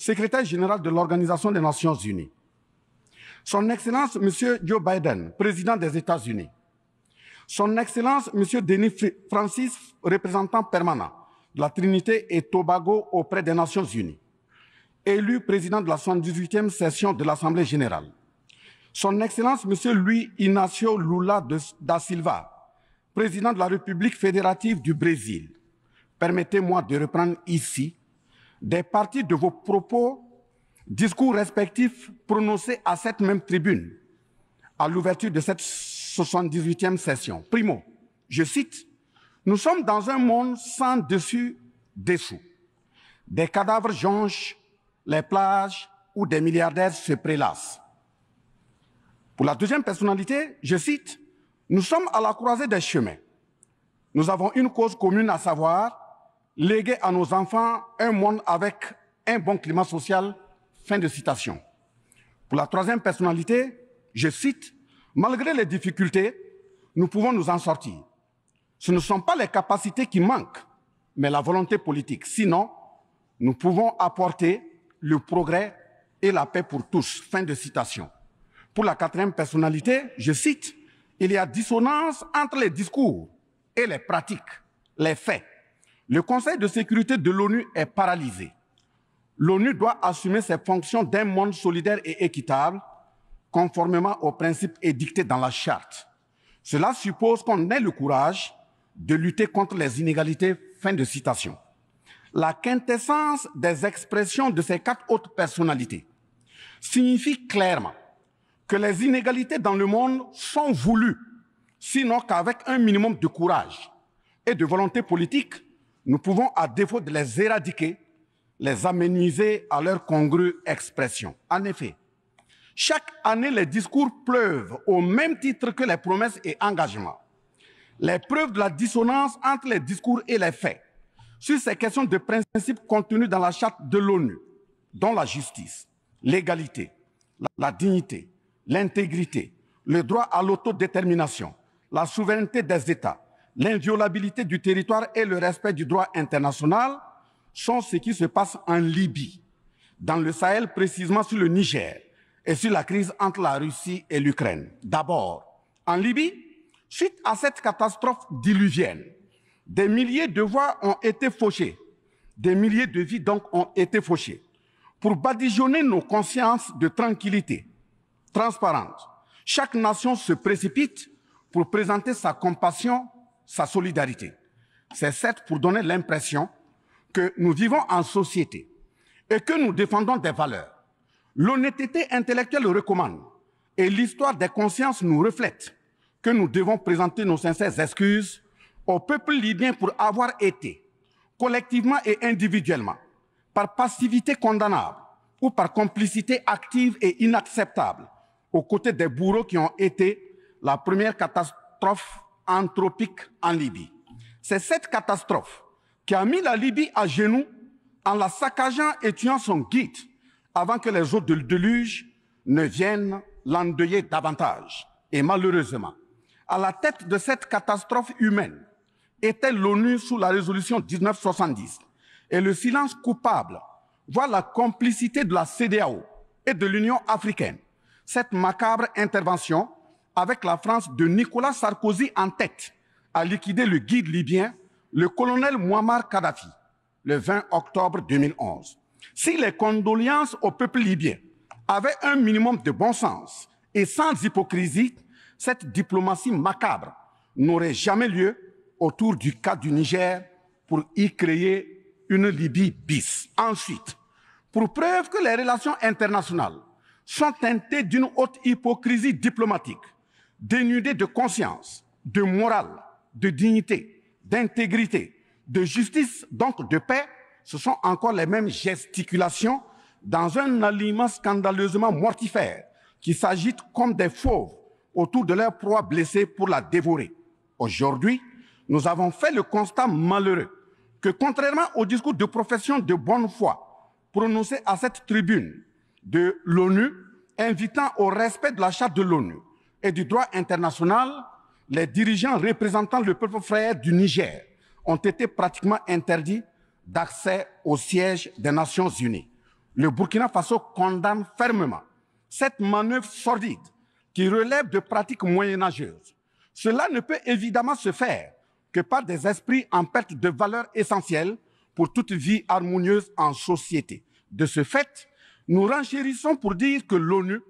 secrétaire général de l'Organisation des Nations Unies, Son Excellence Monsieur Joe Biden, président des États-Unis, Son Excellence Monsieur Denis Francis, représentant permanent de la Trinité et Tobago auprès des Nations Unies, élu président de la 78e session de l'Assemblée générale, Son Excellence Monsieur Louis Inacio Lula da Silva, président de la République fédérative du Brésil, permettez-moi de reprendre ici des parties de vos propos, discours respectifs prononcés à cette même tribune à l'ouverture de cette 78e session. Primo, je cite, Nous sommes dans un monde sans dessus, dessous. Des cadavres jonchent les plages où des milliardaires se prélassent. Pour la deuxième personnalité, je cite, Nous sommes à la croisée des chemins. Nous avons une cause commune à savoir léguer à nos enfants un monde avec un bon climat social. Fin de citation. Pour la troisième personnalité, je cite, Malgré les difficultés, nous pouvons nous en sortir. Ce ne sont pas les capacités qui manquent, mais la volonté politique. Sinon, nous pouvons apporter le progrès et la paix pour tous. Fin de citation. Pour la quatrième personnalité, je cite, Il y a dissonance entre les discours et les pratiques, les faits. Le Conseil de sécurité de l'ONU est paralysé. L'ONU doit assumer ses fonctions d'un monde solidaire et équitable, conformément aux principes édictés dans la charte. Cela suppose qu'on ait le courage de lutter contre les inégalités. Fin de citation. La quintessence des expressions de ces quatre autres personnalités signifie clairement que les inégalités dans le monde sont voulues, sinon qu'avec un minimum de courage et de volonté politique, nous pouvons, à défaut de les éradiquer, les améniser à leur congrue expression. En effet, chaque année, les discours pleuvent au même titre que les promesses et engagements. Les preuves de la dissonance entre les discours et les faits sur ces questions de principes contenues dans la charte de l'ONU, dont la justice, l'égalité, la dignité, l'intégrité, le droit à l'autodétermination, la souveraineté des États, l'inviolabilité du territoire et le respect du droit international sont ce qui se passe en Libye, dans le Sahel, précisément sur le Niger, et sur la crise entre la Russie et l'Ukraine. D'abord, en Libye, suite à cette catastrophe diluvienne, des milliers de voies ont été fauchées, des milliers de vies donc ont été fauchées, pour badigeonner nos consciences de tranquillité transparente. Chaque nation se précipite pour présenter sa compassion sa solidarité. C'est certes pour donner l'impression que nous vivons en société et que nous défendons des valeurs. L'honnêteté intellectuelle le recommande et l'histoire des consciences nous reflète que nous devons présenter nos sincères excuses au peuple libyen pour avoir été, collectivement et individuellement, par passivité condamnable ou par complicité active et inacceptable, aux côtés des bourreaux qui ont été la première catastrophe anthropique en Libye. C'est cette catastrophe qui a mis la Libye à genoux en la saccageant et tuant son guide avant que les eaux de déluge ne viennent l'endeuiller davantage. Et malheureusement, à la tête de cette catastrophe humaine était l'ONU sous la résolution 1970. Et le silence coupable voit la complicité de la CDAO et de l'Union africaine. Cette macabre intervention avec la France de Nicolas Sarkozy en tête, à liquider le guide libyen, le colonel Muammar Kadhafi, le 20 octobre 2011. Si les condoléances au peuple libyen avaient un minimum de bon sens et sans hypocrisie, cette diplomatie macabre n'aurait jamais lieu autour du cas du Niger pour y créer une Libye bis. Ensuite, pour preuve que les relations internationales sont teintées d'une haute hypocrisie diplomatique, dénudés de conscience, de morale, de dignité, d'intégrité, de justice, donc de paix, ce sont encore les mêmes gesticulations dans un aliment scandaleusement mortifère qui s'agitent comme des fauves autour de leur proie blessée pour la dévorer. Aujourd'hui, nous avons fait le constat malheureux que contrairement au discours de profession de bonne foi prononcé à cette tribune de l'ONU, invitant au respect de la charte de l'ONU, et du droit international, les dirigeants représentant le peuple frère du Niger ont été pratiquement interdits d'accès au siège des Nations Unies. Le Burkina Faso condamne fermement cette manœuvre sordide qui relève de pratiques moyenâgeuses. Cela ne peut évidemment se faire que par des esprits en perte de valeur essentielle pour toute vie harmonieuse en société. De ce fait, nous renchérissons pour dire que l'ONU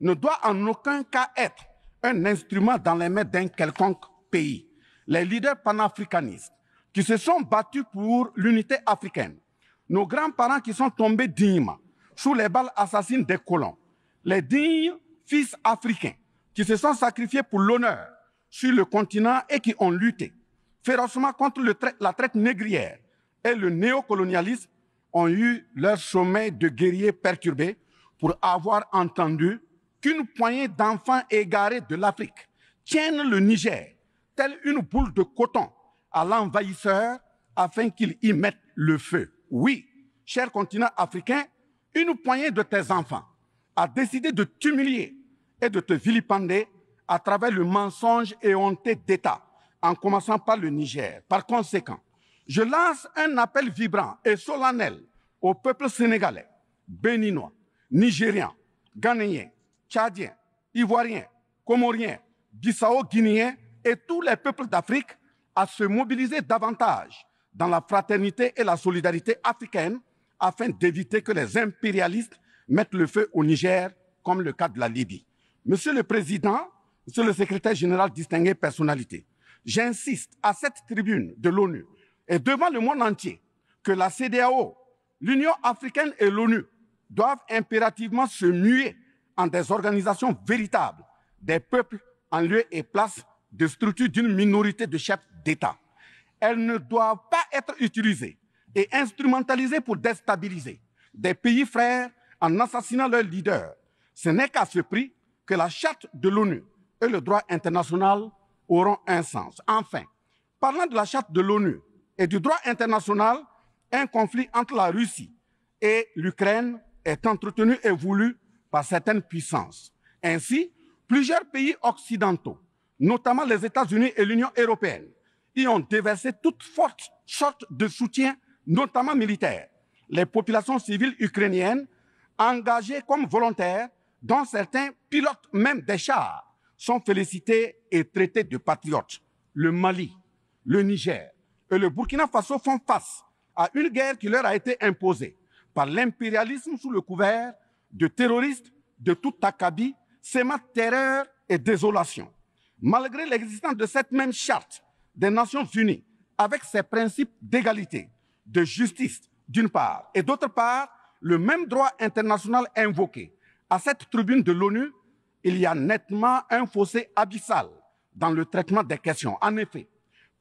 ne doit en aucun cas être un instrument dans les mains d'un quelconque pays. Les leaders panafricanistes qui se sont battus pour l'unité africaine, nos grands-parents qui sont tombés dignement sous les balles assassines des colons, les dignes fils africains qui se sont sacrifiés pour l'honneur sur le continent et qui ont lutté férocement contre la traite négrière et le néocolonialisme ont eu leur sommet de guerriers perturbés pour avoir entendu qu'une poignée d'enfants égarés de l'Afrique tiennent le Niger, telle une boule de coton, à l'envahisseur afin qu'il y mette le feu. Oui, cher continent africain, une poignée de tes enfants a décidé de t'humilier et de te vilipender à travers le mensonge et honté d'État, en commençant par le Niger. Par conséquent, je lance un appel vibrant et solennel au peuple sénégalais, béninois, nigérien, ghanéen, Tchadiens, Ivoiriens, Comoriens, Bissau-Guinéens et tous les peuples d'Afrique à se mobiliser davantage dans la fraternité et la solidarité africaine afin d'éviter que les impérialistes mettent le feu au Niger, comme le cas de la Libye. Monsieur le Président, Monsieur le Secrétaire général distingué personnalité, j'insiste à cette tribune de l'ONU et devant le monde entier que la CDAO, l'Union africaine et l'ONU doivent impérativement se muer en des organisations véritables des peuples en lieu et place de structures d'une minorité de chefs d'État. Elles ne doivent pas être utilisées et instrumentalisées pour déstabiliser des pays frères en assassinant leurs leaders. Ce n'est qu'à ce prix que la charte de l'ONU et le droit international auront un sens. Enfin, parlant de la charte de l'ONU et du droit international, un conflit entre la Russie et l'Ukraine est entretenu et voulu par certaines puissances. Ainsi, plusieurs pays occidentaux, notamment les États-Unis et l'Union européenne, y ont déversé toute forte sortes de soutien, notamment militaire. Les populations civiles ukrainiennes, engagées comme volontaires, dont certains pilotes même des chars, sont félicités et traités de patriotes. Le Mali, le Niger et le Burkina Faso font face à une guerre qui leur a été imposée par l'impérialisme sous le couvert de terroristes de tout acabit, ma terreur et désolation. Malgré l'existence de cette même charte des Nations Unies, avec ses principes d'égalité, de justice d'une part, et d'autre part, le même droit international invoqué, à cette tribune de l'ONU, il y a nettement un fossé abyssal dans le traitement des questions. En effet,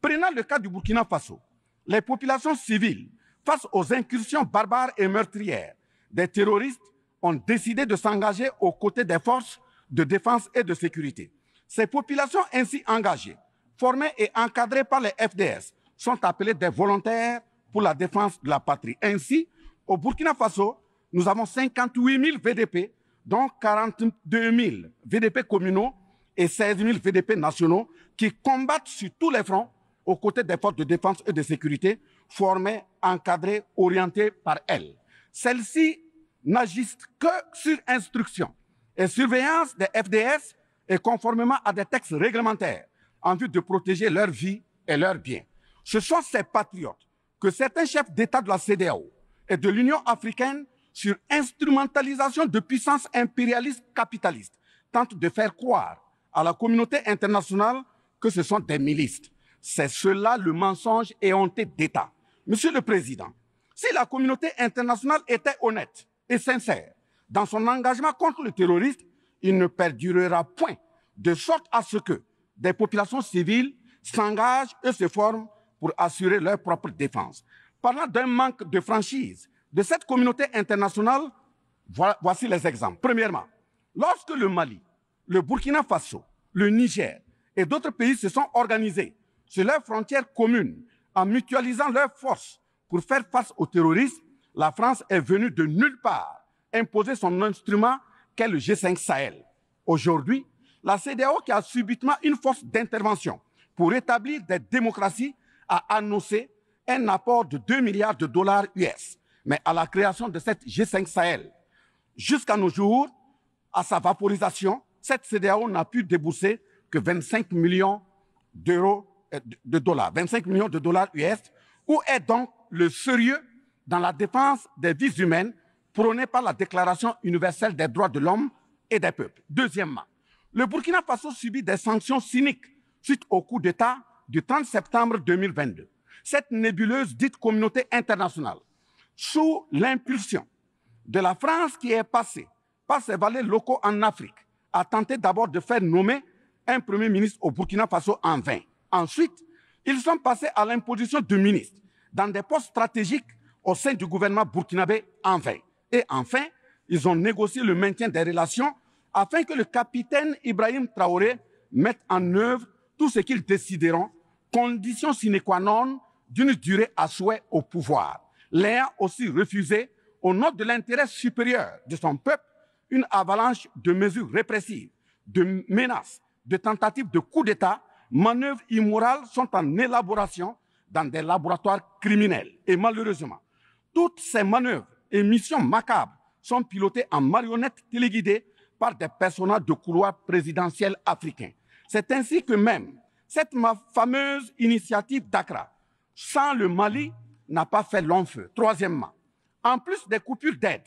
prenant le cas du Burkina Faso, les populations civiles, face aux incursions barbares et meurtrières des terroristes, ont décidé de s'engager aux côtés des forces de défense et de sécurité. Ces populations ainsi engagées, formées et encadrées par les FDS, sont appelées des volontaires pour la défense de la patrie. Ainsi, au Burkina Faso, nous avons 58 000 VDP, dont 42 000 VDP communaux et 16 000 VDP nationaux qui combattent sur tous les fronts aux côtés des forces de défense et de sécurité formées, encadrées, orientées par elles. Celles-ci n'agissent que sur instruction et surveillance des FDS et conformément à des textes réglementaires en vue de protéger leur vie et leurs biens. Ce sont ces patriotes que certains chefs d'État de la CDAO et de l'Union africaine, sur instrumentalisation de puissances impérialistes capitalistes, tentent de faire croire à la communauté internationale que ce sont des milices. C'est cela le mensonge et éhonté d'État. Monsieur le Président, si la communauté internationale était honnête, et sincère dans son engagement contre le terrorisme, il ne perdurera point, de sorte à ce que des populations civiles s'engagent et se forment pour assurer leur propre défense. Parlant d'un manque de franchise de cette communauté internationale, voici les exemples. Premièrement, lorsque le Mali, le Burkina Faso, le Niger et d'autres pays se sont organisés sur leurs frontières communes en mutualisant leurs forces pour faire face au terrorisme, la France est venue de nulle part imposer son instrument qu'est le G5 Sahel. Aujourd'hui, la CDAO, qui a subitement une force d'intervention pour établir des démocraties, a annoncé un apport de 2 milliards de dollars US, mais à la création de cette G5 Sahel. Jusqu'à nos jours, à sa vaporisation, cette CDAO n'a pu débourser que 25 millions d'euros, euh, de dollars, 25 millions de dollars US. Où est donc le sérieux dans la défense des vies humaines prônées par la Déclaration universelle des droits de l'homme et des peuples. Deuxièmement, le Burkina Faso subit des sanctions cyniques suite au coup d'État du 30 septembre 2022. Cette nébuleuse dite communauté internationale, sous l'impulsion de la France qui est passée par ses valets locaux en Afrique, a tenté d'abord de faire nommer un premier ministre au Burkina Faso en vain. Ensuite, ils sont passés à l'imposition de ministres dans des postes stratégiques au sein du gouvernement burkinabé en vain. Et enfin, ils ont négocié le maintien des relations afin que le capitaine Ibrahim Traoré mette en œuvre tout ce qu'ils décideront, condition sine qua non d'une durée à souhait au pouvoir. L'air aussi refusé, au nom de l'intérêt supérieur de son peuple, une avalanche de mesures répressives, de menaces, de tentatives de coup d'État, manœuvres immorales sont en élaboration dans des laboratoires criminels. Et malheureusement, toutes ces manœuvres et missions macabres sont pilotées en marionnettes téléguidées par des personnages de couloirs présidentiels africains. C'est ainsi que même cette fameuse initiative d'Accra, sans le Mali, n'a pas fait long feu. Troisièmement, en plus des coupures d'aide,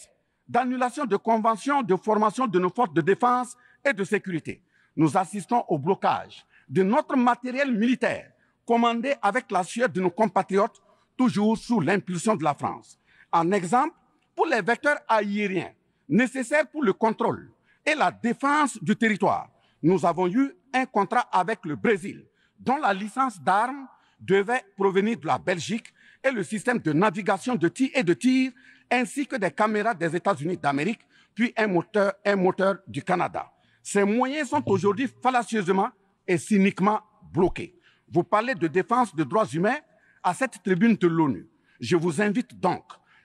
d'annulation de conventions de formation de nos forces de défense et de sécurité, nous assistons au blocage de notre matériel militaire commandé avec la sueur de nos compatriotes toujours sous l'impulsion de la France. En exemple, pour les vecteurs aériens nécessaires pour le contrôle et la défense du territoire, nous avons eu un contrat avec le Brésil, dont la licence d'armes devait provenir de la Belgique et le système de navigation de tir et de tir, ainsi que des caméras des États-Unis d'Amérique, puis un moteur, un moteur du Canada. Ces moyens sont aujourd'hui fallacieusement et cyniquement bloqués. Vous parlez de défense des droits humains, à cette tribune de l'ONU, je vous invite donc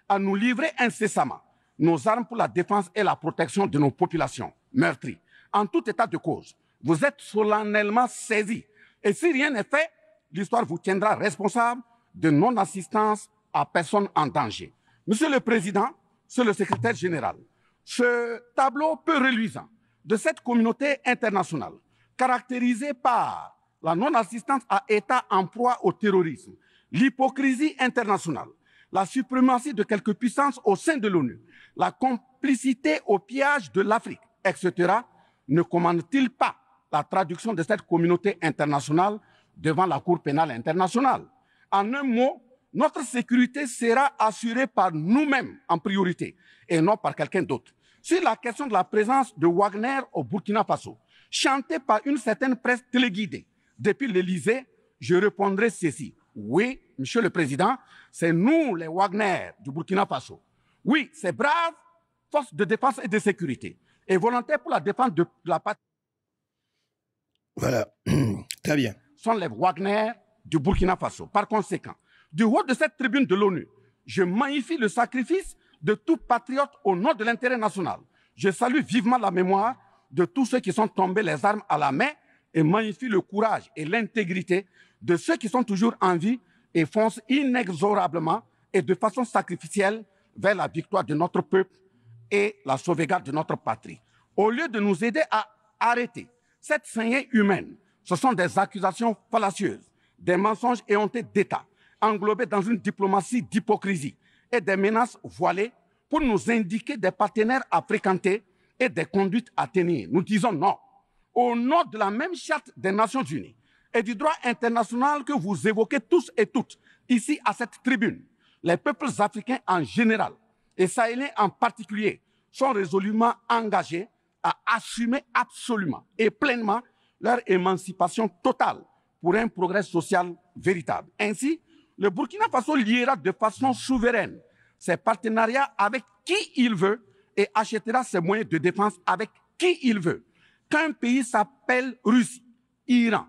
à nous livrer incessamment nos armes pour la défense et la protection de nos populations meurtries. En tout état de cause, vous êtes solennellement saisis. Et si rien n'est fait, l'histoire vous tiendra responsable de non-assistance à personne en danger. Monsieur le Président, Monsieur le Secrétaire général, ce tableau peu reluisant de cette communauté internationale, caractérisée par la non-assistance à États en proie au terrorisme, l'hypocrisie internationale, la suprématie de quelques puissances au sein de l'ONU, la complicité au pillage de l'Afrique, etc., ne commandent-ils pas la traduction de cette communauté internationale devant la Cour pénale internationale En un mot, notre sécurité sera assurée par nous-mêmes en priorité et non par quelqu'un d'autre. Sur la question de la présence de Wagner au Burkina Faso, chantée par une certaine presse téléguidée depuis l'Elysée, je répondrai ceci. Oui, Monsieur le Président, c'est nous les Wagner du Burkina Faso. Oui, ces braves forces de défense et de sécurité et volontaires pour la défense de la patrie. Voilà, très bien. Sont les Wagner du Burkina Faso. Par conséquent, du haut de cette tribune de l'ONU, je magnifie le sacrifice de tout patriote au nom de l'intérêt national. Je salue vivement la mémoire de tous ceux qui sont tombés les armes à la main et magnifie le courage et l'intégrité de ceux qui sont toujours en vie et foncent inexorablement et de façon sacrificielle vers la victoire de notre peuple et la sauvegarde de notre patrie. Au lieu de nous aider à arrêter cette saignée humaine, ce sont des accusations fallacieuses, des mensonges et d'État, englobés dans une diplomatie d'hypocrisie et des menaces voilées pour nous indiquer des partenaires à fréquenter et des conduites à tenir. Nous disons non. Au nom de la même charte des Nations Unies, et du droit international que vous évoquez tous et toutes ici à cette tribune, les peuples africains en général et sahéliens en particulier sont résolument engagés à assumer absolument et pleinement leur émancipation totale pour un progrès social véritable. Ainsi, le Burkina Faso liera de façon souveraine ses partenariats avec qui il veut et achètera ses moyens de défense avec qui il veut. Qu'un pays s'appelle Russie, Iran,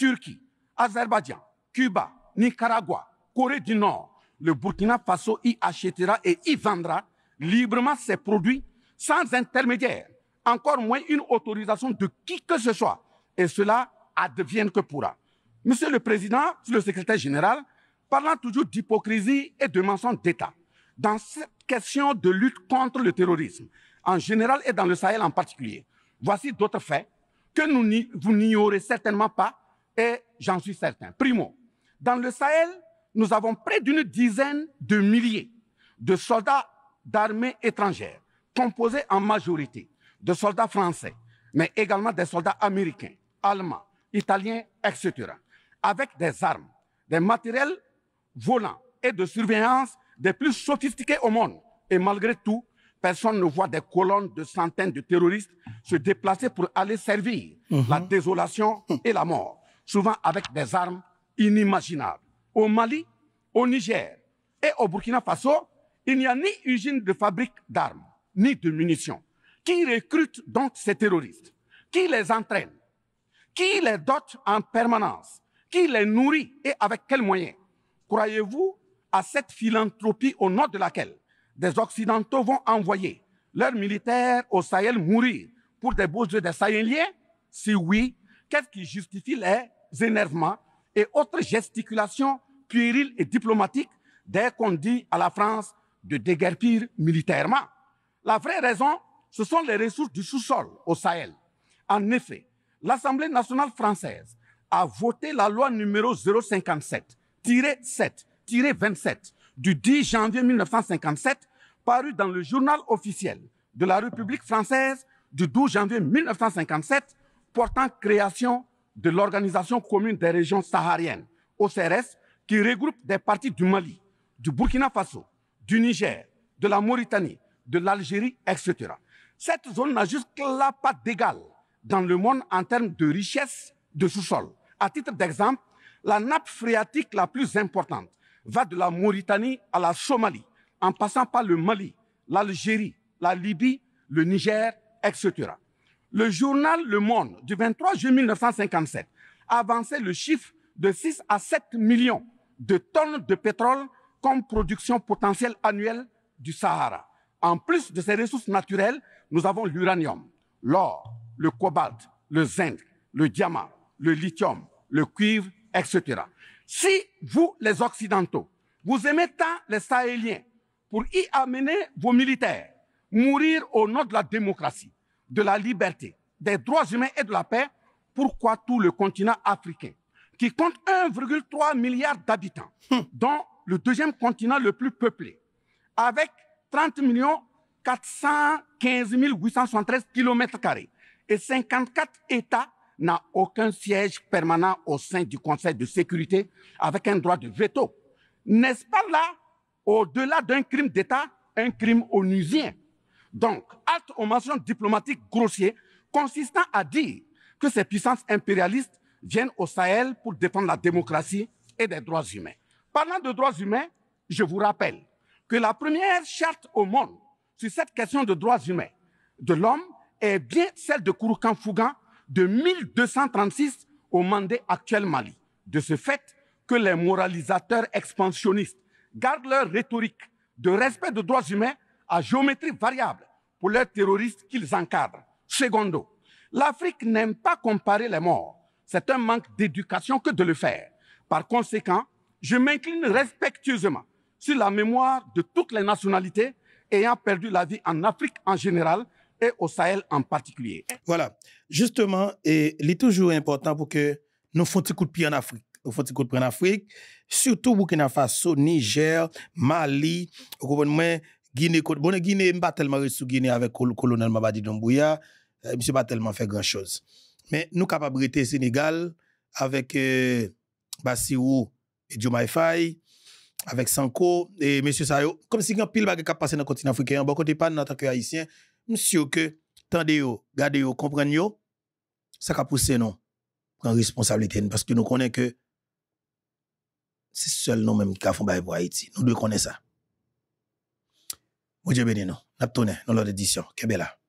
Turquie, Azerbaïdjan, Cuba, Nicaragua, Corée du Nord, le Burkina Faso y achètera et y vendra librement ses produits sans intermédiaire, encore moins une autorisation de qui que ce soit. Et cela advienne que pourra. Monsieur le Président, Monsieur le Secrétaire général, parlant toujours d'hypocrisie et de mensonge d'État, dans cette question de lutte contre le terrorisme, en général et dans le Sahel en particulier, voici d'autres faits que nous, vous n'ignorez certainement pas et j'en suis certain. Primo, dans le Sahel, nous avons près d'une dizaine de milliers de soldats d'armées étrangères, composés en majorité de soldats français, mais également des soldats américains, allemands, italiens, etc., avec des armes, des matériels volants et de surveillance des plus sophistiqués au monde. Et malgré tout, personne ne voit des colonnes de centaines de terroristes se déplacer pour aller servir mm-hmm. la désolation et la mort souvent avec des armes inimaginables. Au Mali, au Niger et au Burkina Faso, il n'y a ni usine de fabrique d'armes, ni de munitions. Qui recrute donc ces terroristes Qui les entraîne Qui les dote en permanence Qui les nourrit et avec quels moyens Croyez-vous à cette philanthropie au nom de laquelle des Occidentaux vont envoyer leurs militaires au Sahel mourir pour des beaux des Sahéliens Si oui, qu'est-ce qui justifie les énervements et autres gesticulations puériles et diplomatiques dès qu'on dit à la France de déguerpir militairement. La vraie raison, ce sont les ressources du sous-sol au Sahel. En effet, l'Assemblée nationale française a voté la loi numéro 057-7-27 du 10 janvier 1957, parue dans le journal officiel de la République française du 12 janvier 1957, portant création de l'Organisation commune des régions sahariennes, OCRS, qui regroupe des parties du Mali, du Burkina Faso, du Niger, de la Mauritanie, de l'Algérie, etc. Cette zone n'a jusque-là pas d'égal dans le monde en termes de richesse de sous-sol. À titre d'exemple, la nappe phréatique la plus importante va de la Mauritanie à la Somalie, en passant par le Mali, l'Algérie, la Libye, le Niger, etc. Le journal Le Monde du 23 juin 1957 avançait le chiffre de 6 à 7 millions de tonnes de pétrole comme production potentielle annuelle du Sahara. En plus de ces ressources naturelles, nous avons l'uranium, l'or, le cobalt, le zinc, le diamant, le lithium, le cuivre, etc. Si vous, les Occidentaux, vous aimez tant les Sahéliens pour y amener vos militaires, mourir au nom de la démocratie, de la liberté, des droits humains et de la paix, pourquoi tout le continent africain, qui compte 1,3 milliard d'habitants, hmm. dont le deuxième continent le plus peuplé, avec 30 415 873 km et 54 États, n'a aucun siège permanent au sein du Conseil de sécurité avec un droit de veto. N'est-ce pas là, au-delà d'un crime d'État, un crime onusien donc, acte aux mentions diplomatiques grossiers consistant à dire que ces puissances impérialistes viennent au Sahel pour défendre la démocratie et des droits humains. Parlant de droits humains, je vous rappelle que la première charte au monde sur cette question de droits humains de l'homme est bien celle de Kouroukan Fougan de 1236 au mandat actuel Mali. De ce fait que les moralisateurs expansionnistes gardent leur rhétorique de respect des droits humains à géométrie variable pour les terroristes qu'ils encadrent. Secondo, l'Afrique n'aime pas comparer les morts. C'est un manque d'éducation que de le faire. Par conséquent, je m'incline respectueusement sur la mémoire de toutes les nationalités ayant perdu la vie en Afrique en général et au Sahel en particulier. Voilà. Justement, et il est toujours important pour que nous fassions coup de pied en Afrique. Nous fassions coup de pied en Afrique, surtout Burkina Faso, Niger, Mali, au gouvernement Guinée, bon, Guinée, pas tellement reçu Guinée avec le colonel Mabadi Doumbouya, euh, monsieur pas tellement fait grand chose. Mais nous capables de Sénégal avec euh, Bassirou et Faye, avec Sanko et M. Sayo, comme si un pile bagay qui passé dans le continent africain, bon côté pas en tant que haïtien, monsieur que tendez vous gardez vous comprenez vous ça a pousser nous en responsabilité parce que nous connaissons que c'est seul nous même qui avons fait pour Haïti. Nous devons connaître ça. Mon Dieu béni nous. Nous tourné dans l'autre édition. Kebela.